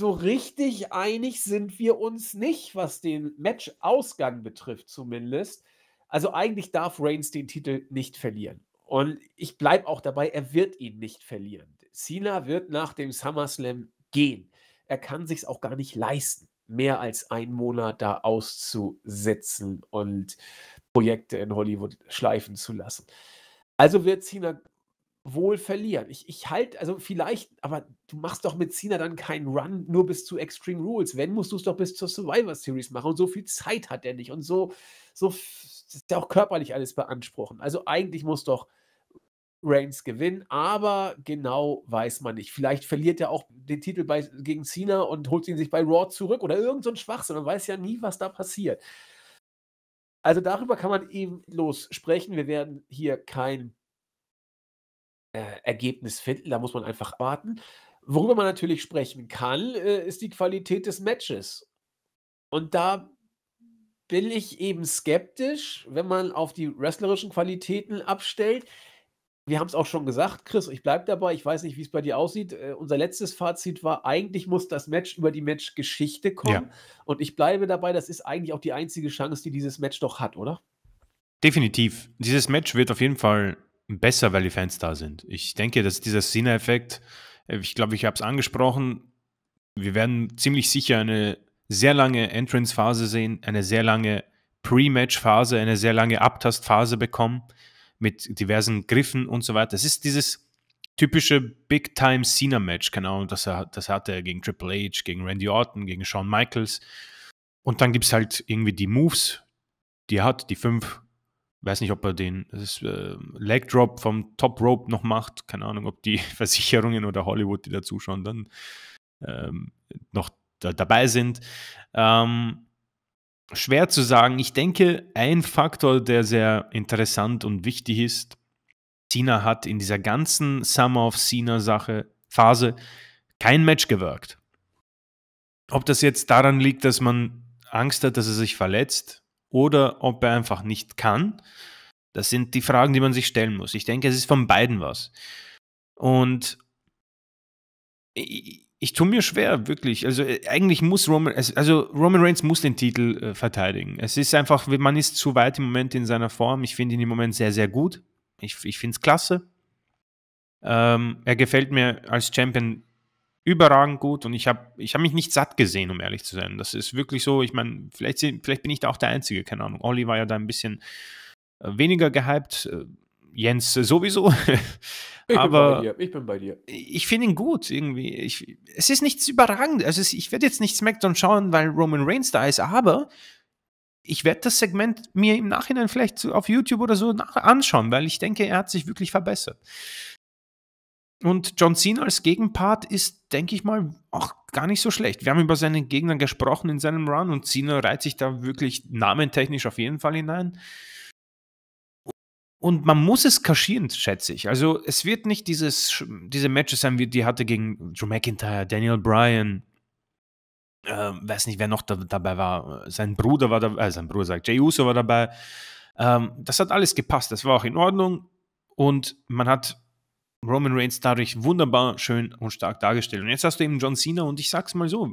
so richtig einig sind wir uns nicht, was den Match-Ausgang betrifft, zumindest. Also eigentlich darf Reigns den Titel nicht verlieren. Und ich bleibe auch dabei, er wird ihn nicht verlieren. Cena wird nach dem SummerSlam gehen. Er kann sich auch gar nicht leisten, mehr als einen Monat da auszusetzen und Projekte in Hollywood schleifen zu lassen. Also wird Cena wohl verlieren. Ich, ich halte, also vielleicht, aber du machst doch mit Cena dann keinen Run nur bis zu Extreme Rules. Wenn, musst du es doch bis zur Survivor Series machen. Und so viel Zeit hat er nicht. Und so, so ist ja auch körperlich alles beanspruchen. Also eigentlich muss doch Reigns gewinnen, aber genau weiß man nicht. Vielleicht verliert er auch den Titel bei, gegen Cena und holt ihn sich bei Raw zurück oder irgend so ein Schwachsinn. Man weiß ja nie, was da passiert. Also darüber kann man eben los sprechen. Wir werden hier kein äh, Ergebnis finden. Da muss man einfach warten. Worüber man natürlich sprechen kann, äh, ist die Qualität des Matches. Und da bin ich eben skeptisch, wenn man auf die wrestlerischen Qualitäten abstellt. Wir haben es auch schon gesagt, Chris, ich bleibe dabei. Ich weiß nicht, wie es bei dir aussieht. Äh, unser letztes Fazit war, eigentlich muss das Match über die Matchgeschichte kommen. Ja. Und ich bleibe dabei, das ist eigentlich auch die einzige Chance, die dieses Match doch hat, oder? Definitiv. Dieses Match wird auf jeden Fall besser, weil die Fans da sind. Ich denke, dass dieser Szene-Effekt, äh, ich glaube, ich habe es angesprochen, wir werden ziemlich sicher eine sehr lange Entrance-Phase sehen, eine sehr lange Pre-Match-Phase, eine sehr lange Abtast-Phase bekommen mit diversen Griffen und so weiter. Es ist dieses typische Big-Time-Cena-Match, keine Ahnung, das, er, das hatte er gegen Triple H, gegen Randy Orton, gegen Shawn Michaels. Und dann gibt es halt irgendwie die Moves, die er hat, die fünf weiß nicht, ob er den ist, äh, Leg Drop vom Top Rope noch macht. Keine Ahnung, ob die (laughs) Versicherungen oder Hollywood, die da zuschauen, dann ähm, noch da dabei sind. Ähm, schwer zu sagen. Ich denke, ein Faktor, der sehr interessant und wichtig ist, Cena hat in dieser ganzen Summer of Cena-Sache, Phase, kein Match gewirkt. Ob das jetzt daran liegt, dass man Angst hat, dass er sich verletzt, oder ob er einfach nicht kann. Das sind die Fragen, die man sich stellen muss. Ich denke, es ist von beiden was. Und ich, ich tue mir schwer, wirklich. Also äh, eigentlich muss Roman, also Roman Reigns muss den Titel äh, verteidigen. Es ist einfach, man ist zu weit im Moment in seiner Form. Ich finde ihn im Moment sehr, sehr gut. Ich, ich finde es klasse. Ähm, er gefällt mir als Champion überragend gut und ich habe ich hab mich nicht satt gesehen, um ehrlich zu sein. Das ist wirklich so, ich meine, vielleicht, vielleicht bin ich da auch der Einzige, keine Ahnung. Olli war ja da ein bisschen äh, weniger gehypt. Äh, Jens sowieso. (laughs) ich aber bin ich bin bei dir. Ich finde ihn gut irgendwie. Ich, es ist nichts überragend. Also ich werde jetzt nicht SmackDown schauen, weil Roman Reigns da ist, aber ich werde das Segment mir im Nachhinein vielleicht auf YouTube oder so anschauen, weil ich denke, er hat sich wirklich verbessert. Und John Cena als Gegenpart ist, denke ich mal, auch gar nicht so schlecht. Wir haben über seinen Gegner gesprochen in seinem Run und Cena reiht sich da wirklich namentechnisch auf jeden Fall hinein. Und man muss es kaschieren, schätze ich. Also es wird nicht dieses, diese Matches sein, wie die hatte gegen Joe McIntyre, Daniel Bryan, äh, weiß nicht, wer noch da, dabei war. Sein Bruder war dabei, äh, sein Bruder sagt, Jey Uso war dabei. Ähm, das hat alles gepasst, das war auch in Ordnung. Und man hat Roman Reigns dadurch wunderbar, schön und stark dargestellt. Und jetzt hast du eben John Cena und ich sag's mal so,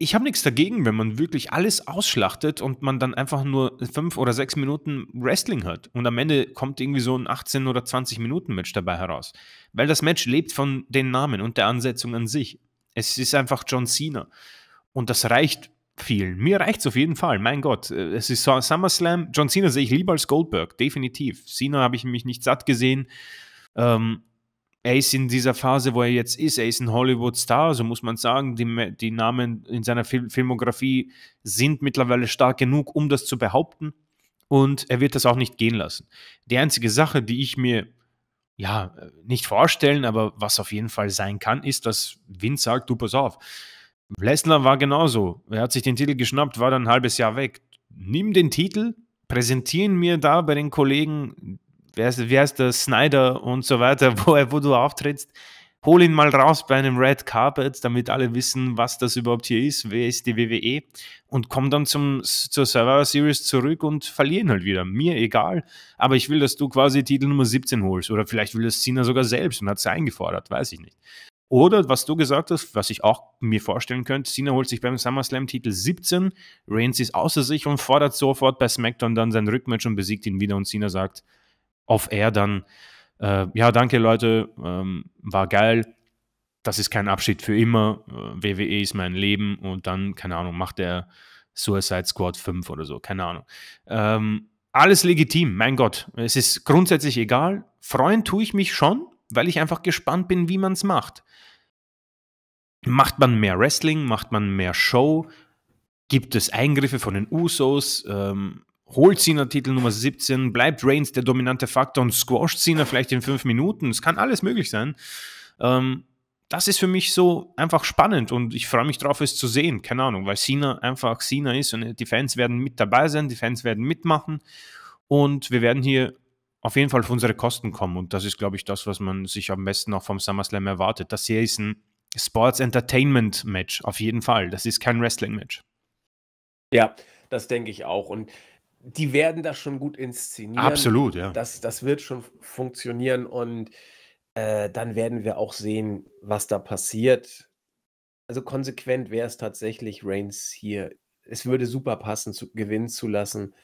ich habe nichts dagegen, wenn man wirklich alles ausschlachtet und man dann einfach nur fünf oder sechs Minuten Wrestling hat. Und am Ende kommt irgendwie so ein 18 oder 20 Minuten Match dabei heraus. Weil das Match lebt von den Namen und der Ansetzung an sich. Es ist einfach John Cena. Und das reicht vielen. Mir reicht es auf jeden Fall. Mein Gott, äh, es ist SummerSlam. John Cena sehe ich lieber als Goldberg, definitiv. Cena habe ich mich nicht satt gesehen. Ähm, er ist in dieser Phase, wo er jetzt ist, er ist ein Hollywood-Star, so muss man sagen. Die, die Namen in seiner Fil Filmografie sind mittlerweile stark genug, um das zu behaupten. Und er wird das auch nicht gehen lassen. Die einzige Sache, die ich mir ja nicht vorstellen, aber was auf jeden Fall sein kann, ist, dass Vince sagt: Du, pass auf. Lesnar war genauso. Er hat sich den Titel geschnappt, war dann ein halbes Jahr weg. Nimm den Titel, präsentieren mir da bei den Kollegen wer ist, wer ist der Snyder und so weiter, (laughs) wo, wo du auftrittst, hol ihn mal raus bei einem Red Carpet, damit alle wissen, was das überhaupt hier ist, wer ist die WWE und komm dann zum, zur Survivor Series zurück und verlieren halt wieder. Mir egal, aber ich will, dass du quasi Titel Nummer 17 holst oder vielleicht will das Cena sogar selbst und hat es eingefordert, weiß ich nicht. Oder was du gesagt hast, was ich auch mir vorstellen könnte, Cena holt sich beim SummerSlam Titel 17, Reigns ist außer sich und fordert sofort bei SmackDown dann sein Rückmatch und besiegt ihn wieder und Cena sagt, auf air dann, äh, ja, danke Leute, ähm, war geil, das ist kein Abschied für immer, äh, WWE ist mein Leben und dann, keine Ahnung, macht er Suicide Squad 5 oder so, keine Ahnung. Ähm, alles legitim, mein Gott, es ist grundsätzlich egal, freuen tue ich mich schon, weil ich einfach gespannt bin, wie man es macht. Macht man mehr Wrestling, macht man mehr Show, gibt es Eingriffe von den Usos, ähm, holt Cena Titel Nummer 17, bleibt Reigns der dominante Faktor und squasht Cena vielleicht in fünf Minuten. Es kann alles möglich sein. Ähm, das ist für mich so einfach spannend und ich freue mich drauf, es zu sehen. Keine Ahnung, weil Cena einfach Cena ist und die Fans werden mit dabei sein, die Fans werden mitmachen und wir werden hier auf jeden Fall auf unsere Kosten kommen und das ist, glaube ich, das, was man sich am besten auch vom SummerSlam erwartet. Das hier ist ein Sports Entertainment Match, auf jeden Fall. Das ist kein Wrestling Match. Ja, das denke ich auch. Und die werden das schon gut inszenieren. Absolut, ja. Das, das wird schon funktionieren und äh, dann werden wir auch sehen, was da passiert. Also konsequent wäre es tatsächlich, Reigns hier, es würde super passen, zu, gewinnen zu lassen.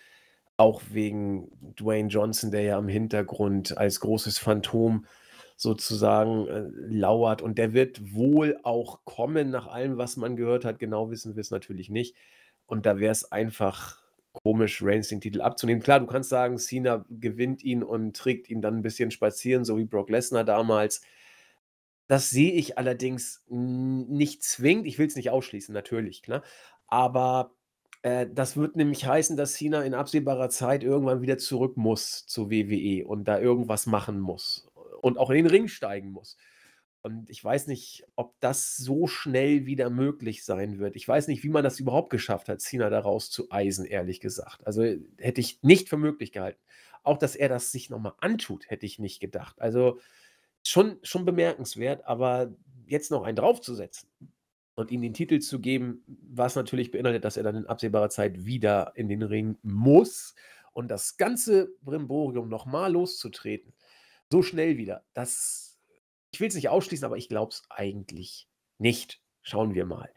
Auch wegen Dwayne Johnson, der ja im Hintergrund als großes Phantom sozusagen äh, lauert. Und der wird wohl auch kommen, nach allem, was man gehört hat. Genau wissen wir es natürlich nicht. Und da wäre es einfach komisch, Reigns den Titel abzunehmen. Klar, du kannst sagen, Cena gewinnt ihn und trägt ihn dann ein bisschen spazieren, so wie Brock Lesnar damals. Das sehe ich allerdings nicht zwingend. Ich will es nicht ausschließen, natürlich, klar. Aber äh, das wird nämlich heißen, dass Cena in absehbarer Zeit irgendwann wieder zurück muss zur WWE und da irgendwas machen muss und auch in den Ring steigen muss. Und ich weiß nicht, ob das so schnell wieder möglich sein wird. Ich weiß nicht, wie man das überhaupt geschafft hat, Cena daraus zu eisen, ehrlich gesagt. Also äh, hätte ich nicht für möglich gehalten. Auch, dass er das sich nochmal antut, hätte ich nicht gedacht. Also schon, schon bemerkenswert, aber jetzt noch einen draufzusetzen und ihm den Titel zu geben, was natürlich beinhaltet, dass er dann in absehbarer Zeit wieder in den Ring muss und das ganze Brimborium nochmal loszutreten, so schnell wieder, das ich will es nicht ausschließen, aber ich glaube es eigentlich nicht. Schauen wir mal.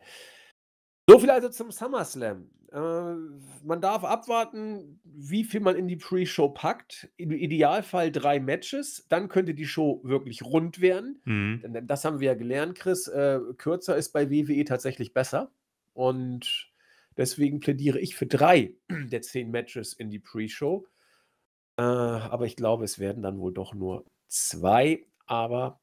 So viel also zum SummerSlam. Äh, man darf abwarten, wie viel man in die Pre-Show packt. Im Idealfall drei Matches. Dann könnte die Show wirklich rund werden. Mhm. Das haben wir ja gelernt, Chris. Äh, kürzer ist bei WWE tatsächlich besser. Und deswegen plädiere ich für drei (clears throat) der zehn Matches in die Pre-Show. Äh, aber ich glaube, es werden dann wohl doch nur zwei. Aber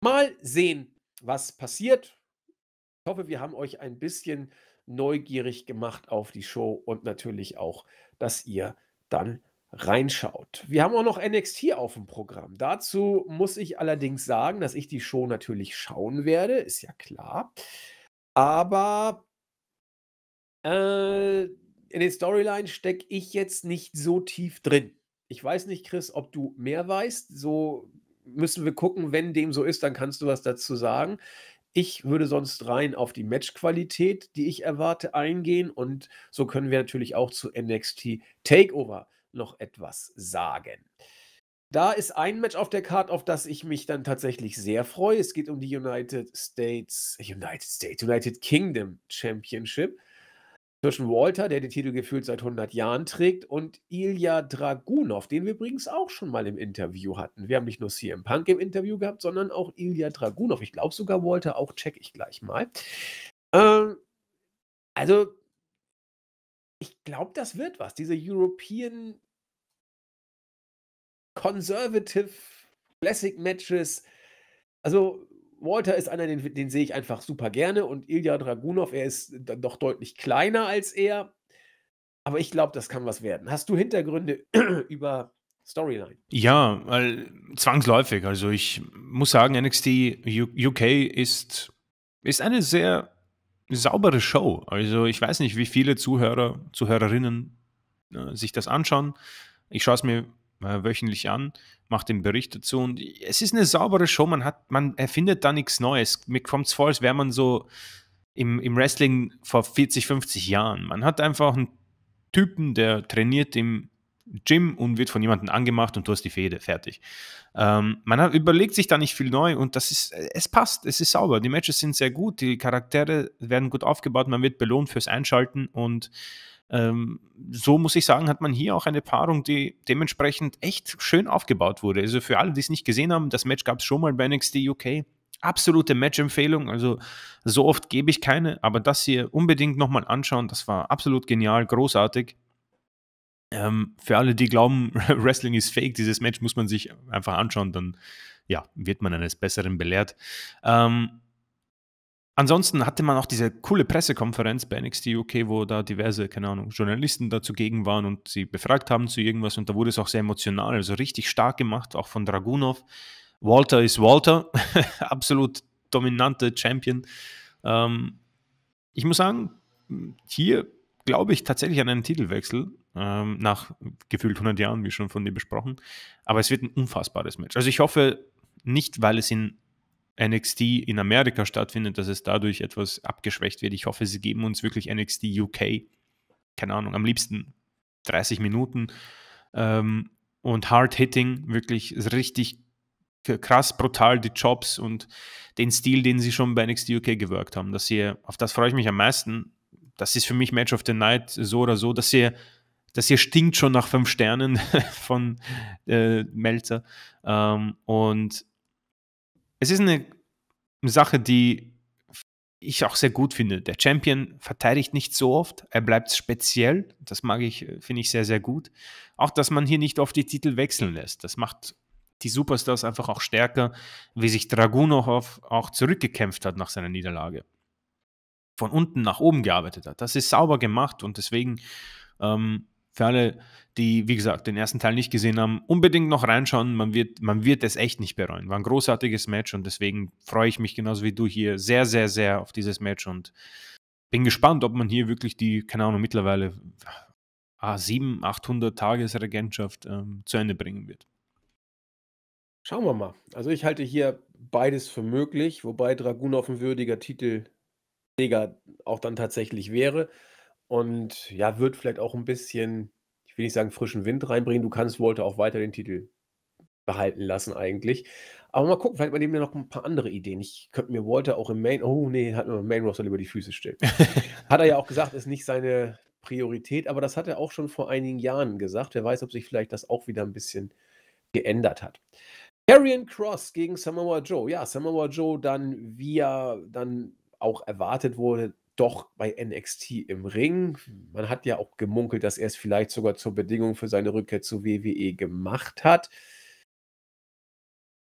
Mal sehen, was passiert. Ich hoffe, wir haben euch ein bisschen neugierig gemacht auf die Show und natürlich auch, dass ihr dann reinschaut. Wir haben auch noch NXT auf dem Programm. Dazu muss ich allerdings sagen, dass ich die Show natürlich schauen werde, ist ja klar. Aber äh, in den Storyline stecke ich jetzt nicht so tief drin. Ich weiß nicht, Chris, ob du mehr weißt. So müssen wir gucken, wenn dem so ist, dann kannst du was dazu sagen. Ich würde sonst rein auf die Matchqualität, die ich erwarte, eingehen und so können wir natürlich auch zu NXT Takeover noch etwas sagen. Da ist ein Match auf der Karte, auf das ich mich dann tatsächlich sehr freue. Es geht um die United States, United States, United Kingdom Championship zwischen Walter, der den Titel gefühlt seit 100 Jahren trägt, und Ilya Dragunov, den wir übrigens auch schon mal im Interview hatten. Wir haben nicht nur CM Punk im Interview gehabt, sondern auch Ilya Dragunov. Ich glaube sogar Walter, auch check ich gleich mal. Ähm, also, ich glaube, das wird was. Diese European Conservative Classic Matches. Also, Walter ist einer, den, den sehe ich einfach super gerne und Ilya Dragunov, er ist dann doch deutlich kleiner als er. Aber ich glaube, das kann was werden. Hast du Hintergründe (clears throat) über Storyline? Ja, weil zwangsläufig. Also ich muss sagen, NXT UK ist, ist eine sehr saubere Show. Also ich weiß nicht, wie viele Zuhörer, Zuhörerinnen äh, sich das anschauen. Ich schaue es mir äh, wöchentlich an, macht den Bericht dazu und es ist eine saubere Show, man hat, man erfindet da nichts Neues. Mir kommt es vor, als wäre man so im, im Wrestling vor 40, 50 Jahren. Man hat einfach einen Typen, der trainiert im Gym und wird von jemandem angemacht und du hast die Fehde, fertig. Ähm, man hat, überlegt sich da nicht viel neu und das ist, es passt, es ist sauber. Die Matches sind sehr gut, die Charaktere werden gut aufgebaut, man wird belohnt fürs Einschalten und ähm, so muss ich sagen, hat man hier auch eine Paarung, die dementsprechend echt schön aufgebaut wurde. Also für alle, die es nicht gesehen haben, das Match gab es schon mal bei NXT UK. Absolute Match-Empfehlung, also so oft gebe ich keine, aber das hier unbedingt nochmal anschauen, das war absolut genial, großartig. Ähm, für alle, die glauben, (laughs) Wrestling ist fake, dieses Match muss man sich einfach anschauen, dann ja, wird man eines Besseren belehrt. Ähm, Ansonsten hatte man auch diese coole Pressekonferenz bei NXT UK, wo da diverse, keine Ahnung, Journalisten da zugegen waren und sie befragt haben zu irgendwas und da wurde es auch sehr emotional, also richtig stark gemacht, auch von Dragunov. Walter ist Walter, (laughs) absolut dominante Champion. Ähm, ich muss sagen, hier glaube ich tatsächlich an einen Titelwechsel ähm, nach gefühlt 100 Jahren, wie schon von dir besprochen. Aber es wird ein unfassbares Match. Also ich hoffe nicht, weil es in NXT in Amerika stattfindet, dass es dadurch etwas abgeschwächt wird. Ich hoffe, sie geben uns wirklich NXT UK, keine Ahnung, am liebsten 30 Minuten ähm, und Hard Hitting, wirklich richtig krass brutal die Jobs und den Stil, den sie schon bei NXT UK gewirkt haben. Dass ihr, auf das freue ich mich am meisten. Das ist für mich Match of the Night so oder so, dass ihr das hier stinkt schon nach fünf Sternen (laughs) von äh, Melzer. Ähm, und es ist eine Sache, die ich auch sehr gut finde. Der Champion verteidigt nicht so oft, er bleibt speziell. Das mag ich, äh, finde ich sehr, sehr gut. Auch, dass man hier nicht oft die Titel wechseln lässt. Das macht die Superstars einfach auch stärker, wie sich Dragunov auch zurückgekämpft hat nach seiner Niederlage. Von unten nach oben gearbeitet hat. Das ist sauber gemacht und deswegen ähm, für alle, die, wie gesagt, den ersten Teil nicht gesehen haben, unbedingt noch reinschauen. Man wird, man wird es echt nicht bereuen. War ein großartiges Match und deswegen freue ich mich genauso wie du hier sehr, sehr, sehr auf dieses Match und bin gespannt, ob man hier wirklich die, keine Ahnung, mittlerweile ah, 700, 800 Tagesregentschaft ähm, zu Ende bringen wird. Schauen wir mal. Also ich halte hier beides für möglich, wobei Dragun auf ein würdiger Titel auch dann tatsächlich wäre und ja, wird vielleicht auch ein bisschen, ich will nicht sagen, frischen Wind reinbringen. Du kannst Walter auch weiter den Titel behalten lassen eigentlich. Aber mal gucken, vielleicht man dem ja noch ein paar andere Ideen. Ich könnte mir Walter auch im Main, oh nee, hat nur Main Roster über die Füße still. (laughs) hat er ja auch gesagt, ist nicht seine Priorität, aber das hat er auch schon vor einigen Jahren gesagt. Wer weiß, ob sich vielleicht das auch wieder ein bisschen geändert hat. Karrion Cross gegen Samoa Joe. Ja, Samoa Joe dann, wie er dann auch erwartet wurde, doch bei NXT im Ring. Man hat ja auch gemunkelt, dass er es vielleicht sogar zur Bedingung für seine Rückkehr zu WWE gemacht hat.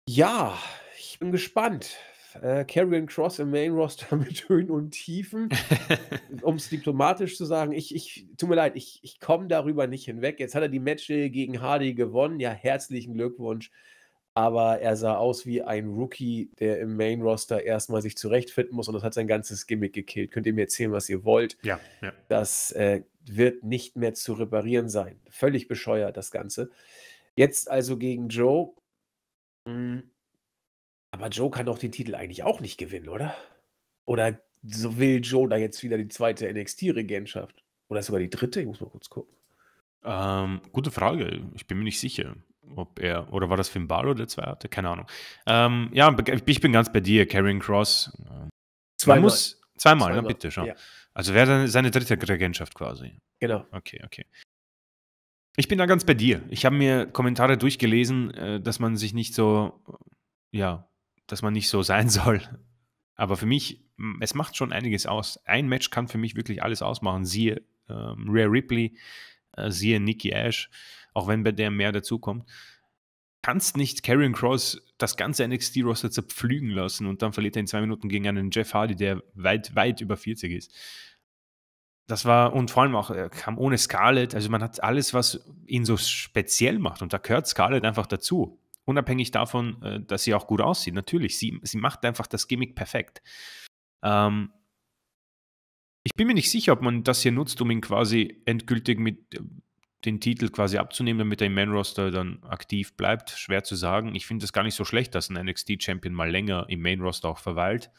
Ja, ich bin gespannt. Äh, Cross im Main Roster (laughs) mit Höhen und Tiefen. (laughs) um es diplomatisch zu sagen, ich, ich, tut mir leid, ich, ich komme darüber nicht hinweg. Jetzt hat er die Match gegen Hardy gewonnen. Ja, herzlichen Glückwunsch aber er sah aus wie ein Rookie, der im Main-Roster erstmal sich zurechtfinden muss und das hat sein ganzes Gimmick gekillt. Könnt ihr mir erzählen, was ihr wollt? Ja. ja. Das äh, wird nicht mehr zu reparieren sein. Völlig bescheuert, das Ganze. Jetzt also gegen Joe. Hm. Aber Joe kann doch den Titel eigentlich auch nicht gewinnen, oder? Oder so will Joe da jetzt wieder die zweite NXT-Regentschaft? Oder sogar die dritte? Ich muss mal kurz gucken. Ähm, gute Frage. Ich bin mir nicht sicher ob er, oder war das Finn Balor, der zwei hatte? Keine Ahnung. Ähm, ja, ich bin ganz bei dir, Karen Cross. Äh, zweimal. Muss, zweimal, zweimal. Na, bitte schon. Ja. Also wäre seine dritte Regentschaft quasi. Genau. Okay, okay. Ich bin da ganz bei dir. Ich habe mir Kommentare durchgelesen, äh, dass man sich nicht so, ja, dass man nicht so sein (laughs) soll. Aber für mich, es macht schon einiges aus. Ein Match kann für mich wirklich alles ausmachen. Siehe ähm, Rare Ripley, äh, siehe Nikki Ash auch wenn bei der mehr dazukommt. Kannst nicht Karrion Cross das ganze NXT-Roster zerpflügen lassen und dann verliert er in zwei Minuten gegen einen Jeff Hardy, der weit, weit über 40 ist. Das war, und vor allem auch, er kam ohne Scarlett, also man hat alles, was ihn so speziell macht und da gehört Scarlett einfach dazu. Unabhängig davon, äh, dass sie auch gut aussieht, natürlich, sie, sie macht einfach das Gimmick perfekt. Ähm, ich bin mir nicht sicher, ob man das hier nutzt, um ihn quasi endgültig mit äh, den Titel quasi abzunehmen, damit er im Main-Roster dann aktiv bleibt. Schwer zu sagen. Ich finde es gar nicht so schlecht, dass ein NXT-Champion mal länger im Main-Roster auch verweilt,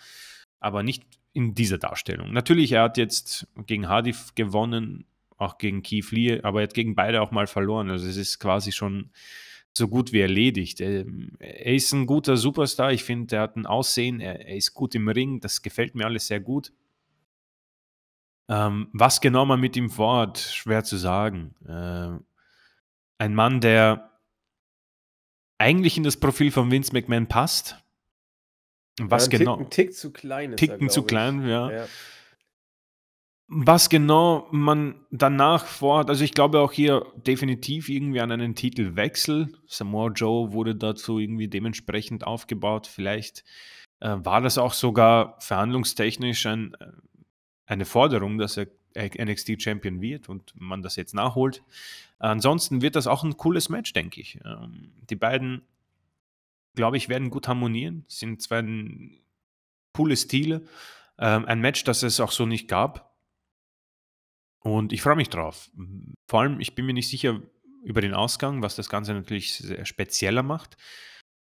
aber nicht in dieser Darstellung. Natürlich, er hat jetzt gegen Hardy gewonnen, auch gegen Keith Lee, aber er hat gegen beide auch mal verloren. Also es ist quasi schon so gut wie erledigt. Ähm, er ist ein guter Superstar. Ich finde, er hat ein Aussehen, er ist gut im Ring. Das gefällt mir alles sehr gut. Ähm, was genau man mit ihm vorhat, schwer zu sagen. Äh, ein Mann, der eigentlich in das Profil von Vince McMahon passt. Was ja, genau? Ticken, Tick zu klein. Ist Ticken er, zu ich. klein, ja. ja. Was genau man danach vorhat, also ich glaube auch hier definitiv irgendwie an einen Titelwechsel. Samoa Joe wurde dazu irgendwie dementsprechend aufgebaut. Vielleicht äh, war das auch sogar verhandlungstechnisch ein, äh, eine Forderung, dass er NXT Champion wird und man das jetzt nachholt. Ansonsten wird das auch ein cooles Match, denke ich. Ähm, die beiden, glaube ich, werden gut harmonieren. Sind zwei coole Stile. Ähm, ein Match, das es auch so nicht gab. Und ich freue mich drauf. Vor allem, ich bin mir nicht sicher über den Ausgang, was das Ganze natürlich sehr spezieller macht.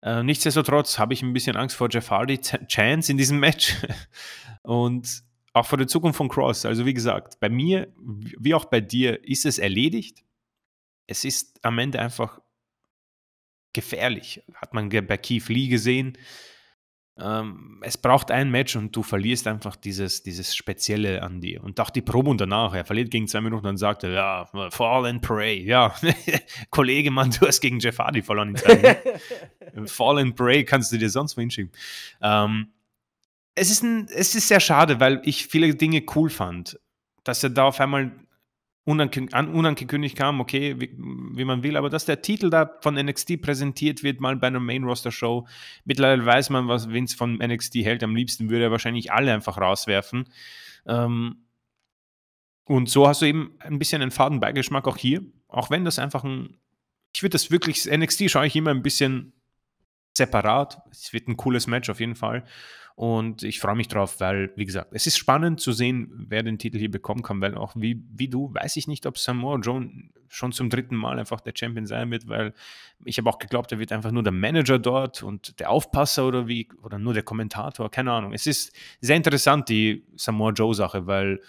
Äh, nichtsdestotrotz habe ich ein bisschen Angst vor Jeff Hardy Chance in diesem Match. (laughs) Und auch vor der Zukunft von Cross. Also wie gesagt, bei mir, wie auch bei dir, ist es erledigt. Es ist am Ende einfach gefährlich. Hat man bei Keith Lee gesehen. Ähm, es braucht ein Match und du verlierst einfach dieses, dieses Spezielle an dir. Und auch die Promo danach. Er verliert gegen zwei Minuten und sagt, ja, Fall and Pray. Ja, (laughs) Kollege, Mann, du hast gegen Jeff Hardy verloren. In (laughs) Fall and Pray kannst du dir sonst wo hinschicken. Ähm, es ist, ein, es ist sehr schade, weil ich viele Dinge cool fand, dass er da auf einmal unangekündigt, kam, okay, wie, wie, man will, aber dass der Titel da von NXT präsentiert wird, mal bei einer Main-Roster-Show. Mittlerweile weiß man, was Vince von NXT hält. Am liebsten würde er wahrscheinlich alle einfach rauswerfen. Ähm, und so hast du eben ein bisschen einen faden Beigeschmack auch hier, auch wenn das einfach ein. Ich würde das wirklich, NXT schaue ich immer ein bisschen separat. Es wird ein cooles Match auf jeden Fall. Und ich freue mich drauf, weil, wie gesagt, es ist spannend zu sehen, wer den Titel hier bekommen kann, weil auch wie, wie du, weiß ich nicht, ob Samoa Joe schon zum dritten Mal einfach der Champion sein wird, weil ich habe auch geglaubt, er wird einfach nur der Manager dort und der Aufpasser oder wie, oder nur der Kommentator, keine Ahnung. Es ist sehr interessant, die Samoa Joe-Sache, weil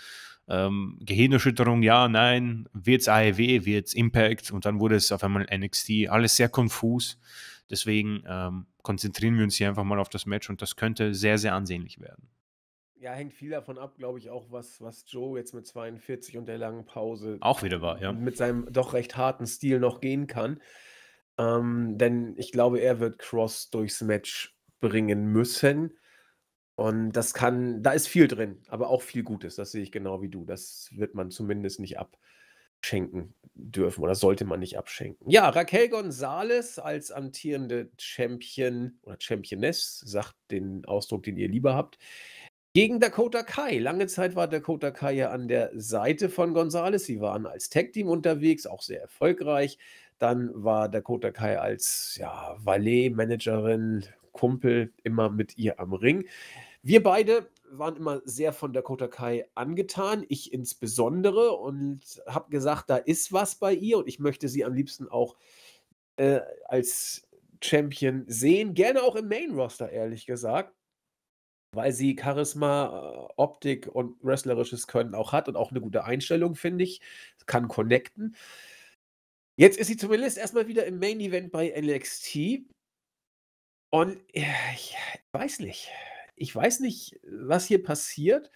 ähm, Gehirnerschütterung, ja, nein, wird es AEW, wird es Impact und dann wurde es auf einmal NXT, alles sehr konfus. Deswegen ähm, konzentrieren wir uns hier einfach mal auf das Match und das könnte sehr, sehr ansehnlich werden. Ja, hängt viel davon ab, glaube ich, auch, was, was Joe jetzt mit 42 und der langen Pause auch wieder war, ja. Mit seinem doch recht harten Stil noch gehen kann. Ähm, denn ich glaube, er wird Cross durchs Match bringen müssen. Und das kann, da ist viel drin, aber auch viel Gutes. Das sehe ich genau wie du. Das wird man zumindest nicht ab, abschenken dürfen oder sollte man nicht abschenken. Ja, Raquel Gonzalez als amtierende Champion oder Championess, sagt den Ausdruck, den ihr lieber habt, gegen Dakota Kai. Lange Zeit war Dakota Kai ja an der Seite von Gonzalez. Sie waren als Tag-Team unterwegs, auch sehr erfolgreich. Dann war Dakota Kai als ja, Valet-Managerin, Kumpel immer mit ihr am Ring. Wir beide waren immer sehr von Dakota Kai angetan, ich insbesondere, und habe gesagt, da ist was bei ihr und ich möchte sie am liebsten auch äh, als Champion sehen, gerne auch im Main Roster, ehrlich gesagt, weil sie Charisma, äh, Optik und wrestlerisches Können auch hat und auch eine gute Einstellung, finde ich, kann connecten. Jetzt ist sie zumindest erstmal wieder im Main Event bei NXT. Und ja, äh, ich weiß nicht. Ich weiß nicht, was hier passiert.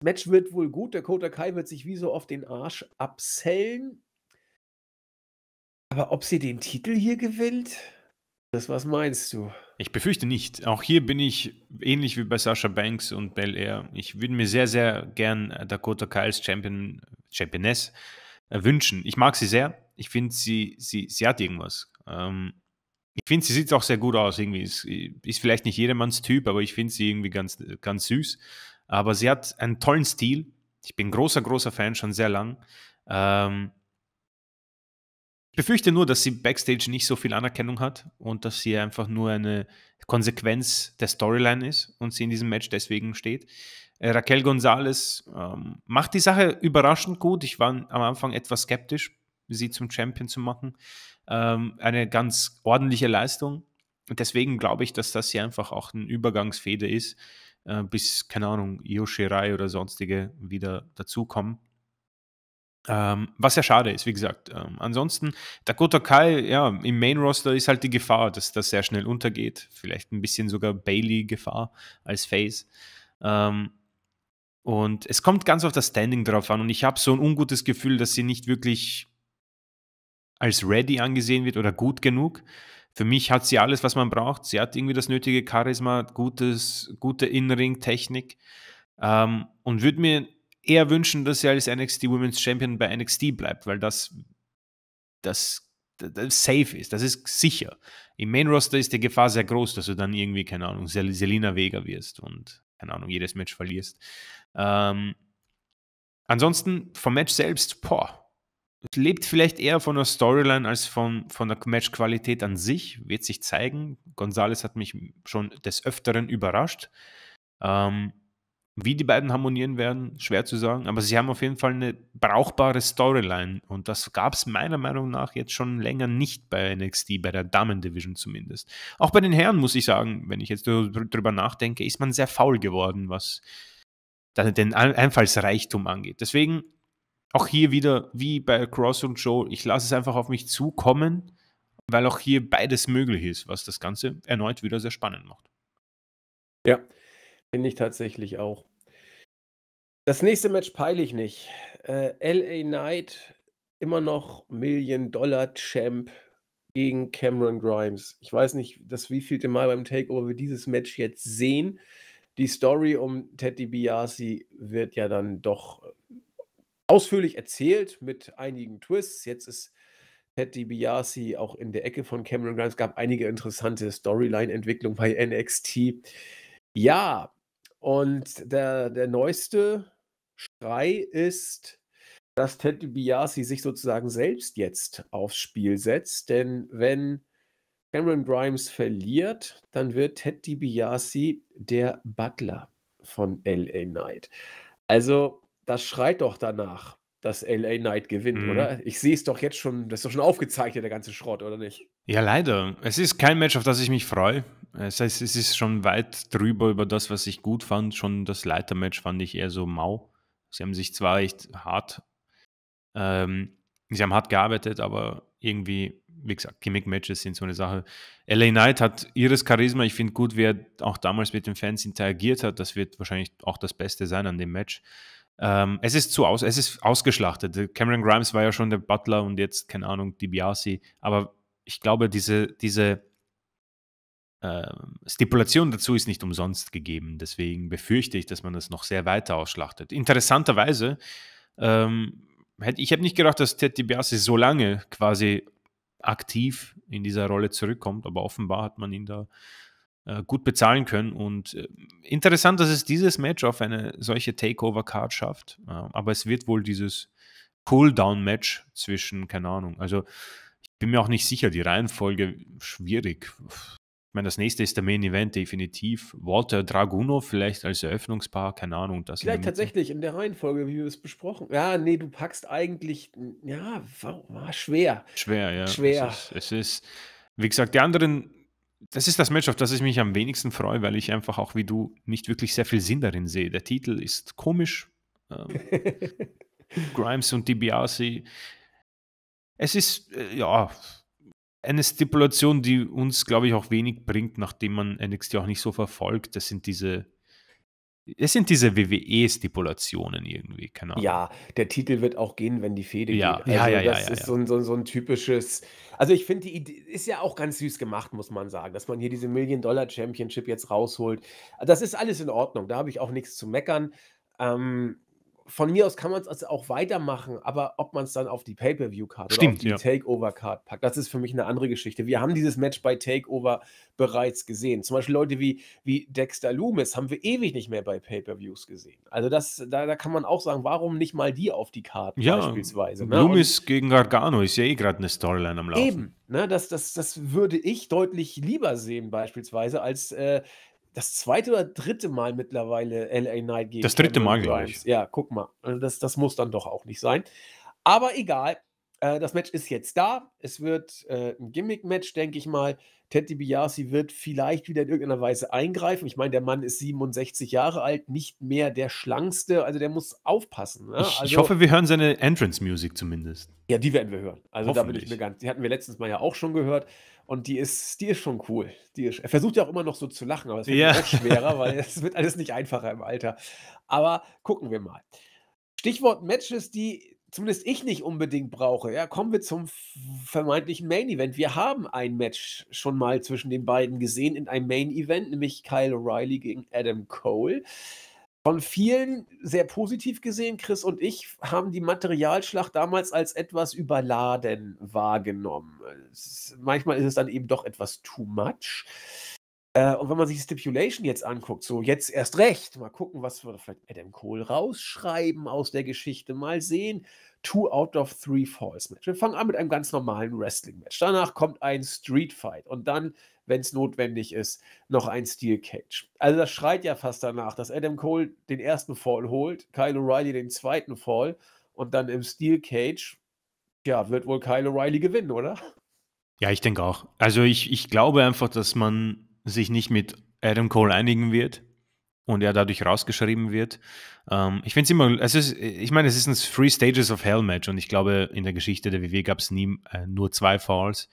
Das Match wird wohl gut. Der Kota Kai wird sich wie so auf den Arsch absellen. Aber ob sie den Titel hier gewinnt, das was meinst du? Ich befürchte nicht. Auch hier bin ich ähnlich wie bei Sasha Banks und Bel Air. Ich würde mir sehr, sehr gern äh, Dakota Kai als Champion, Championess äh, wünschen. Ich mag sie sehr. Ich finde, sie, sie, sie hat irgendwas. Ähm, ich finde, sie sieht auch sehr gut aus. Irgendwie ist, ist vielleicht nicht jedermanns Typ, aber ich finde sie irgendwie ganz, ganz süß. Aber sie hat einen tollen Stil. Ich bin großer, großer Fan, schon sehr lang. Ähm, ich befürchte nur, dass sie backstage nicht so viel Anerkennung hat und dass sie einfach nur eine Konsequenz der Storyline ist und sie in diesem Match deswegen steht. Äh, Raquel Gonzalez ähm, macht die Sache überraschend gut. Ich war am Anfang etwas skeptisch, sie zum Champion zu machen ähm, eine ganz ordentliche Leistung. Und deswegen glaube ich, dass das hier einfach auch eine Übergangsfehde ist, äh, bis, keine Ahnung, Yoshirai oder sonstige wieder dazukommen. Ähm, was ja schade ist, wie gesagt. Ähm, ansonsten, Dakota Kai, ja, im Main-Roster ist halt die Gefahr, dass das sehr schnell untergeht. Vielleicht ein bisschen sogar Bailey-Gefahr als Face. Ähm, und es kommt ganz auf das Standing drauf an. Und ich habe so ein ungutes Gefühl, dass sie nicht wirklich als ready angesehen wird oder gut genug. Für mich hat sie alles, was man braucht. Sie hat irgendwie das nötige Charisma, gutes, gute In-Ring-Technik ähm, und würde mir eher wünschen, dass sie als NXT Women's Champion bei NXT bleibt, weil das, das, das safe ist, das ist sicher. Im Main Roster ist die Gefahr sehr groß, dass du dann irgendwie, keine Ahnung, Sel Selina Vega wirst und, keine Ahnung, jedes Match verlierst. Ähm, ansonsten, vom Match selbst, boah, es lebt vielleicht eher von der Storyline als von, von der Matchqualität an sich, wird sich zeigen. Gonzalez hat mich schon des Öfteren überrascht. Ähm, wie die beiden harmonieren werden, schwer zu sagen, aber sie haben auf jeden Fall eine brauchbare Storyline und das gab es meiner Meinung nach jetzt schon länger nicht bei NXT, bei der Damen-Division zumindest. Auch bei den Herren muss ich sagen, wenn ich jetzt darüber nachdenke, ist man sehr faul geworden, was den Einfallsreichtum angeht. Deswegen auch hier wieder, wie bei Cross und Joe, ich lasse es einfach auf mich zukommen, weil auch hier beides möglich ist, was das Ganze erneut wieder sehr spannend macht. Ja, finde ich tatsächlich auch. Das nächste Match peile ich nicht. Äh, LA Knight, immer noch Million-Dollar-Champ gegen Cameron Grimes. Ich weiß nicht, das wievielte Mal beim Takeover wir dieses Match jetzt sehen. Die Story um Teddy Biasi wird ja dann doch ausführlich erzählt mit einigen Twists. Jetzt ist Ted DiBiase auch in der Ecke von Cameron Grimes. Es gab einige interessante Storyline-Entwicklungen bei NXT. Ja, und der, der neueste Schrei ist, dass Ted DiBiase sich sozusagen selbst jetzt aufs Spiel setzt. Denn wenn Cameron Grimes verliert, dann wird Ted DiBiase der Butler von LA Knight. Also das schreit doch danach, dass LA Knight gewinnt, mhm. oder? Ich sehe es doch jetzt schon, das ist doch schon aufgezeichnet, der ganze Schrott, oder nicht? Ja, leider. Es ist kein Match, auf das ich mich freue. Es heißt, es ist schon weit drüber über das, was ich gut fand. Schon das Leitermatch fand ich eher so mau. Sie haben sich zwar echt hart, ähm, sie haben hart gearbeitet, aber irgendwie, wie gesagt, Gimmick-Matches sind so eine Sache. LA Knight hat ihres Charisma. Ich finde gut, wie er auch damals mit den Fans interagiert hat. Das wird wahrscheinlich auch das Beste sein an dem Match. Ähm, es ist zu aus, es ist ausgeschlachtet. Cameron Grimes war ja schon der Butler und jetzt, keine Ahnung, DiBiase. Aber ich glaube, diese, diese äh, Stipulation dazu ist nicht umsonst gegeben. Deswegen befürchte ich, dass man das noch sehr weiter ausschlachtet. Interessanterweise, ähm, ich habe nicht gedacht, dass Ted DiBiase so lange quasi aktiv in dieser Rolle zurückkommt, aber offenbar hat man ihn da äh, gut bezahlen können. Und äh, interessant, dass es dieses Match auf eine solche Takeover-Card schafft. Äh, aber es wird wohl dieses Pull-Down-Match zwischen, keine Ahnung, also ich bin mir auch nicht sicher, die Reihenfolge schwierig. Ich meine, das nächste ist der Main Event, definitiv. Walter Draguno vielleicht als Eröffnungspaar, keine Ahnung. Das vielleicht in tatsächlich in der Reihenfolge, wie wir es besprochen Ja, nee, du packst eigentlich, ja, war, war schwer. Schwer, ja. Schwer. Es ist, es ist wie gesagt, die anderen das ist das Match, auf das ich mich am wenigsten freue, weil ich einfach auch wie du nicht wirklich sehr viel Sinn darin sehe. Der Titel ist komisch. Ähm, (laughs) Grimes und DiBiase. Es ist, äh, ja, eine Stipulation, die uns, glaube ich, auch wenig bringt, nachdem man NXT auch nicht so verfolgt. Das sind diese es sind diese WWE-Stipulationen irgendwie, keine Ahnung. Ja, der Titel wird auch gehen, wenn die Fehde ja. geht. Also ja, ja, also ja. Das ja, ist So, ein, so, ein, so, ein, typisches. Also, ich finde, die Idee ist ja auch ganz süß gemacht, muss man sagen, dass man hier diese Million-Dollar-Championship jetzt rausholt. Das ist alles in Ordnung, da habe ich auch nichts zu meckern. Ähm, von mir aus kann man es auch weitermachen, aber ob man es dann auf die pay per view karte oder auf die ja. takeover karte packt, das ist für mich eine andere Geschichte. Wir haben dieses Match bei Takeover bereits gesehen. Zum Beispiel Leute wie, wie Dexter Loomis haben wir ewig nicht mehr bei Pay-Per-Views gesehen. Also das, da, da kann man auch sagen, warum nicht mal die auf die Karte ja, beispielsweise. Ne? Loomis Und, gegen Gargano ist ja eh gerade eine Storyline am Laufen. Eben, ne? das, das, das würde ich deutlich lieber sehen beispielsweise als äh, das zweite oder dritte Mal mittlerweile LA Knight gegen. Das dritte Mal, glaube ich. Ja, guck mal. Also das, das muss dann doch auch nicht sein. Aber egal. Äh, das Match ist jetzt da. Es wird äh, ein Gimmick-Match, denke ich mal. Teddy DiBiase wird vielleicht wieder in irgendeiner Weise eingreifen. Ich meine, der Mann ist 67 Jahre alt, nicht mehr der schlankste, also der muss aufpassen. Ne? Ich, also, ich, hoffe, wir hören seine Entrance-Musik zumindest. Ja, die werden wir hören. Also da bin ich mir ganz, die hatten wir letztens mal ja auch schon gehört und die ist, die ist schon cool. Die ist, er versucht ja auch immer noch so zu lachen, aber es wird ja. auch schwerer, weil (laughs) es wird alles nicht einfacher im Alter. Aber gucken wir mal. Stichwort Matches, die zumindest ich nicht unbedingt brauche. Ja, kommen wir zum vermeintlichen Main Event. Wir haben ein Match schon mal zwischen den beiden gesehen in einem Main Event, nämlich Kyle O'Reilly gegen Adam Cole. Von vielen sehr positiv gesehen, Chris und ich haben die Materialschlacht damals als etwas überladen wahrgenommen. Ist, manchmal ist es dann eben doch etwas too much. Äh, und wenn man sich die Stipulation jetzt anguckt, so jetzt erst recht, mal gucken, was wir vielleicht Adam Cole rausschreiben aus der Geschichte, mal sehen. Two out of three Falls Match. Wir fangen an mit einem ganz normalen Wrestling-Match. Danach kommt ein Street Fight und dann, wenn es notwendig ist, noch ein Steel Cage. Also das schreit ja fast danach, dass Adam Cole den ersten Fall holt, Kyle O'Reilly den zweiten Fall und dann im Steel Cage, ja, wird wohl Kyle O'Reilly gewinnen, oder? Ja, ich denke auch. Also ich, ich glaube einfach, dass man sich nicht mit Adam Cole einigen wird und er dadurch rausgeschrieben wird. Ähm, ich finde es immer, es ist, ich meine, es ist ein Three Stages of Hell Match und ich glaube, in der Geschichte der WWE gab es nie äh, nur zwei Falls.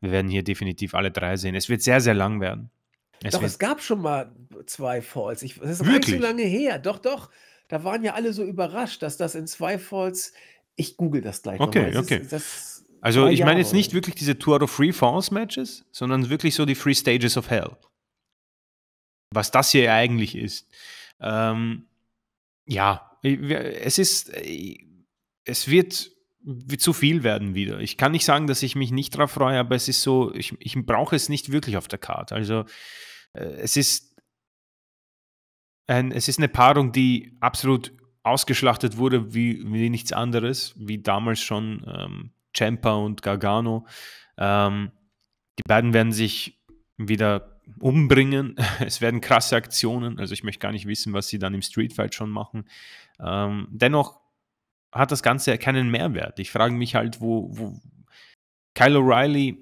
Wir werden hier definitiv alle drei sehen. Es wird sehr, sehr lang werden. Es doch, es gab schon mal zwei Falls. Ich, das ist wirklich? nicht so lange her. Doch, doch. Da waren ja alle so überrascht, dass das in zwei Falls. Ich google das gleich okay, nochmal. Okay, okay. Also ich meine jetzt nicht wirklich diese Tour of Free France Matches, sondern wirklich so die Free Stages of Hell. Was das hier eigentlich ist. Ähm, ja, es ist, äh, es wird, wird zu viel werden wieder. Ich kann nicht sagen, dass ich mich nicht drauf freue, aber es ist so, ich, ich brauche es nicht wirklich auf der Karte. Also äh, es ist, ein, es ist eine Paarung, die absolut ausgeschlachtet wurde wie, wie nichts anderes, wie damals schon ähm, Champa und Gargano. Ähm, die beiden werden sich wieder umbringen. (laughs) Es werden krasse Aktionen. Also ich möchte gar nicht wissen, was sie dann im Streetfight schon machen. Ähm, dennoch hat das Ganze keinen Mehrwert. Ich frage mich halt, wo, wo Kyle O'Reilly,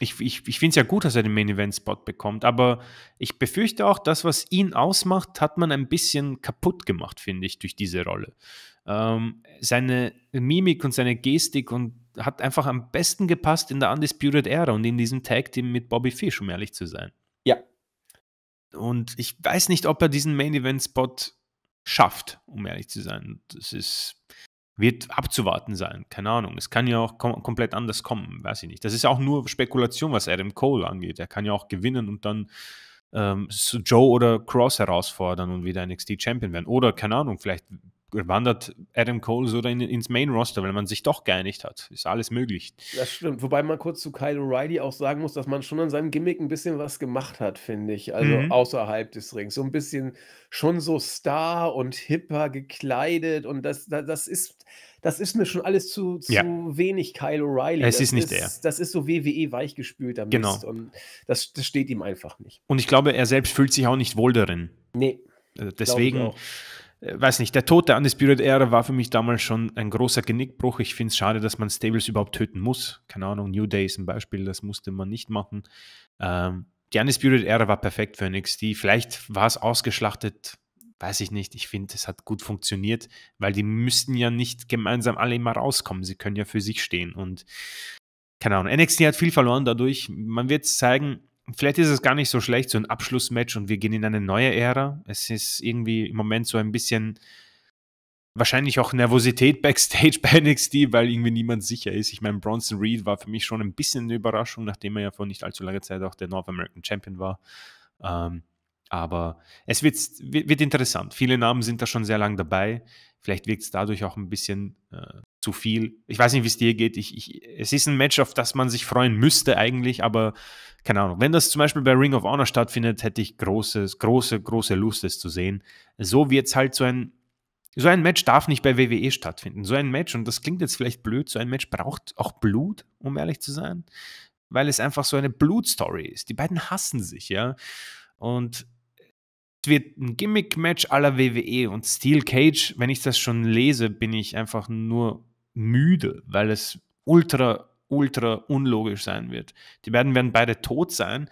ich, ich, ich finde es ja gut, dass er den Main Event Spot bekommt, aber ich befürchte auch, das, was ihn ausmacht, hat man ein bisschen kaputt gemacht, finde ich, durch diese Rolle. Ähm, seine Mimik und seine Gestik und hat einfach am besten gepasst in der Undisputed Era und in diesem Tag Team mit Bobby Fish, um ehrlich zu sein. Ja. Und ich weiß nicht, ob er diesen Main Event Spot schafft, um ehrlich zu sein. Das ist wird abzuwarten sein. Keine Ahnung. Es kann ja auch kom komplett anders kommen. Weiß ich nicht. Das ist auch nur Spekulation, was Adam Cole angeht. Er kann ja auch gewinnen und dann ähm, Joe oder Cross herausfordern und wieder NXT Champion werden. Oder keine Ahnung, vielleicht wandert Adam Cole so in, ins Main Roster, weil man sich doch geeinigt hat. Ist alles möglich. Das stimmt. Wobei man kurz zu Kyle O'Reilly auch sagen muss, dass man schon an seinem Gimmick ein bisschen was gemacht hat, finde ich. Also mhm. außerhalb des Rings. So ein bisschen schon so star und hipper gekleidet und das, das, das ist das ist mir schon alles zu, zu ja. wenig Kyle O'Reilly. Es das ist nicht ist, er. Das ist so WWE weichgespült genau. Mist. Genau. Und das, das steht ihm einfach nicht. Und ich glaube, er selbst fühlt sich auch nicht wohl darin. Nee. Äh, deswegen äh, weiß nicht, der Tod der Undisputed Ära war für mich damals schon ein großer Genickbruch. Ich finde es schade, dass man Stables überhaupt töten muss. Keine Ahnung, New Day ist ein Beispiel, das musste man nicht machen. Ähm, die Undisputed Ära war perfekt für NXT. Vielleicht war es ausgeschlachtet, weiß ich nicht. Ich finde, es hat gut funktioniert, weil die müssten ja nicht gemeinsam alle immer rauskommen. Sie können ja für sich stehen und keine Ahnung. NXT hat viel verloren dadurch. Man wird zeigen, vielleicht ist es gar nicht so schlecht, so ein Abschlussmatch und wir gehen in eine neue Ära. Es ist irgendwie im Moment so ein bisschen wahrscheinlich auch Nervosität (laughs) backstage bei NXT, weil irgendwie niemand sicher ist. Ich meine, Bronson Reed war für mich schon ein bisschen eine Überraschung, nachdem er ja vor nicht allzu langer Zeit auch der North American Champion war. Ähm, aber es wird, wird, interessant. Viele Namen sind da schon sehr lang dabei. Vielleicht wirkt es dadurch auch ein bisschen äh, zu viel. Ich weiß nicht, wie es dir geht. Ich, ich, es ist ein Match, auf das man sich freuen müsste eigentlich, aber keine Ahnung. Wenn das zum Beispiel bei Ring of Honor stattfindet, hätte ich großes, große, große Lust, es zu sehen. So wird es halt so ein. So ein Match darf nicht bei WWE stattfinden. So ein Match, und das klingt jetzt vielleicht blöd, so ein Match braucht auch Blut, um ehrlich zu sein, weil es einfach so eine Blutstory ist. Die beiden hassen sich, ja. Und wird ein Gimmick-Match aller WWE und Steel Cage, wenn ich das schon lese, bin ich einfach nur müde, weil es ultra, ultra unlogisch sein wird. Die beiden werden beide tot sein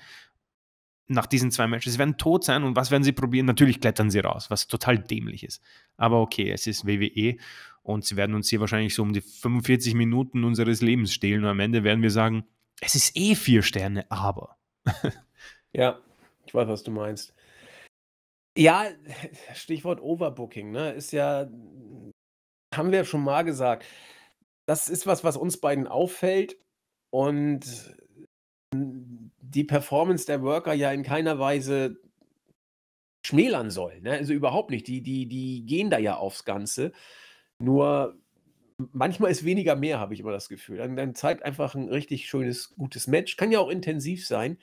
nach diesen zwei Matches. Sie werden tot sein und was werden sie probieren? Natürlich klettern sie raus, was total dämlich ist. Aber okay, es ist WWE und sie werden uns hier wahrscheinlich so um die 45 Minuten unseres Lebens stehlen und am Ende werden wir sagen, es ist eh vier Sterne, aber. (laughs) ja, ich weiß, was du meinst. Ja, (laughs) Stichwort Overbooking, ne? Ist ja, haben wir ja schon mal gesagt. Das ist was, was uns beiden auffällt und die Performance der Worker ja in keiner Weise schmälern soll. Ne? Also überhaupt nicht. Die, die, die gehen da ja aufs Ganze. Nur manchmal ist weniger mehr, habe ich immer das Gefühl. Dann, dann zeigt einfach ein richtig schönes, gutes Match. Kann ja auch intensiv sein.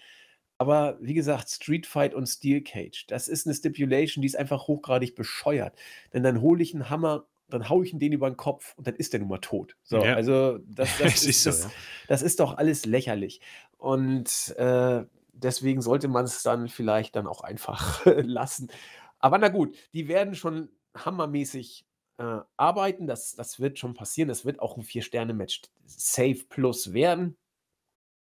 Aber wie gesagt, Street Fight und Steel Cage, das ist eine Stipulation, die ist einfach hochgradig bescheuert. Denn dann hole ich einen Hammer, dann haue ich ihn den über den Kopf und dann ist der nun mal tot. So, ja. also das, (laughs) das, ist, ist so, das, ja. das, ist doch alles lächerlich. Und äh, deswegen sollte man es dann vielleicht dann auch einfach (laughs) lassen. Aber na gut, die werden schon hammermäßig äh, arbeiten. Das, das wird schon passieren. Das wird auch ein Vier-Sterne-Match safe plus werden.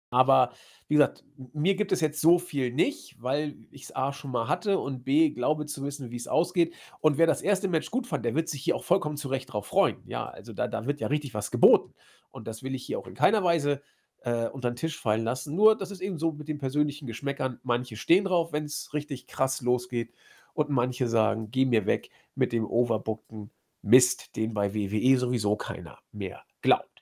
Aber wie gesagt, mir gibt es jetzt so viel nicht, weil ich es A schon mal hatte und B glaube zu wissen, wie es ausgeht. Und wer das erste Match gut fand, der wird sich hier auch vollkommen zu Recht drauf freuen. Ja, also da, da wird ja richtig was geboten. Und das will ich hier auch in keiner Weise äh, unter den Tisch fallen lassen. Nur, das ist eben so mit den persönlichen Geschmäckern. Manche stehen drauf, wenn es richtig krass losgeht. Und manche sagen, geh mir weg mit dem overbookten Mist, den bei WWE sowieso keiner mehr glaubt.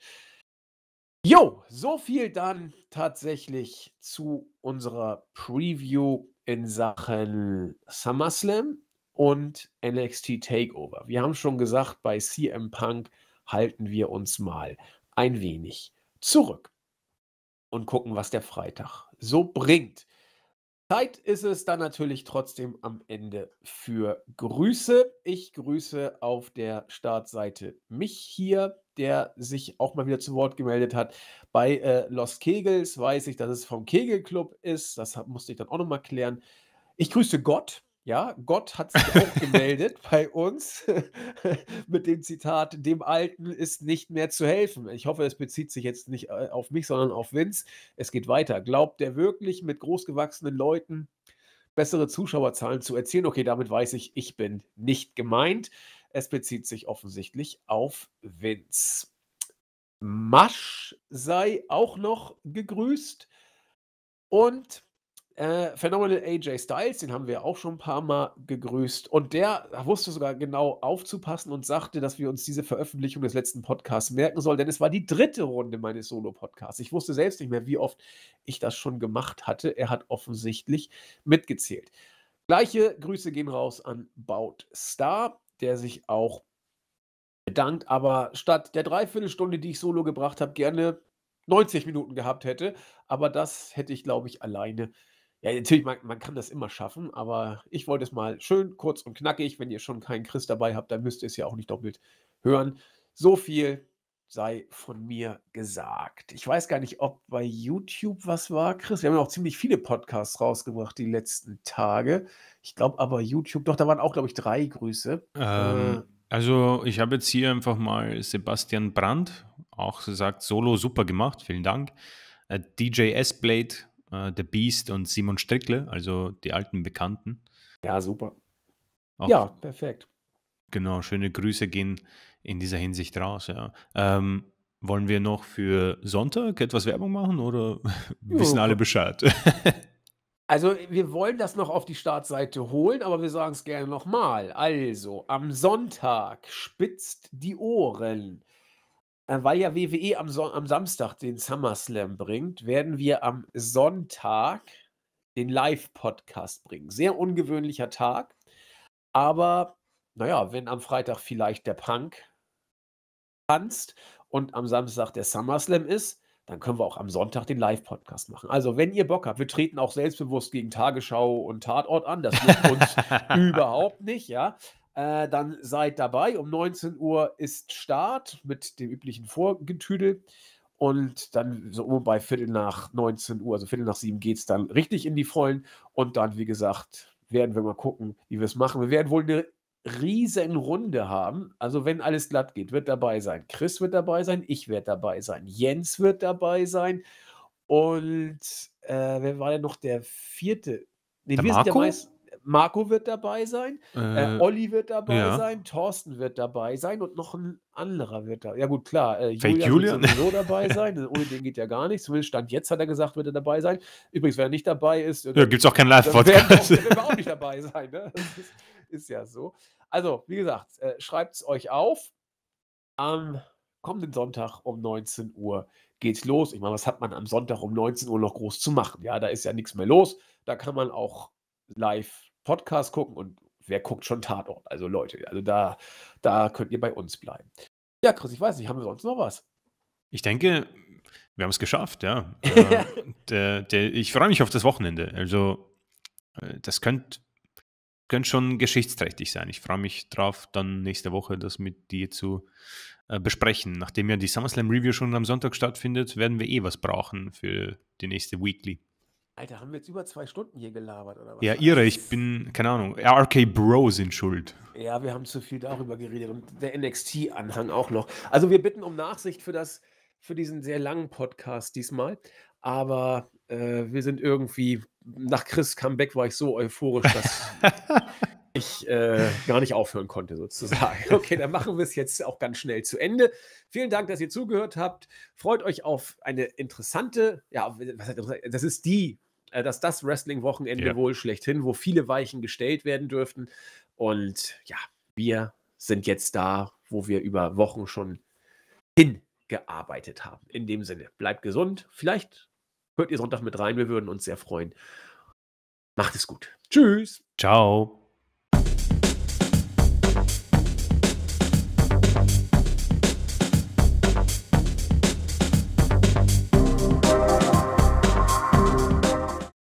Jo, so viel dann tatsächlich zu unserer Preview in Sachen SummerSlam und NXT Takeover. Wir haben schon gesagt, bei CM Punk halten wir uns mal ein wenig zurück und gucken, was der Freitag so bringt. Zeit ist es dann natürlich trotzdem am Ende für Grüße. Ich grüße auf der Startseite mich hier der sich auch mal wieder zu Wort gemeldet hat. Bei äh, Los Kegels weiß ich, dass es vom Kegelclub ist. Das musste ich dann auch nochmal klären. Ich grüße Gott. Ja, Gott hat sich auch (laughs) gemeldet bei uns (laughs) mit dem Zitat, dem Alten ist nicht mehr zu helfen. Ich hoffe, es bezieht sich jetzt nicht äh, auf mich, sondern auf Vince. Es geht weiter. Glaubt der wirklich mit großgewachsenen Leuten bessere Zuschauerzahlen zu erzielen? Okay, damit weiß ich, ich bin nicht gemeint. Es bezieht sich offensichtlich auf Vince. Masch sei auch noch gegrüßt. Und äh, Phenomenal AJ Styles, den haben wir auch schon ein paar Mal gegrüßt. Und der wusste sogar genau aufzupassen und sagte, dass wir uns diese Veröffentlichung des letzten Podcasts merken sollen, denn es war die dritte Runde meines Solo-Podcasts. Ich wusste selbst nicht mehr, wie oft ich das schon gemacht hatte. Er hat offensichtlich mitgezählt. Gleiche Grüße gehen raus an Baut Star der sich auch bedankt, aber statt der Dreiviertelstunde, die ich solo gebracht habe, gerne 90 Minuten gehabt hätte. Aber das hätte ich, glaube ich, alleine. Ja, natürlich, man, man, kann das immer schaffen, aber ich wollte es mal schön, kurz und knackig. Wenn ihr schon keinen Chris dabei habt, dann müsst ihr es ja auch nicht doppelt hören. So viel sei von mir gesagt. Ich weiß gar nicht, ob bei YouTube was war, Chris. Wir haben auch ziemlich viele Podcasts rausgebracht die letzten Tage. Ich glaube aber YouTube, doch, da waren auch, glaube ich, drei Grüße. Ähm, äh, also ich habe jetzt hier einfach mal Sebastian Brandt, auch gesagt, Solo super gemacht, vielen Dank. Äh, DJ S-Blade, äh, The Beast und Simon Strickle, also die alten Bekannten. Ja, super. Auch ja, perfekt. Genau, schöne Grüße gehen in dieser Hinsicht raus, ja. Ähm, wollen wir noch für Sonntag etwas Werbung machen oder (laughs) wissen alle Bescheid? (laughs) Also, wir wollen das noch auf die Startseite holen, aber wir sagen es gerne nochmal. Also, am Sonntag spitzt die Ohren. Äh, weil ja WWE am, Son am Samstag den SummerSlam bringt, werden wir am Sonntag den Live-Podcast bringen. Sehr ungewöhnlicher Tag, aber naja, wenn am Freitag vielleicht der Punk kannst und am Samstag der SummerSlam ist, dann können wir auch am Sonntag den Live-Podcast machen. Also, wenn ihr Bock habt, wir treten auch selbstbewusst gegen Tagesschau und Tatort an, das nimmt uns (laughs) überhaupt nicht, ja. Äh, dann seid dabei. Um 19 Uhr ist Start mit dem üblichen Vorgetüdel. Und dann so um bei Viertel nach 19 Uhr, also Viertel nach sieben, geht es dann richtig in die Vollen. Und dann, wie gesagt, werden wir mal gucken, wie wir es machen. Wir werden wohl eine Riesenrunde haben. Also wenn alles glatt geht, wird dabei sein. Chris wird dabei sein, ich werde dabei sein, Jens wird dabei sein und äh, wer war denn noch der vierte? Nee, der Marco? Sind Marco wird dabei sein, äh, äh, Olli wird dabei ja. sein, Thorsten wird dabei sein und noch ein anderer wird da. Ja gut, klar, äh, Julia Julian wird sowieso dabei (laughs) sein, ohne den geht ja gar nichts. Zumindest Stand jetzt hat er gesagt, wird er dabei sein. Übrigens, wenn er nicht dabei ist, äh, ja, gibt es auch keinen Live-Podcast. Dann wird er auch nicht dabei sein, ne? Das ist, ist ja so. Also, wie gesagt, äh, schreibt es euch auf. Am kommenden Sonntag um 19 Uhr geht's los. Ich meine, was hat man am Sonntag um 19 Uhr noch groß zu machen? Ja, da ist ja nichts mehr los. Da kann man auch live Podcast gucken und wer guckt schon Tatort? Also Leute, also da, da könnt ihr bei uns bleiben. Ja, Chris, ich weiß nicht, haben wir sonst noch was? Ich denke, wir haben es geschafft, ja. (laughs) äh, der, der, ich freue mich auf das Wochenende. Also, äh, das könnte könnte schon geschichtsträchtig sein. Ich freue mich drauf, dann nächste Woche das mit dir zu äh, besprechen. Nachdem ja die SummerSlam Review schon am Sonntag stattfindet, werden wir eh was brauchen für die nächste Weekly. Alter, haben wir jetzt über zwei Stunden hier gelabert oder was? Ja, irre, ich bin, keine Ahnung, RK Bro sind schuld. Ja, wir haben zu viel darüber geredet und der NXT-Anhang auch noch. Also wir bitten um Nachsicht für das, für diesen sehr langen Podcast diesmal, aber äh, wir sind irgendwie, nach Chris Comeback war ich so euphorisch, dass (laughs) ich äh, gar nicht aufhören konnte, sozusagen. (laughs) Okay, dann machen wir es jetzt auch ganz schnell zu Ende. Vielen Dank, dass ihr zugehört habt. Freut euch auf eine interessante, ja, das ist die, äh, dass das Wrestling-Wochenende ja. wohl schlechthin, wo viele Weichen gestellt werden dürften. Und ja, wir sind jetzt da, wo wir über Wochen schon hingearbeitet haben. In dem Sinne, bleibt gesund. Vielleicht Hört ihr Sonntag mit rein, wir würden uns sehr freuen. Macht es gut. Tschüss. Ciao.